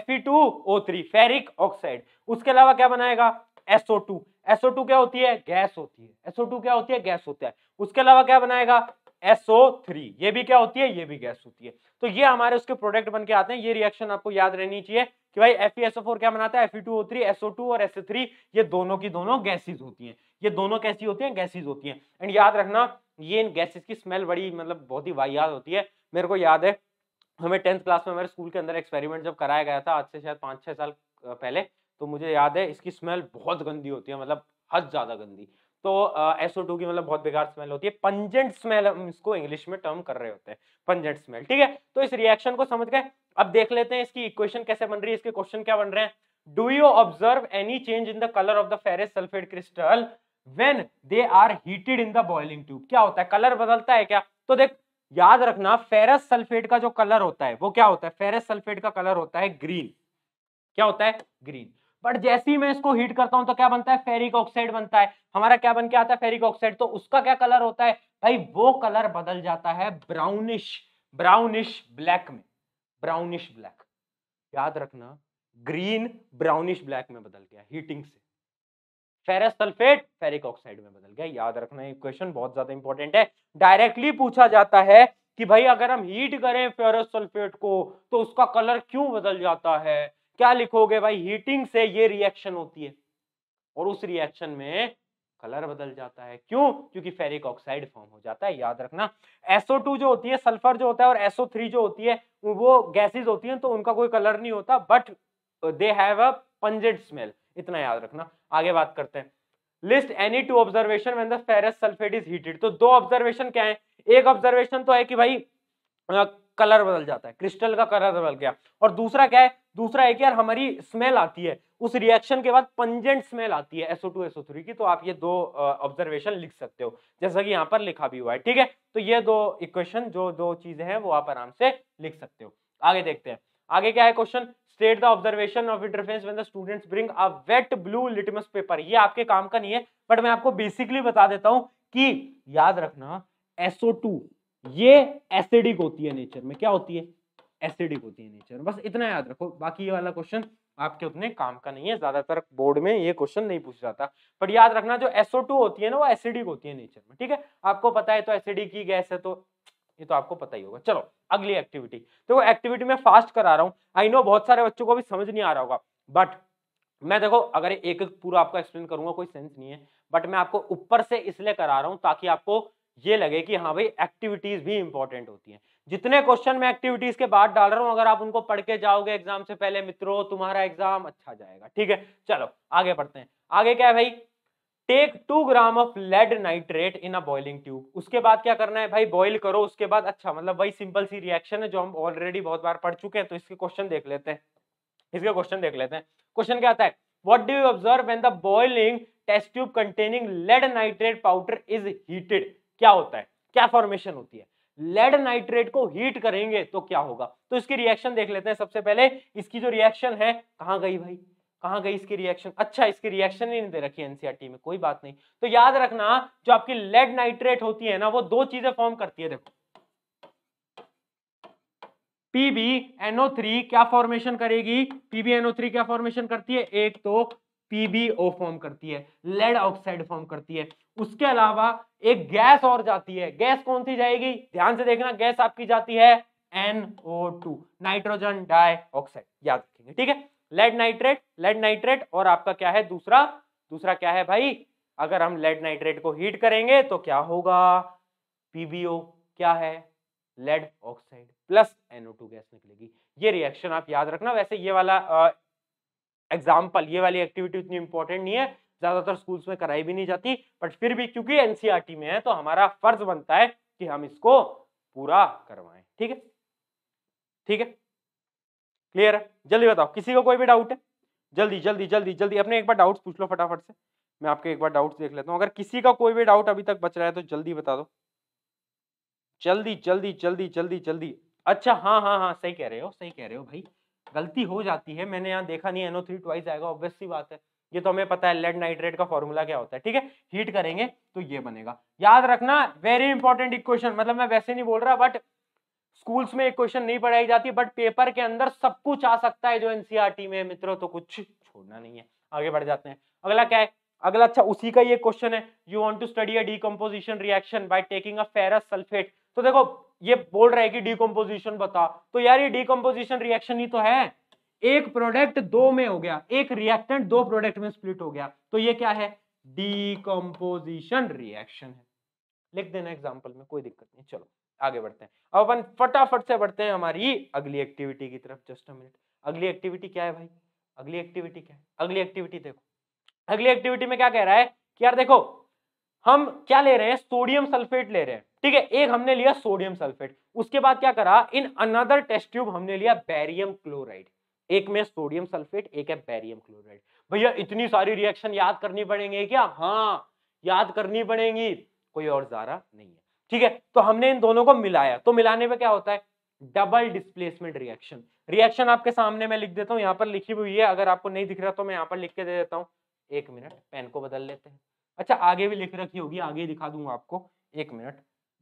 Fe2O3 फेरिक ऑक्साइड उसके अलावा क्या बनाएगा SO2 SO2 क्या होती है गैस होती है SO2 क्या होती है गैस होता है उसके अलावा क्या बनाएगा SO3 ये भी क्या होती है ये भी गैस होती है तो ये हमारे उसके प्रोडक्ट बन के आते हैं ये रिएक्शन आपको याद रहनी चाहिए कि भाई फोर क्या बनाता है एफ ई और थ्री ये दोनों की दोनों गैसेज होती हैं ये दोनों कैसी होती हैं गैसेज होती हैं एंड याद रखना ये इन गैसेज की स्मेल बड़ी मतलब बहुत ही वाहियात होती है मेरे को याद है हमें टेंथ क्लास में हमारे स्कूल के अंदर एक्सपेरिमेंट जब कराया गया था आज से शायद पाँच छः साल पहले तो मुझे याद है इसकी स्मेल बहुत गंदी होती है मतलब हद ज़्यादा गंदी तो एसओ टू की मतलब बहुत बेकार स्मेल होती है पंजेंट स्मेल हम इसको इंग्लिश में टर्म कर रहे होते हैं पंजेंट स्मेल ठीक है तो इस रिएक्शन को समझ गए अब देख लेते हैं इसकी इक्वेशन कैसे बन रही है इसके क्वेश्चन क्या बन रहे हैं do you observe any change in the colour of the ferrous sulphate crystal when they are heated in the boiling tube क्या होता है कलर बदलता है क्या तो देख याद रखना फेरस सल्फेट का जो कलर होता है वो क्या होता है फेरस सल्फेट का कलर होता है ग्रीन क्या होता है ग्रीन बट जैसे ही मैं इसको हीट करता हूं तो क्या बनता है फेरिक ऑक्साइड बनता है हमारा क्या बन के आता है फेरिक ऑक्साइड तो उसका क्या कलर होता है भाई वो कलर बदल जाता है ब्राउनिश ब्राउनिश ब्लैक में ब्राउनिश ब्लैक याद रखना ग्रीन ब्राउनिश ब्लैक में बदल गया हीटिंग से फेरस सल्फेट फेरिक ऑक्साइड में बदल गया याद रखना ये क्वेश्चन बहुत ज्यादा इंपॉर्टेंट है डायरेक्टली पूछा जाता है कि भाई अगर हम हीट करें फेरस सल्फेट को तो उसका कलर क्यों बदल जाता है क्या लिखोगे भाई हीटिंग से ये रिएक्शन होती है और उस रिएक्शन में कलर बदल जाता है क्यों क्योंकि फेरिक ऑक्साइड फॉर्म हो जाता है याद रखना SO2 जो होती है सल्फर जो होता है और SO3 जो होती है वो गैसेज होती हैं तो उनका कोई कलर नहीं होता but they have a pungent smell इतना याद रखना आगे बात करते हैं list any two observation when the ferrous sulphate is heated तो दो ऑब्जर्वेशन क्या है एक ऑब्जर्वेशन तो है कि भाई कलर बदल जाता है क्रिस्टल का कलर बदल गया और दूसरा क्या है दूसरा है कि यार हमारी स्मेल आती है उस रिएक्शन के बाद पंजेंट स्मेल आती है SO2 SO3 की तो आप ये दो ऑब्जर्वेशन लिख सकते हो जैसा कि यहाँ पर लिखा भी हुआ है ठीक है तो ये दो इक्वेशन जो दो चीजें हैं वो आप आराम से लिख सकते हो आगे देखते हैं आगे क्या है question state the observation of interference when the students bring a wet blue litmus paper ये आपके काम का नहीं है बट मैं आपको बेसिकली बता देता हूँ कि याद रखना SO2 ये एसिडिक होती है नेचर में क्या होती है एसिडिक होती है नेचर में बस इतना याद रखो बाकी ये वाला क्वेश्चन आपके उतने काम का नहीं है ज्यादातर बोर्ड में ये क्वेश्चन नहीं पूछ जाता बट याद रखना जो SO2 होती है ना वो एसिडिक होती है नेचर में ठीक है आपको पता है तो एसिडिक की गैस है तो ये तो आपको पता ही होगा चलो अगली एक्टिविटी देखो एक्टिविटी में फास्ट करा रहा हूँ आई नो बहुत सारे बच्चों को भी समझ नहीं आ रहा होगा बट मैं देखो अगर एक एक पूरा आपको एक्सप्लेन करूंगा कोई सेंस नहीं है बट मैं आपको ऊपर से इसलिए करा रहा हूँ ताकि आपको ये लगे कि हाँ भाई एक्टिविटीज भी इंपॉर्टेंट होती हैं जितने क्वेश्चन मैं एक्टिविटीज के बाद डाल रहा हूं अगर आप उनको पढ़ के जाओगे एग्जाम से पहले मित्रों तुम्हारा एग्जाम अच्छा जाएगा ठीक है चलो आगे पढ़ते हैं आगे क्या है भाई take two gram of lead nitrate in a boiling tube उसके बाद क्या करना है भाई बॉइल करो उसके बाद अच्छा मतलब वही सिंपल सी रिएक्शन है जो हम ऑलरेडी बहुत बार पढ़ चुके हैं तो इसके क्वेश्चन देख लेते हैं इसके क्वेश्चन देख लेते हैं क्वेश्चन क्या आता है what do you observe when the boiling test tube containing lead nitrate powder is heated क्या होता है क्या फॉर्मेशन होती है लेड नाइट्रेट को हीट करेंगे तो क्या होगा तो इसकी रिएक्शन देख लेते हैं सबसे पहले इसकी जो रिएक्शन है कहां गई भाई कहां गई इसकी रिएक्शन अच्छा इसकी रिएक्शन ही नहीं दे रखी एनसीआरटी e में कोई बात नहीं तो याद रखना जो आपकी लेड नाइट्रेट होती है ना वो दो चीजें फॉर्म करती है देखो PbNO3 क्या फॉर्मेशन करेगी PbNO3 क्या फॉर्मेशन करती है एक तो पीबीओ फॉर्म करती है लेड ऑक्साइड फॉर्म करती है उसके अलावा एक गैस और जाती है गैस कौन सी जाएगी ध्यान से देखना गैस आपकी जाती है NO2 नाइट्रोजन डाइऑक्साइड याद रखेंगे ठीक है लेड नाइट्रेट लेड नाइट्रेट और आपका क्या है दूसरा दूसरा क्या है भाई अगर हम लेड नाइट्रेट को हीट करेंगे तो क्या होगा पीबीओ क्या है lead oxide plus NO2 gas निकलेगी ये रिएक्शन आप याद रखना वैसे ये वाला एग्जाम्पल ये वाली एक्टिविटी उतनी इंपॉर्टेंट नहीं है ज्यादातर स्कूल्स में कराई भी नहीं जाती बट फिर भी क्योंकि एनसीआरटी में है तो हमारा फर्ज बनता है कि हम इसको पूरा करवाएं ठीक है ठीक है क्लियर है जल्दी बताओ किसी को कोई भी डाउट है जल्दी जल्दी जल्दी जल्दी अपने एक बार डाउट पूछ लो फटाफट से मैं आपके एक बार डाउट देख लेता हूँ अगर किसी का कोई भी डाउट अभी तक बच रहा है तो जल्दी बता दो जल्दी जल्दी जल्दी जल्दी जल्दी अच्छा हाँ हाँ हाँ सही कह रहे हो सही कह रहे हो भाई गलती हो जाती है मैंने यहाँ देखा नहीं एनओ थ्री ट्वाइस आएगा ऑब्वियसली बात है ये तो हमें पता है लेड नाइट्रेट का फॉर्मूला क्या होता है ठीक है हीट करेंगे तो ये बनेगा याद रखना वेरी इंपॉर्टेंट इक्वेशन मतलब मैं वैसे नहीं बोल रहा बट स्कूल्स में इक्वेशन नहीं पढ़ाई जाती बट पेपर के अंदर सब कुछ आ सकता है जो एनसीआर e में मित्रों तो कुछ छोड़ना नहीं है आगे बढ़ जाते हैं अगला क्या है अगला अच्छा उसी का ये क्वेश्चन है you want to study a decomposition reaction by taking a ferrous sulphate तो देखो ये बोल रहा है कि डीकम्पोजिशन बता तो यार ये डीकम्पोजिशन रिएक्शन ही तो है एक प्रोडक्ट दो में हो गया एक रिएक्टेंट दो प्रोडक्ट में स्प्लिट हो गया तो ये क्या है डीकम्पोजिशन रिएक्शन है लिख देना एग्जाम्पल में कोई दिक्कत नहीं चलो आगे बढ़ते हैं अब अपन फटाफट से बढ़ते हैं हमारी अगली एक्टिविटी की तरफ जस्ट मिनट अगली एक्टिविटी क्या है भाई अगली एक्टिविटी क्या है अगली एक्टिविटी देखो अगली एक्टिविटी में क्या कह रहा है कि यार देखो हम क्या ले रहे हैं सोडियम सल्फेट ले रहे हैं ठीक है एक हमने लिया सोडियम सल्फेट उसके बाद क्या करा इन अनदर टेस्ट ट्यूब हमने लिया बैरियम क्लोराइड एक में सोडियम सल्फेट एक है बैरियम क्लोराइड भैया इतनी सारी रिएक्शन याद करनी पड़ेंगे क्या हाँ याद करनी पड़ेंगी कोई और जारा नहीं है ठीक है तो हमने इन दोनों को मिलाया तो मिलाने में क्या होता है डबल डिस्प्लेसमेंट रिएक्शन रिएक्शन आपके सामने मैं लिख देता हूँ यहां पर लिखी हुई है अगर आपको नहीं दिख रहा तो मैं यहाँ पर लिख के दे देता हूँ एक मिनट पेन को बदल लेते हैं अच्छा आगे भी लिख रखी होगी आगे दिखा दूंगा आपको एक मिनट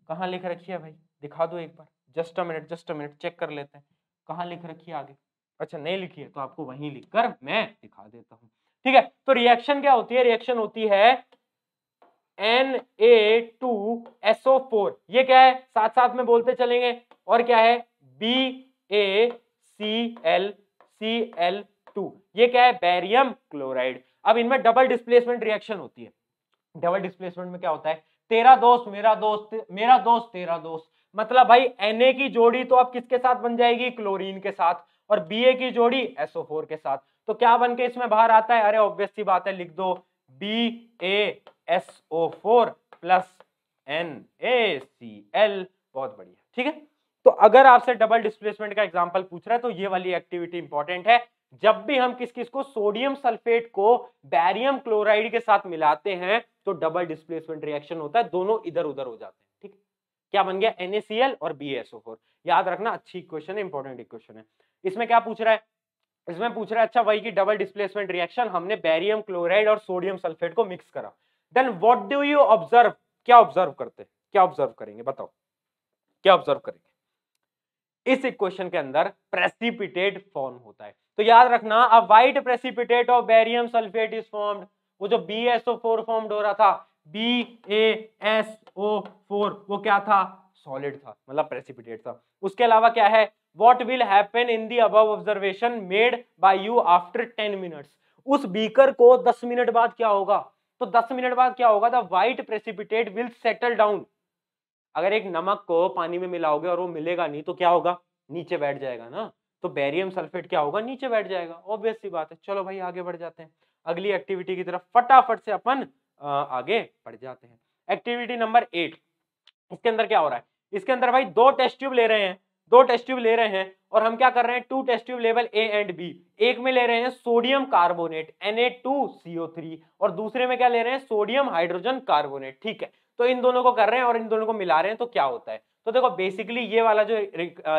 कहाँ लिख रखी है भाई दिखा दो एक बार just a minute just a minute check कर लेते हैं कहाँ लिख रखी है आगे अच्छा नहीं लिखी है तो आपको वहीं लिखकर मैं दिखा देता हूं ठीक है तो रिएक्शन क्या होती है रिएक्शन होती है N A two SO four ये क्या है साथ साथ में बोलते चलेंगे और क्या है B A C L C L two ये क्या है बैरियम क्लोराइड अब इनमें डबल डिस्प्लेसमेंट रिएक्शन होती है डबल डिस्प्लेसमेंट में क्या होता है तेरा दोस्त मेरा दोस्त मेरा दोस्त तेरा दोस्त मतलब भाई ए की जोड़ी तो अब किसके साथ बन जाएगी क्लोरीन के साथ और बी ए की जोड़ी एसओ फोर के साथ तो क्या बन के इसमें बाहर आता है अरे ऑब्वियसली बात है लिख दो B A S O four plus N A C L बहुत बढ़िया ठीक है तो अगर आपसे डबल डिस्प्लेसमेंट का एग्जाम्पल पूछ रहा है तो ये वाली एक्टिविटी इंपॉर्टेंट है जब भी हम किस किस को सोडियम सल्फेट को बैरियम क्लोराइड के साथ मिलाते हैं तो डबल डिस्प्लेसमेंट रिएक्शन होता है दोनों इधर उधर हो जाते हैं ठीक क्या बन गया NaCl और BaSO4 याद रखना अच्छी इक्वेशन है इंपॉर्टेंट इक्वेशन है इसमें क्या पूछ रहा है इसमें पूछ रहा है अच्छा वही की डबल डिस्प्लेसमेंट रिएक्शन हमने बैरियम क्लोराइड और सोडियम सल्फेट को मिक्स करा then what do you observe क्या ऑब्जर्व करते क्या ऑब्जर्व करेंगे बताओ क्या ऑब्जर्व करेंगे इस इक्वेशन के अंदर प्रेसिपिटेट फॉर्म होता है तो याद रखना a white precipitate of barium sulphate is formed वो जो B S O four formed हो रहा था B A S O four वो क्या था सॉलिड था मतलब प्रेसिपिटेट था उसके अलावा क्या है what will happen in the above observation made by you after ten minutes उस बीकर को दस मिनट बाद क्या होगा तो दस मिनट बाद क्या होगा the white precipitate will settle down अगर एक नमक को पानी में मिलाओगे और वो मिलेगा नहीं तो क्या होगा नीचे बैठ जाएगा ना तो बैरियम सल्फेट क्या होगा नीचे बैठ जाएगा ऑब्वियस सी बात है चलो भाई आगे बढ़ जाते हैं अगली एक्टिविटी की तरफ फटाफट से अपन आगे बढ़ जाते हैं एक्टिविटी नंबर एट इसके अंदर क्या हो रहा है इसके अंदर भाई दो टेस्ट ट्यूब ले रहे हैं दो टेस्ट ट्यूब ले रहे हैं और हम क्या कर रहे हैं टू टेस्ट ट्यूब लेवल ए एंड बी एक में ले रहे हैं सोडियम कार्बोनेट एन और दूसरे में क्या ले रहे हैं सोडियम हाइड्रोजन कार्बोनेट ठीक है तो इन दोनों को कर रहे हैं और इन दोनों को मिला रहे हैं तो क्या होता है तो देखो बेसिकली ये वाला जो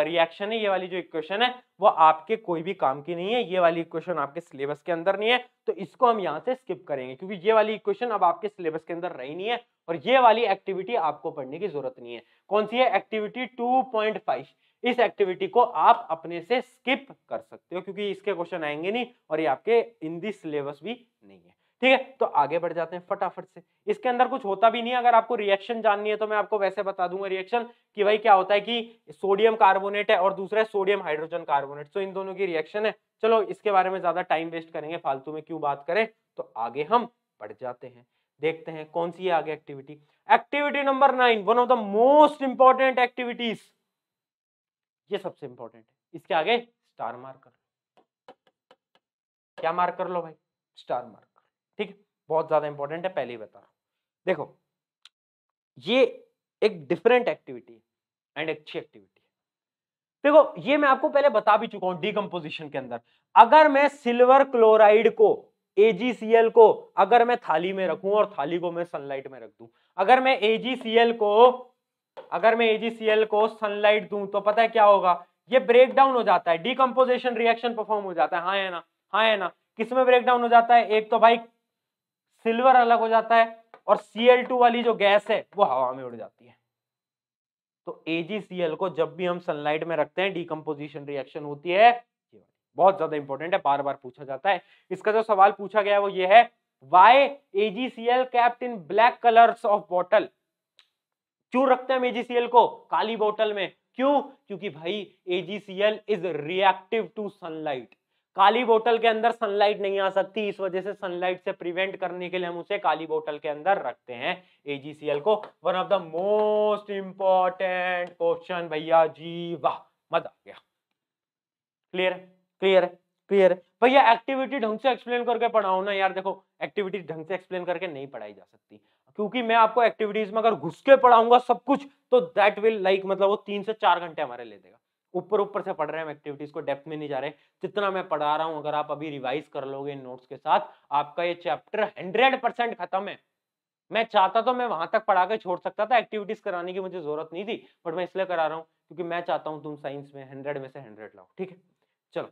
रिएक्शन है ये वाली जो इक्वेशन है वो आपके कोई भी काम की नहीं है ये वाली इक्वेशन आपके सिलेबस के अंदर नहीं है तो इसको हम यहाँ से स्किप करेंगे क्योंकि ये वाली इक्वेशन अब आपके सिलेबस के अंदर रही नहीं है और ये वाली एक्टिविटी आपको पढ़ने की जरूरत नहीं है कौन सी है एक्टिविटी टू पॉइंट फाइव इस एक्टिविटी को आप अपने से स्किप कर सकते हो क्योंकि इसके क्वेश्चन आएंगे नहीं और ये आपके हिंदी सिलेबस भी नहीं है ठीक है तो आगे बढ़ जाते हैं फटाफट से इसके अंदर कुछ होता भी नहीं अगर आपको रिएक्शन जाननी है तो मैं आपको वैसे बता दूंगा रिएक्शन कि भाई क्या होता है कि सोडियम कार्बोनेट है और दूसरा है सोडियम हाइड्रोजन कार्बोनेट तो इन दोनों की रिएक्शन है चलो इसके बारे में ज्यादा टाइम वेस्ट करेंगे फालतू में क्यों बात करें तो आगे हम बढ़ जाते हैं देखते हैं कौन सी है आगे activity activity number nine one of the most important activities ये सबसे इंपॉर्टेंट है इसके आगे स्टार मार्क कर लो क्या मार्क कर लो भाई स्टार मार्क ठीक है बहुत ज्यादा इंपॉर्टेंट है पहले ही बता रहा हूँ देखो ये एक डिफरेंट एक्टिविटी है एंड अच्छी एक्टिविटी है देखो ये मैं आपको पहले बता भी चुका हूं डीकम्पोजिशन के अंदर अगर मैं सिल्वर क्लोराइड को AgCl को अगर मैं थाली में रखूं और थाली को मैं सनलाइट में रख दूं अगर मैं AgCl को अगर मैं एजीसीएल को सनलाइट दूं तो पता है क्या होगा ये ब्रेक डाउन हो जाता है डीकम्पोजिशन रिएक्शन परफॉर्म हो जाता है हाँ है ना हाँ है ना किस में ब्रेक डाउन हो जाता है एक तो भाई सिल्वर अलग हो जाता है और Cl2 वाली जो गैस है वो हवा में उड़ जाती है तो AgCl को जब भी हम सनलाइट में रखते हैं डीकम्पोजिशन रिएक्शन होती है बहुत ज्यादा इंपॉर्टेंट है बार बार पूछा जाता है इसका जो सवाल पूछा गया वो ये है why AgCl kept in black colour of bottle क्यों रखते हैं हम एजीसीएल को काली बोतल में क्यों क्योंकि भाई AgCl is reactive to sunlight काली बोतल के अंदर सनलाइट नहीं आ सकती इस वजह से सनलाइट से प्रिवेंट करने के लिए हम उसे काली बोतल के अंदर रखते हैं एजीसीएल को one of the most important question भैया जी वाह मजा आ गया क्लियर क्लियर क्लियर भैया एक्टिविटी ढंग से एक्सप्लेन करके पढ़ाओ ना यार देखो एक्टिविटी ढंग से एक्सप्लेन करके नहीं पढ़ाई जा सकती क्योंकि मैं आपको एक्टिविटीज में अगर घुस के पढ़ाऊंगा सब कुछ तो दैट विल लाइक मतलब वो तीन से चार घंटे हमारे ले देगा ऊपर ऊपर से पढ़ रहे हैं हम एक्टिविटीज को डेप्थ में नहीं जा रहे जितना मैं पढ़ा रहा हूं अगर आप अभी रिवाइज कर लोगे नोट्स के साथ आपका ये चैप्टर हंड्रेड परसेंट खत्म है मैं चाहता तो मैं वहां तक पढ़ा के छोड़ सकता था एक्टिविटीज कराने की मुझे जरूरत नहीं थी बट मैं इसलिए करा रहा हूँ क्योंकि मैं चाहता हूँ तुम साइंस में हंड्रेड में से हंड्रेड लाओ ठीक है चलो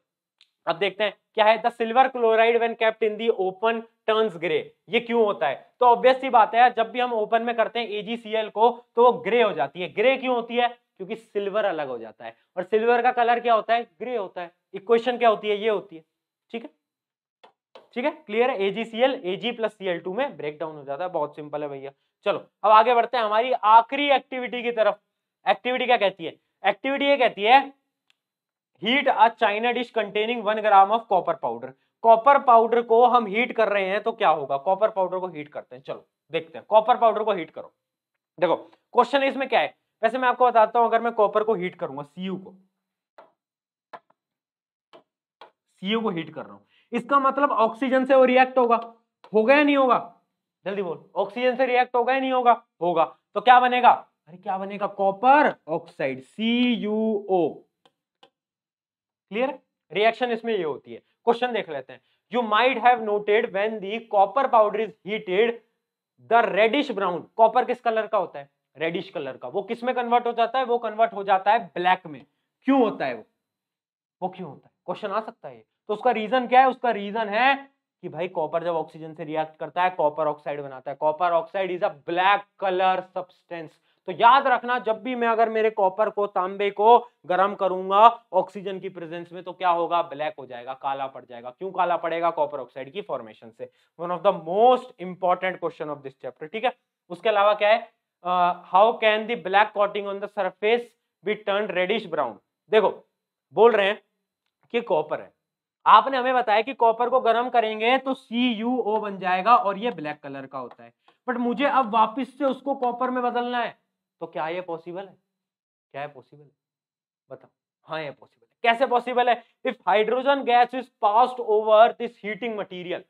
अब देखते हैं क्या है the silver chloride when kept in the open turns grey ये क्यों होता है तो ऑब्वियस सी बात है जब भी हम ओपन में करते हैं एजीसीएल को तो वो ग्रे हो जाती है ग्रे क्यों होती है क्योंकि सिल्वर अलग हो जाता है और सिल्वर का कलर क्या होता है ग्रे होता है इक्वेशन क्या होती है ये होती है ठीक है ठीक है क्लियर है AgCl Ag plus Cl two में ब्रेक डाउन हो जाता है बहुत सिंपल है भैया चलो अब आगे बढ़ते हैं हमारी आखिरी एक्टिविटी की तरफ एक्टिविटी क्या कहती है एक्टिविटी ये कहती है heat a china dish containing one gram of copper powder copper powder को हम हीट कर रहे हैं तो क्या होगा कॉपर पाउडर को हीट करते हैं चलो देखते हैं कॉपर पाउडर को हीट करो देखो क्वेश्चन इसमें क्या है वैसे मैं आपको बताता हूं अगर मैं कॉपर को हीट करूंगा सीयू को सीयू को हीट कर रहा हूं इसका मतलब ऑक्सीजन से वो रिएक्ट होगा होगा या नहीं होगा जल्दी बोल ऑक्सीजन से रिएक्ट होगा या नहीं होगा होगा तो क्या बनेगा अरे क्या बनेगा copper oxide C U O clear reaction इसमें ये होती है क्वेश्चन देख लेते हैं you might have noted when the copper powder is heated the reddish brown copper किस कलर का होता है रेडिश कलर का वो किस में कन्वर्ट हो जाता है वो कन्वर्ट हो जाता है ब्लैक में क्यों होता है वो वो क्यों होता है क्वेश्चन आ सकता है तो उसका रीजन क्या है उसका रीजन है कि भाई कॉपर जब ऑक्सीजन से रिएक्ट करता है कॉपर ऑक्साइड बनाता है copper oxide is a black colour substance तो याद रखना जब भी मैं अगर मेरे कॉपर को तांबे को गर्म करूंगा ऑक्सीजन की प्रेजेंस में तो क्या होगा ब्लैक हो जाएगा काला पड़ जाएगा क्यों काला पड़ेगा कॉपर ऑक्साइड की फॉर्मेशन से one of the most important question of this chapter ठीक है उसके अलावा क्या है how can the black coating on the surface be turn reddish brown देखो बोल रहे हैं कि कॉपर है आपने हमें बताया कि कॉपर को गर्म करेंगे तो सी यू ओ बन जाएगा और ये ब्लैक कलर का होता है बट मुझे अब वापस से उसको कॉपर में बदलना है तो क्या ये पॉसिबल है क्या है पॉसिबल है बताओ हाँ ये पॉसिबल है कैसे पॉसिबल है if hydrogen gas is passed over this heating material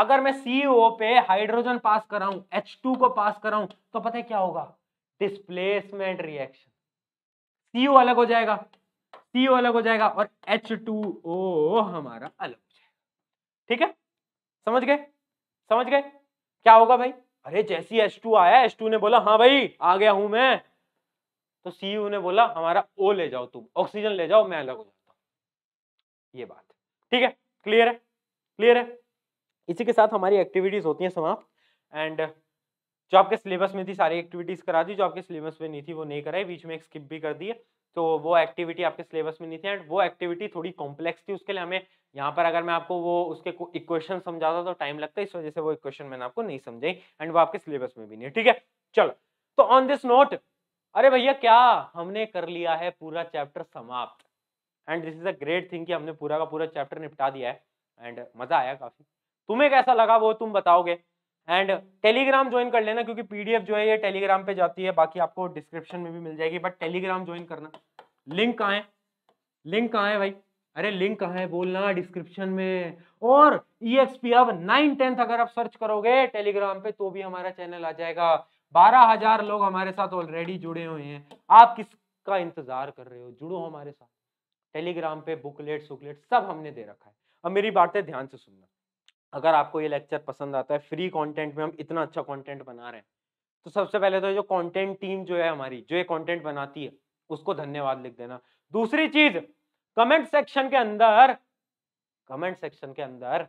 अगर मैं सीओ पे हाइड्रोजन पास कराऊं टू को पास कराऊं तो पता है क्या होगा डिस्प्लेसमेंट रिएक्शन सीओ अलग हो जाएगा सीओ अलग हो जाएगा और एच टू ओ हमारा अलग हो जाएगा ठीक है समझ गए समझ गए क्या होगा भाई अरे जैसी एस टू आया एस टू ने बोला हाँ भाई आ गया हूं मैं तो सी यू ने बोला हमारा ओ ले जाओ तुम ऑक्सीजन ले जाओ मैं अलग हो जाता हूँ ये बात ठीक है क्लियर है क्लियर है इसी के साथ हमारी एक्टिविटीज होती हैं समाप्त एंड जो आपके सिलेबस में थी सारी एक्टिविटीज करा दी जो आपके सिलेबस में नहीं थी वो नहीं कराई बीच में एक स्किप भी कर दिए तो वो एक्टिविटी आपके सिलेबस में नहीं थी एंड वो एक्टिविटी थोड़ी कॉम्प्लेक्स थी उसके लिए हमें यहाँ पर अगर मैं आपको वो उसके इक्वेशन समझाता तो टाइम लगता है इस वजह से वो इक्वेशन मैंने आपको नहीं समझाई एंड वो आपके सिलेबस में भी नहीं ठीक है चलो तो ऑन दिस नोट अरे भैया क्या हमने कर लिया है पूरा चैप्टर समाप्त and this is a great thing कि हमने पूरा का पूरा चैप्टर निपटा दिया है एंड मजा आया काफी तुम्हें कैसा लगा वो तुम बताओगे एंड टेलीग्राम ज्वाइन कर लेना क्योंकि पीडीएफ जो है ये टेलीग्राम पे जाती है बाकी आपको डिस्क्रिप्शन में भी मिल जाएगी बट टेलीग्राम ज्वाइन करना लिंक कहाँ है लिंक कहाँ है भाई अरे लिंक कहाँ है बोलना डिस्क्रिप्शन में और ई पी अब नाइन टेंथ अगर आप सर्च करोगे टेलीग्राम पे तो भी हमारा चैनल आ जाएगा बारह हजार लोग हमारे साथ ऑलरेडी जुड़े हुए हैं आप किसका इंतजार कर रहे हो जुड़ो हमारे साथ टेलीग्राम पे बुकलेट सुकलेट सब हमने दे रखा है अब मेरी बातें ध्यान से सुनना अगर आपको ये लेक्चर पसंद आता है फ्री कंटेंट में हम इतना अच्छा कंटेंट बना रहे हैं तो सबसे पहले तो जो कंटेंट टीम जो है हमारी जो ये कंटेंट बनाती है उसको धन्यवाद लिख देना दूसरी चीज कमेंट सेक्शन के अंदर कमेंट सेक्शन के अंदर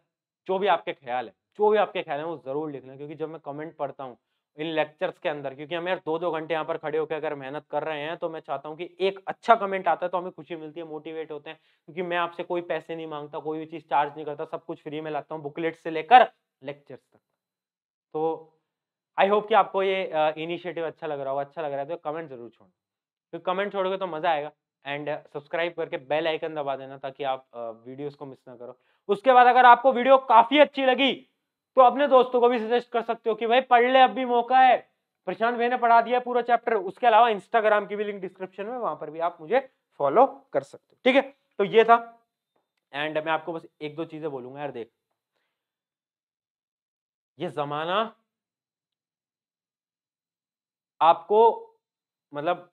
जो भी आपके ख्याल है जो भी आपके ख्याल है वो जरूर लिखना क्योंकि जब मैं कमेंट पढ़ता हूँ इन लेक्चर्स के अंदर क्योंकि हम यार दो दो घंटे यहाँ पर खड़े होकर अगर मेहनत कर रहे हैं तो मैं चाहता हूँ कि एक अच्छा कमेंट आता है तो हमें खुशी मिलती है मोटिवेट होते हैं क्योंकि मैं आपसे कोई पैसे नहीं मांगता कोई भी चीज़ चार्ज नहीं करता सब कुछ फ्री में लाता हूँ बुकलेट से लेकर लेक्चर्स तक तो आई होप कि आपको ये इनिशिएटिव अच्छा लग रहा होगा अच्छा लग रहा है तो कमेंट जरूर छोड़ना क्योंकि कमेंट छोड़ोगे तो मज़ा आएगा एंड सब्सक्राइब करके बेल आइकन दबा देना ताकि आप वीडियोस को मिस ना करो उसके बाद अगर आपको वीडियो काफ़ी अच्छी लगी तो अपने दोस्तों को भी सजेस्ट कर सकते हो कि भाई पढ़ ले अब भी मौका है प्रशांत भाई ने पढ़ा दिया पूरा चैप्टर उसके अलावा इंस्टाग्राम की भी लिंक डिस्क्रिप्शन में वहां पर भी आप मुझे फॉलो कर सकते हो ठीक है तो ये था एंड मैं आपको बस एक दो चीजें बोलूंगा यार देख ये जमाना आपको मतलब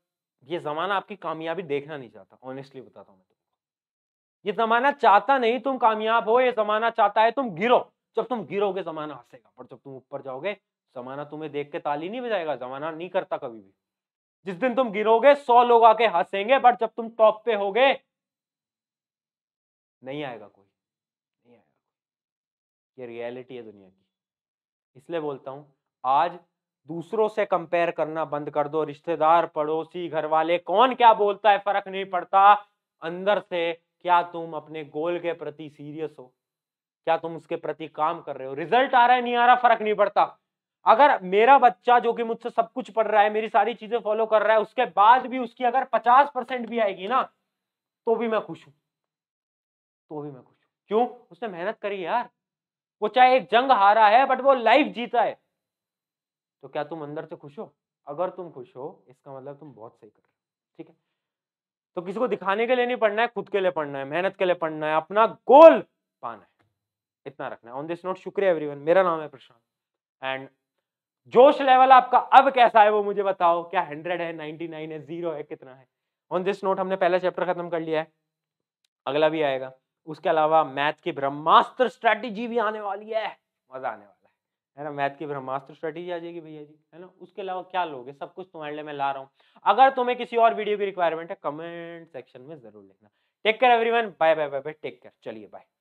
ये जमाना आपकी कामयाबी देखना नहीं चाहता ऑनेस्टली बताता हूं मैं तुमको ये जमाना चाहता नहीं तुम कामयाब हो ये जमाना चाहता है तुम गिरो जब तुम गिरोगे जमाना हंसेगा पर जब तुम ऊपर जाओगे जमाना तुम्हें देख के ताली नहीं बजाएगा जमाना नहीं करता कभी भी जिस दिन तुम गिरोगे सौ लोग आके हंसेंगे बट जब तुम टॉप पे होगे नहीं आएगा कोई नहीं आएगा ये रियलिटी है दुनिया की इसलिए बोलता हूं आज दूसरों से कंपेयर करना बंद कर दो रिश्तेदार पड़ोसी घर वाले कौन क्या बोलता है फर्क नहीं पड़ता अंदर से क्या तुम अपने गोल के प्रति सीरियस हो क्या तुम उसके प्रति काम कर रहे हो रिजल्ट आ रहा है नहीं आ रहा फर्क नहीं पड़ता अगर मेरा बच्चा जो कि मुझसे सब कुछ पढ़ रहा है मेरी सारी चीजें फॉलो कर रहा है उसके बाद भी उसकी अगर पचास परसेंट भी आएगी ना तो भी मैं खुश हूं तो भी मैं खुश हूं क्यों उसने मेहनत करी यार वो चाहे एक जंग हारा है बट वो लाइफ जीता है तो क्या तुम अंदर से खुश हो अगर तुम खुश हो इसका मतलब तुम बहुत सही कर रहे हो ठीक है तो किसी को दिखाने के लिए नहीं पढ़ना है खुद के लिए पढ़ना है मेहनत के लिए पढ़ना है अपना गोल पाना है इतना रखना है ऑन दिस नोट शुक्रिया एवरीवन मेरा नाम है प्रशांत एंड जोश लेवल आपका अब कैसा है वो मुझे बताओ क्या हंड्रेड है नाइनटी नाइन है जीरो है कितना है ऑन दिस नोट हमने पहला चैप्टर खत्म कर लिया है अगला भी आएगा उसके अलावा मैथ की ब्रह्मास्त्र स्ट्रैटेजी भी आने वाली है मजा आने वाला है है ना मैथ की ब्रह्मास्त्र स्ट्रेटेजी आ जाएगी भैया जी है ना उसके अलावा क्या लोगे सब कुछ तुम्हारे लिए मैं ला रहा हूँ अगर तुम्हें किसी और वीडियो की रिक्वायरमेंट है कमेंट सेक्शन में जरूर लिखना take care everyone bye bye bye bye take care चलिए बाय